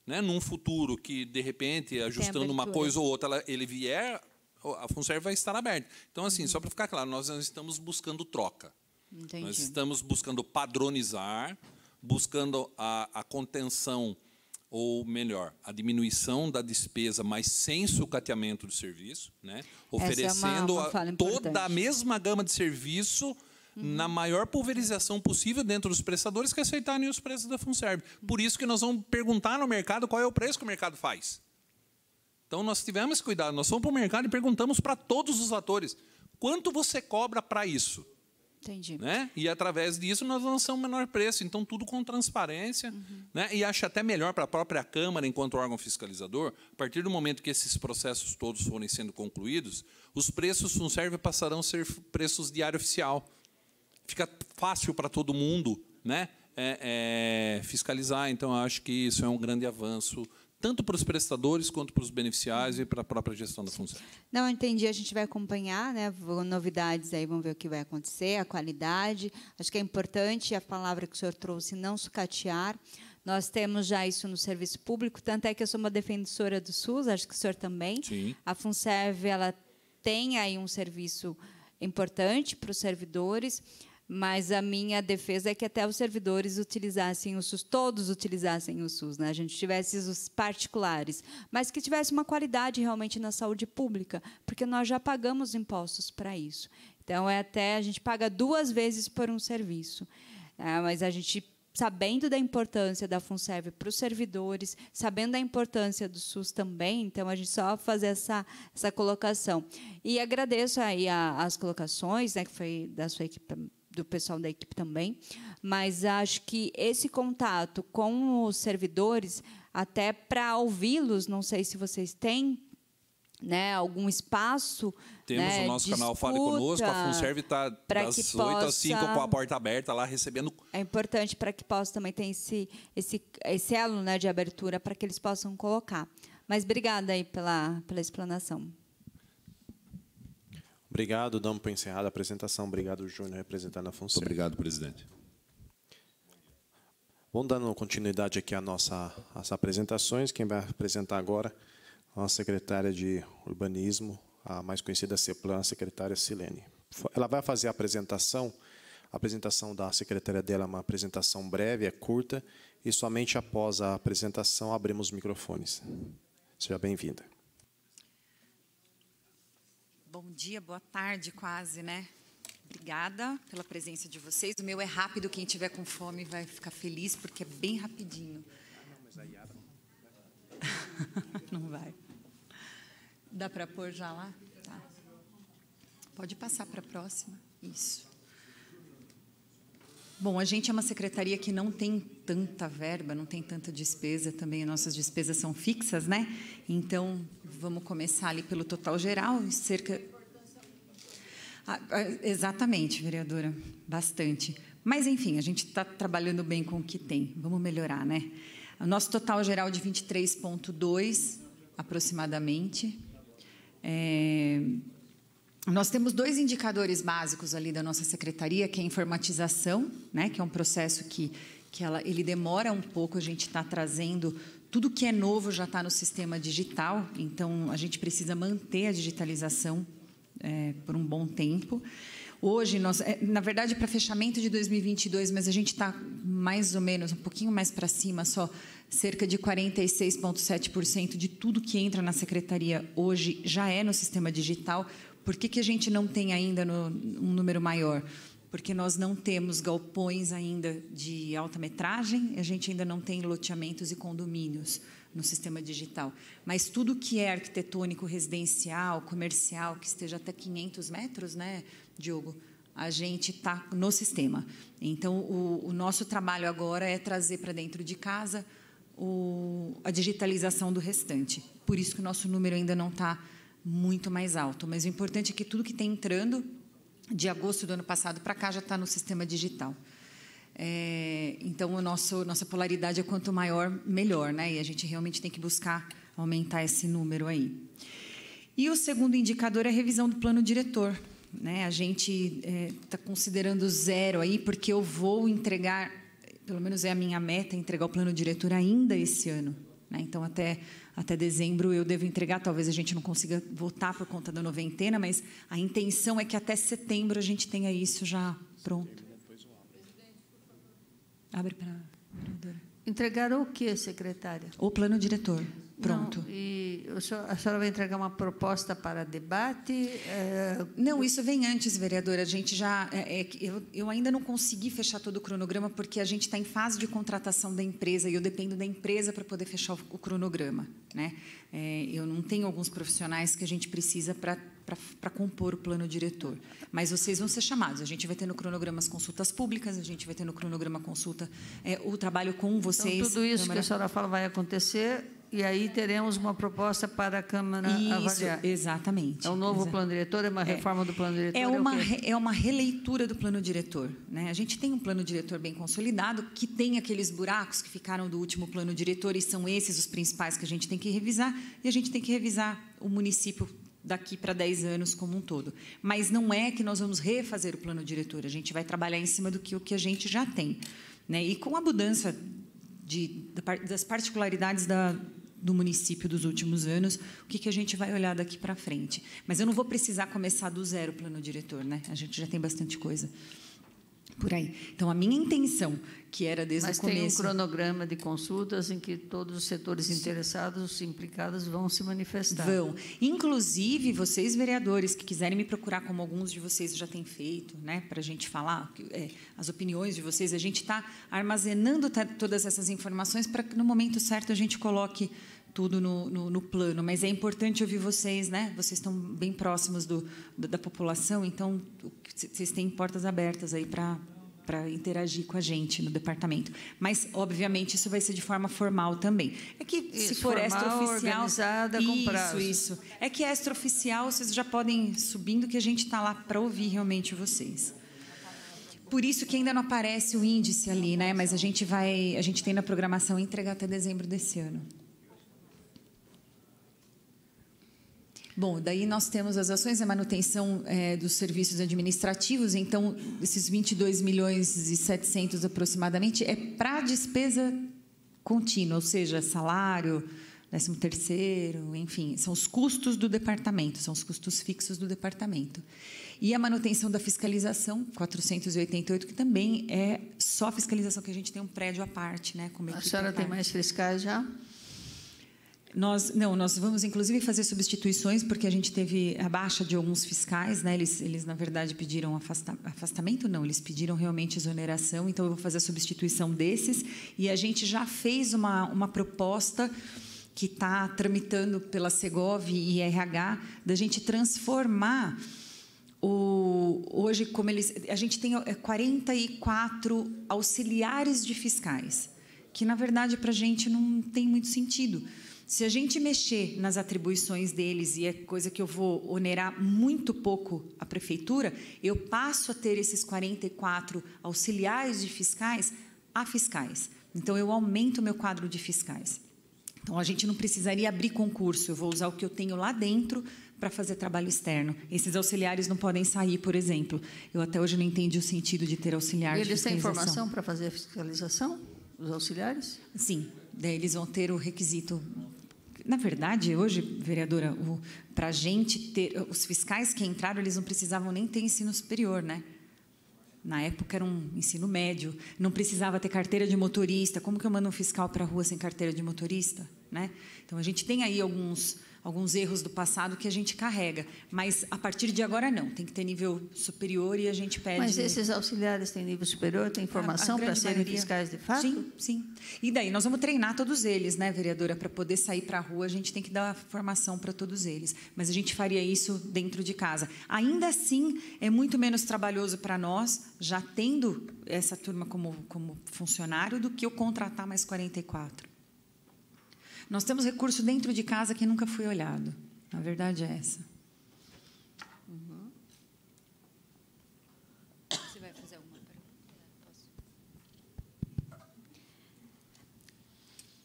né, num futuro que, de repente, ajustando uma coisa ou outra, ele vier a Funserv vai estar aberta. Então, assim, uhum. só para ficar claro, nós não estamos buscando troca. Entendi. Nós estamos buscando padronizar, buscando a, a contenção, ou melhor, a diminuição da despesa, mas sem sucateamento do serviço, né? oferecendo é uma, uma toda a mesma gama de serviço uhum. na maior pulverização possível dentro dos prestadores que aceitarem os preços da Funserv. Por isso que nós vamos perguntar no mercado qual é o preço que o mercado faz. Então nós tivemos cuidado, nós fomos para o mercado e perguntamos para todos os atores quanto você cobra para isso. Entendi. Né? E através disso nós lançamos o menor preço, então tudo com transparência. Uhum. Né? E acho até melhor para a própria Câmara, enquanto órgão fiscalizador, a partir do momento que esses processos todos forem sendo concluídos, os preços não servem passarão a ser preços diário oficial. Fica fácil para todo mundo né? É, é, fiscalizar, então acho que isso é um grande avanço tanto para os prestadores quanto para os beneficiários e para a própria gestão da função. Não, entendi. A gente vai acompanhar, né? Novidades aí, vamos ver o que vai acontecer, a qualidade. Acho que é importante a palavra que o senhor trouxe, não sucatear. Nós temos já isso no serviço público, tanto é que eu sou uma defensora do SUS, acho que o senhor também. Sim. A Funserv ela tem aí um serviço importante para os servidores. Mas a minha defesa é que até os servidores utilizassem o SUS, todos utilizassem o SUS, né? A gente tivesse os particulares, mas que tivesse uma qualidade realmente na saúde pública, porque nós já pagamos impostos para isso. Então é até a gente paga duas vezes por um serviço, é, mas a gente sabendo da importância da Funserv para os servidores, sabendo da importância do SUS também, então a gente só fazer essa, essa colocação. E agradeço aí a, as colocações, né, que foi da sua equipe do pessoal da equipe também, mas acho que esse contato com os servidores, até para ouvi-los, não sei se vocês têm, né, algum espaço. Temos né, o nosso canal Fale Conosco, a FunServe está das 8 às 5 com a porta aberta lá recebendo. É importante para que possa também ter esse, esse, esse elo né, de abertura para que eles possam colocar. Mas obrigada aí pela, pela explanação. Obrigado, damos por encerrada a apresentação. Obrigado, Júnior, representando a função. Obrigado, presidente. Vamos dando continuidade aqui à nossa, às apresentações. Quem vai apresentar agora é a secretária de Urbanismo, a mais conhecida CEPLAN, a secretária Silene. Ela vai fazer a apresentação. A apresentação da secretária dela é uma apresentação breve, é curta, e somente após a apresentação abrimos os microfones. Seja bem-vinda. Bom dia, boa tarde, quase, né? Obrigada pela presença de vocês. O meu é rápido, quem tiver com fome vai ficar feliz, porque é bem rapidinho. Não vai. Dá para pôr já lá? Tá. Pode passar para a próxima. Isso. Bom, a gente é uma secretaria que não tem tanta verba, não tem tanta despesa também, nossas despesas são fixas, né? Então, vamos começar ali pelo total geral, cerca. Ah, ah, exatamente, vereadora, bastante. Mas, enfim, a gente está trabalhando bem com o que tem, vamos melhorar, né? O nosso total geral de 23,2 aproximadamente. É nós temos dois indicadores básicos ali da nossa secretaria, que é a informatização, né, que é um processo que, que ela, ele demora um pouco, a gente está trazendo tudo que é novo já está no sistema digital, então a gente precisa manter a digitalização é, por um bom tempo. Hoje, nós, é, na verdade, para fechamento de 2022, mas a gente está mais ou menos, um pouquinho mais para cima, só cerca de 46,7% de tudo que entra na secretaria hoje já é no sistema digital. Por que, que a gente não tem ainda no, um número maior? Porque nós não temos galpões ainda de alta metragem, a gente ainda não tem loteamentos e condomínios no sistema digital. Mas tudo que é arquitetônico, residencial, comercial, que esteja até 500 metros, né, Diogo? a gente está no sistema. Então, o, o, nosso trabalho agora é trazer para dentro de casa o, a digitalização do restante. Por isso que o nosso número ainda não está muito mais alto. Mas o importante é que tudo que está entrando de agosto do ano passado para cá já está no sistema digital. É, então, o nosso, nossa polaridade é quanto maior, melhor, né? E a gente realmente tem que buscar aumentar esse número aí. E o segundo indicador é a revisão do plano diretor. Né? A gente está é, tá considerando zero aí, porque eu vou entregar, pelo menos é a minha meta, entregar o plano diretor ainda esse ano. Né? Então, até até dezembro eu devo entregar. Talvez a gente não consiga votar por conta da noventena, mas a intenção é que até setembro a gente tenha isso já pronto. Abre para a vereadora. Entregar o que, secretária? O plano diretor. Pronto. Não, e senhor, a senhora vai entregar uma proposta para debate? É... Não, isso vem antes, vereadora. A gente já. É, é, eu, eu, ainda não consegui fechar todo o cronograma, porque a gente está em fase de contratação da empresa e eu dependo da empresa para poder fechar o, o cronograma. Né? É, eu não tenho alguns profissionais que a gente precisa para para compor o plano diretor. Mas vocês vão ser chamados. A gente vai ter no cronograma as consultas públicas, a gente vai ter no cronograma consulta é, o trabalho com então, vocês. Então, tudo isso Câmara. que a senhora fala vai acontecer e aí teremos uma proposta para a Câmara Isso, avaliar. Exatamente. É um novo plano diretor, é uma reforma é, do plano diretor? É uma, é, é, é, é, uma releitura do plano diretor. Né? A gente tem um plano diretor bem consolidado, que tem aqueles buracos que ficaram do último plano diretor, e são esses os principais que a gente tem que revisar, e a gente tem que revisar o município daqui para 10 anos como um todo. Mas não é que nós vamos refazer o plano diretor, a gente vai trabalhar em cima do que, o que a gente já tem. Né? E com a mudança de, das particularidades da, do município dos últimos anos, o que, que a gente vai olhar daqui para frente. Mas eu não vou precisar começar do zero, plano diretor, né? A gente já tem bastante coisa. Por aí. Então, a minha intenção, que era desde Mas o começo... Mas tem um cronograma de consultas em que todos os setores interessados, implicados, vão se manifestar. Vão. Inclusive, vocês, vereadores, que quiserem me procurar, como alguns de vocês já têm feito, né, para a gente falar é, as opiniões de vocês, a gente está armazenando todas essas informações para que, no momento certo, a gente coloque tudo no, no, no, plano, mas é importante ouvir vocês, né? Vocês estão bem próximos do, da população, então vocês têm portas abertas aí para interagir com a gente no departamento. Mas, obviamente, isso vai ser de forma formal também. É que isso, se for extraoficial. isso, prazo. isso. É que é extraoficial, vocês já podem subindo que a gente está lá para ouvir realmente vocês. Por isso que ainda não aparece o índice ali, né? Mas a gente vai, a gente tem na programação entregar até dezembro desse ano. Bom, daí nós temos as ações de né, manutenção é, dos serviços administrativos, então esses 22 milhões e 700 aproximadamente é para despesa contínua, ou seja, salário, 13 terceiro, enfim, são os custos do departamento, são os custos fixos do departamento. E a manutenção da fiscalização, 488, que também é só fiscalização, que a gente tem um prédio à parte. Né, como é a senhora tá? tem mais fiscais já? Nós, não, nós vamos inclusive fazer substituições, porque a gente teve a baixa de alguns fiscais, né? eles, eles na verdade pediram afasta, afastamento, não, eles pediram realmente exoneração, então eu vou fazer a substituição desses. E a gente já fez uma, uma proposta que está tramitando pela Segov e RH, da gente transformar o, hoje, como eles. A gente tem 44 é, auxiliares de fiscais, que na verdade para a gente não tem muito sentido se a gente mexer nas atribuições deles, e é coisa que eu vou onerar muito pouco a prefeitura, eu passo a ter esses 44 auxiliares de fiscais a fiscais. Então, eu aumento o meu quadro de fiscais. Então, a gente não precisaria abrir concurso, eu vou usar o que eu tenho lá dentro para fazer trabalho externo. Esses auxiliares não podem sair, por exemplo. Eu até hoje não entendi o sentido de ter auxiliar e eles têm formação para fazer a fiscalização? Os auxiliares? Sim, daí eles vão ter o requisito na verdade, hoje, vereadora, para a gente ter. Os fiscais que entraram, eles não precisavam nem ter ensino superior, né? Na época era um ensino médio, não precisava ter carteira de motorista. Como que eu mando um fiscal para a rua sem carteira de motorista? Né? Então a gente tem aí alguns alguns erros do passado que a gente carrega. Mas a partir de agora não, tem que ter nível superior e a gente pede. Mas esses auxiliares têm nível superior, têm formação para serem maioria. fiscais de fato? Sim, sim. E daí nós vamos treinar todos eles, né, vereadora? Para poder sair para a rua, a gente tem que dar formação para todos eles. Mas a gente faria isso dentro de casa. Ainda assim, é muito menos trabalhoso para nós, já tendo essa turma como, como funcionário, do que eu contratar mais 44. Nós temos recurso dentro de casa que nunca foi olhado. A verdade é essa. Você vai fazer alguma pergunta?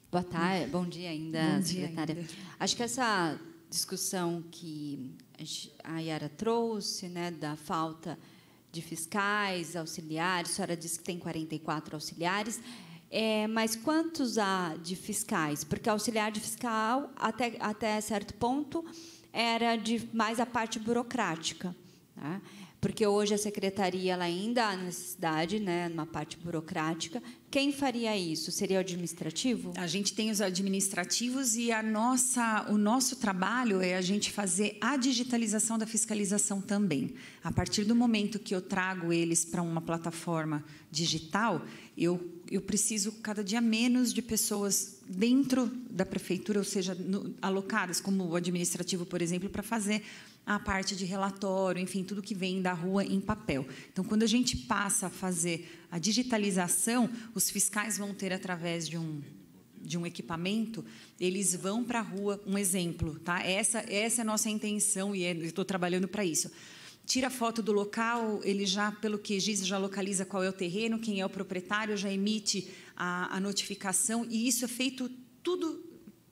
Boa tarde, bom dia ainda, bom dia secretária. Ainda. Acho que essa discussão que a Yara trouxe, né, da falta de fiscais, auxiliares, a senhora disse que tem 44 auxiliares, é, mas quantos há de fiscais? Porque auxiliar de fiscal, até, até certo ponto, era de mais a parte burocrática. Né? Porque hoje a secretaria ela ainda há necessidade, né, numa parte burocrática. Quem faria isso? Seria o administrativo? A gente tem os administrativos e a nossa, o nosso trabalho é a gente fazer a digitalização da fiscalização também. A partir do momento que eu trago eles para uma plataforma digital, eu eu preciso cada dia menos de pessoas dentro da prefeitura, ou seja, no, alocadas como o administrativo, por exemplo, para fazer a parte de relatório, enfim, tudo que vem da rua em papel. Então, quando a gente passa a fazer a digitalização, os fiscais vão ter através de um de um equipamento, eles vão para a rua, um exemplo, tá? Essa essa é a nossa intenção e é, estou trabalhando para isso tira foto do local, ele já, pelo que diz, já localiza qual é o terreno, quem é o proprietário, já emite a, a notificação, e isso é feito tudo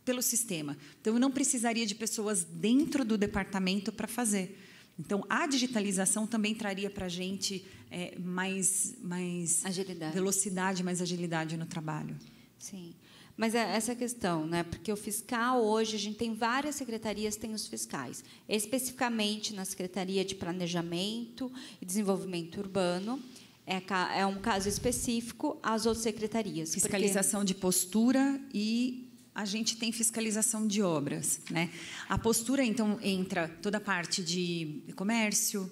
pelo sistema. Então, eu não precisaria de pessoas dentro do departamento para fazer. Então, a digitalização também traria para a gente é, mais, mais agilidade. velocidade, mais agilidade no trabalho. Sim. Mas é essa questão, né? Porque o fiscal hoje a gente tem várias secretarias tem os fiscais, especificamente na secretaria de planejamento e desenvolvimento urbano é, é um caso específico as outras secretarias. Fiscalização porque... de postura e a gente tem fiscalização de obras, né? A postura então entra toda a parte de comércio,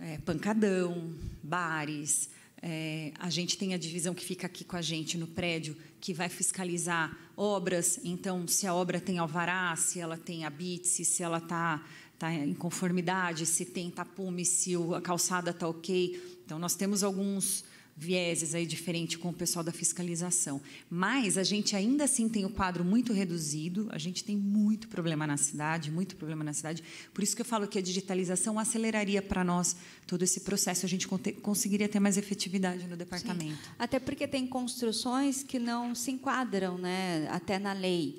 é, pancadão, bares, é, a gente tem a divisão que fica aqui com a gente no prédio, que vai fiscalizar obras. Então, se a obra tem alvará, se ela tem abitse, se ela está tá em conformidade, se tem tapume, se a calçada está ok. Então, nós temos alguns vieses aí diferente com o pessoal da fiscalização. Mas a gente ainda assim tem o quadro muito reduzido, a gente tem muito problema na cidade, muito problema na cidade. Por isso que eu falo que a digitalização aceleraria para nós todo esse processo, a gente conseguiria ter mais efetividade no departamento. Sim. Até porque tem construções que não se enquadram, né, até na lei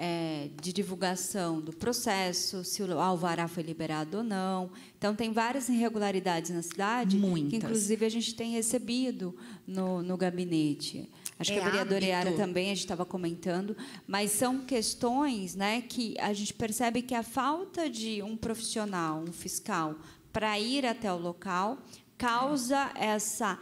é, de divulgação do processo, se o alvará foi liberado ou não. Então, tem várias irregularidades na cidade, Muitas. que, inclusive, a gente tem recebido no, no gabinete. Acho é que a é vereadora Yara também, a gente estava comentando, mas são questões né, que a gente percebe que a falta de um profissional, um fiscal, para ir até o local, causa é. essa,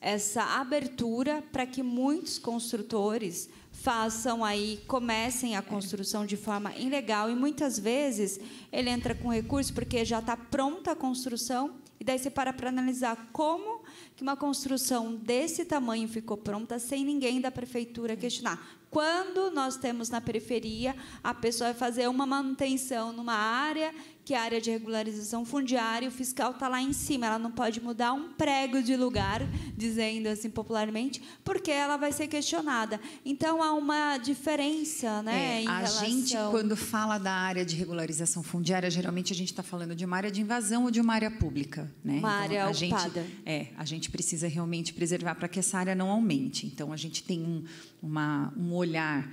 essa abertura para que muitos construtores façam aí, comecem a construção de forma ilegal. E muitas vezes ele entra com recurso porque já está pronta a construção, e daí você para para analisar como que uma construção desse tamanho ficou pronta sem ninguém da prefeitura questionar. Quando nós temos na periferia, a pessoa vai fazer uma manutenção numa área que a área de regularização fundiária, o fiscal está lá em cima, ela não pode mudar um prego de lugar, dizendo assim popularmente, porque ela vai ser questionada. Então há uma diferença, né? É, a relação... gente quando fala da área de regularização fundiária, geralmente a gente está falando de uma área de invasão ou de uma área pública, né? Uma então, área ocupada. Gente, é, a gente precisa realmente preservar para que essa área não aumente. Então a gente tem um, uma, um olhar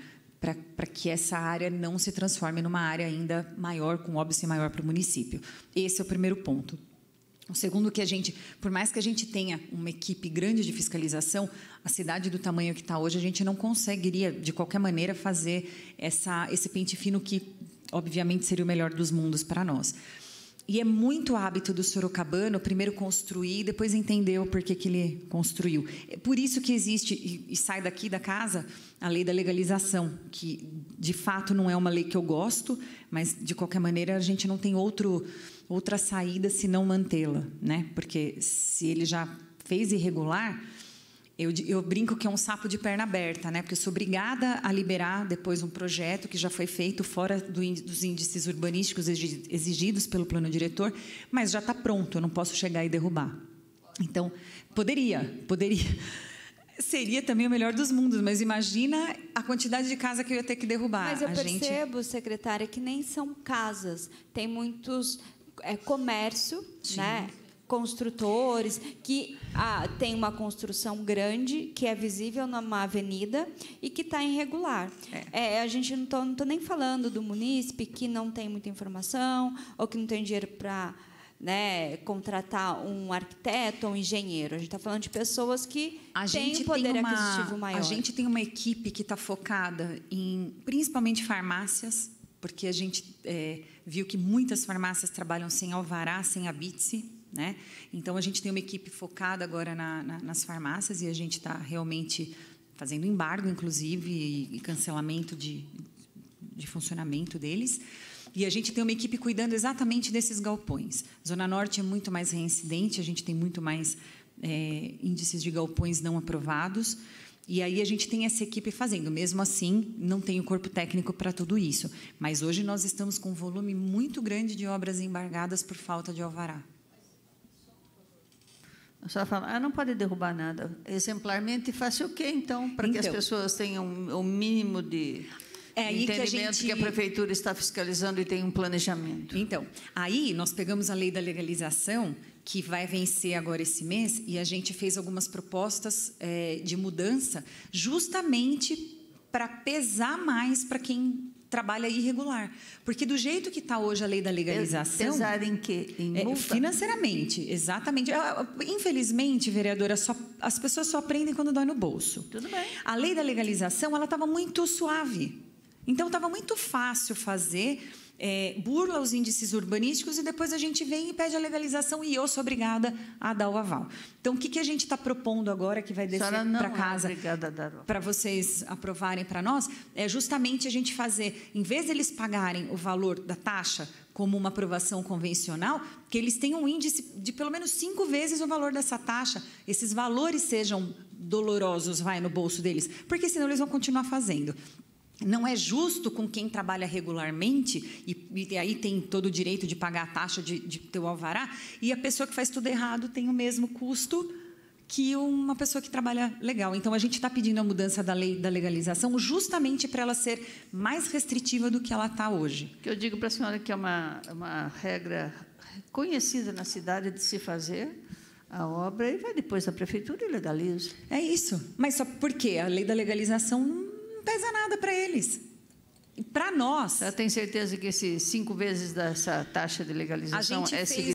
para que essa área não se transforme numa área ainda maior, com óbice maior para o município. Esse é o primeiro ponto. O segundo que a gente, por mais que a gente tenha uma equipe grande de fiscalização, a cidade do tamanho que está hoje, a gente não conseguiria, de qualquer maneira, fazer essa, esse pente fino que, obviamente, seria o melhor dos mundos para nós. E é muito hábito do sorocabano primeiro construir e depois entender o porquê que ele construiu. É por isso que existe, e sai daqui da casa, a lei da legalização, que de fato não é uma lei que eu gosto, mas de qualquer maneira a gente não tem outro, outra saída se não mantê-la. Né? Porque se ele já fez irregular, eu, eu, brinco que é um sapo de perna aberta, né? Porque eu sou obrigada a liberar depois um projeto que já foi feito fora do, dos índices urbanísticos exigidos pelo plano diretor, mas já está pronto, eu não posso chegar e derrubar. Então, poderia, poderia. Seria também o melhor dos mundos, mas imagina a quantidade de casa que eu ia ter que derrubar. Mas eu a percebo, gente... secretária, que nem são casas. Tem muitos é, comércio, Sim. né? construtores, que ah, tem uma construção grande, que é visível numa avenida e que está irregular. É. é. a gente não está nem falando do munícipe que não tem muita informação ou que não tem dinheiro para né, contratar um arquiteto ou um engenheiro. A gente está falando de pessoas que a têm um poder uma, aquisitivo maior. A gente tem uma equipe que está focada em principalmente farmácias, porque a gente é, viu que muitas farmácias trabalham sem alvará, sem habite. Né? Então, a gente tem uma equipe focada agora na, na, nas farmácias e a gente está realmente fazendo embargo, inclusive, e, e cancelamento de, de funcionamento deles. E a gente tem uma equipe cuidando exatamente desses galpões. Zona Norte é muito mais reincidente, a gente tem muito mais é, índices de galpões não aprovados. E aí a gente tem essa equipe fazendo. Mesmo assim, não tem o corpo técnico para tudo isso. Mas hoje nós estamos com um volume muito grande de obras embargadas por falta de alvará. A senhora fala, ah, não pode derrubar nada. Exemplarmente, faça o quê, então? Para então, que as então. pessoas tenham o um mínimo de é aí entendimento que a, gente... que a prefeitura está fiscalizando e tem um planejamento. Então, aí nós pegamos a lei da legalização, que vai vencer agora esse mês, e a gente fez algumas propostas é, de mudança justamente para pesar mais para quem trabalha irregular. Porque do jeito que está hoje a lei da legalização. Pesar em quê? Em é, financeiramente, exatamente. Infelizmente, vereadora, só, as pessoas só aprendem quando dói no bolso. Tudo bem. A lei da legalização ela estava muito suave. Então estava muito fácil fazer é, burla os índices urbanísticos e depois a gente vem e pede a legalização e eu sou obrigada a dar o aval. Então, o que, que a gente está propondo agora que vai descer para é casa é para vocês aprovarem para nós é justamente a gente fazer, em vez deles pagarem o valor da taxa como uma aprovação convencional, que eles tenham um índice de pelo menos cinco vezes o valor dessa taxa, esses valores sejam dolorosos, vai, no bolso deles, porque senão eles vão continuar fazendo não é justo com quem trabalha regularmente, e, e, aí tem todo o direito de pagar a taxa de, de teu alvará, e a pessoa que faz tudo errado tem o mesmo custo que uma pessoa que trabalha legal. Então, a gente está pedindo a mudança da lei da legalização justamente para ela ser mais restritiva do que ela está hoje. que eu digo para a senhora que é uma, uma regra conhecida na cidade de se fazer, a obra e vai depois à prefeitura e legaliza. É isso. Mas só porque a lei da legalização pesa nada para eles. Para nós. Eu tenho certeza que esses cinco vezes dessa taxa de legalização é fez...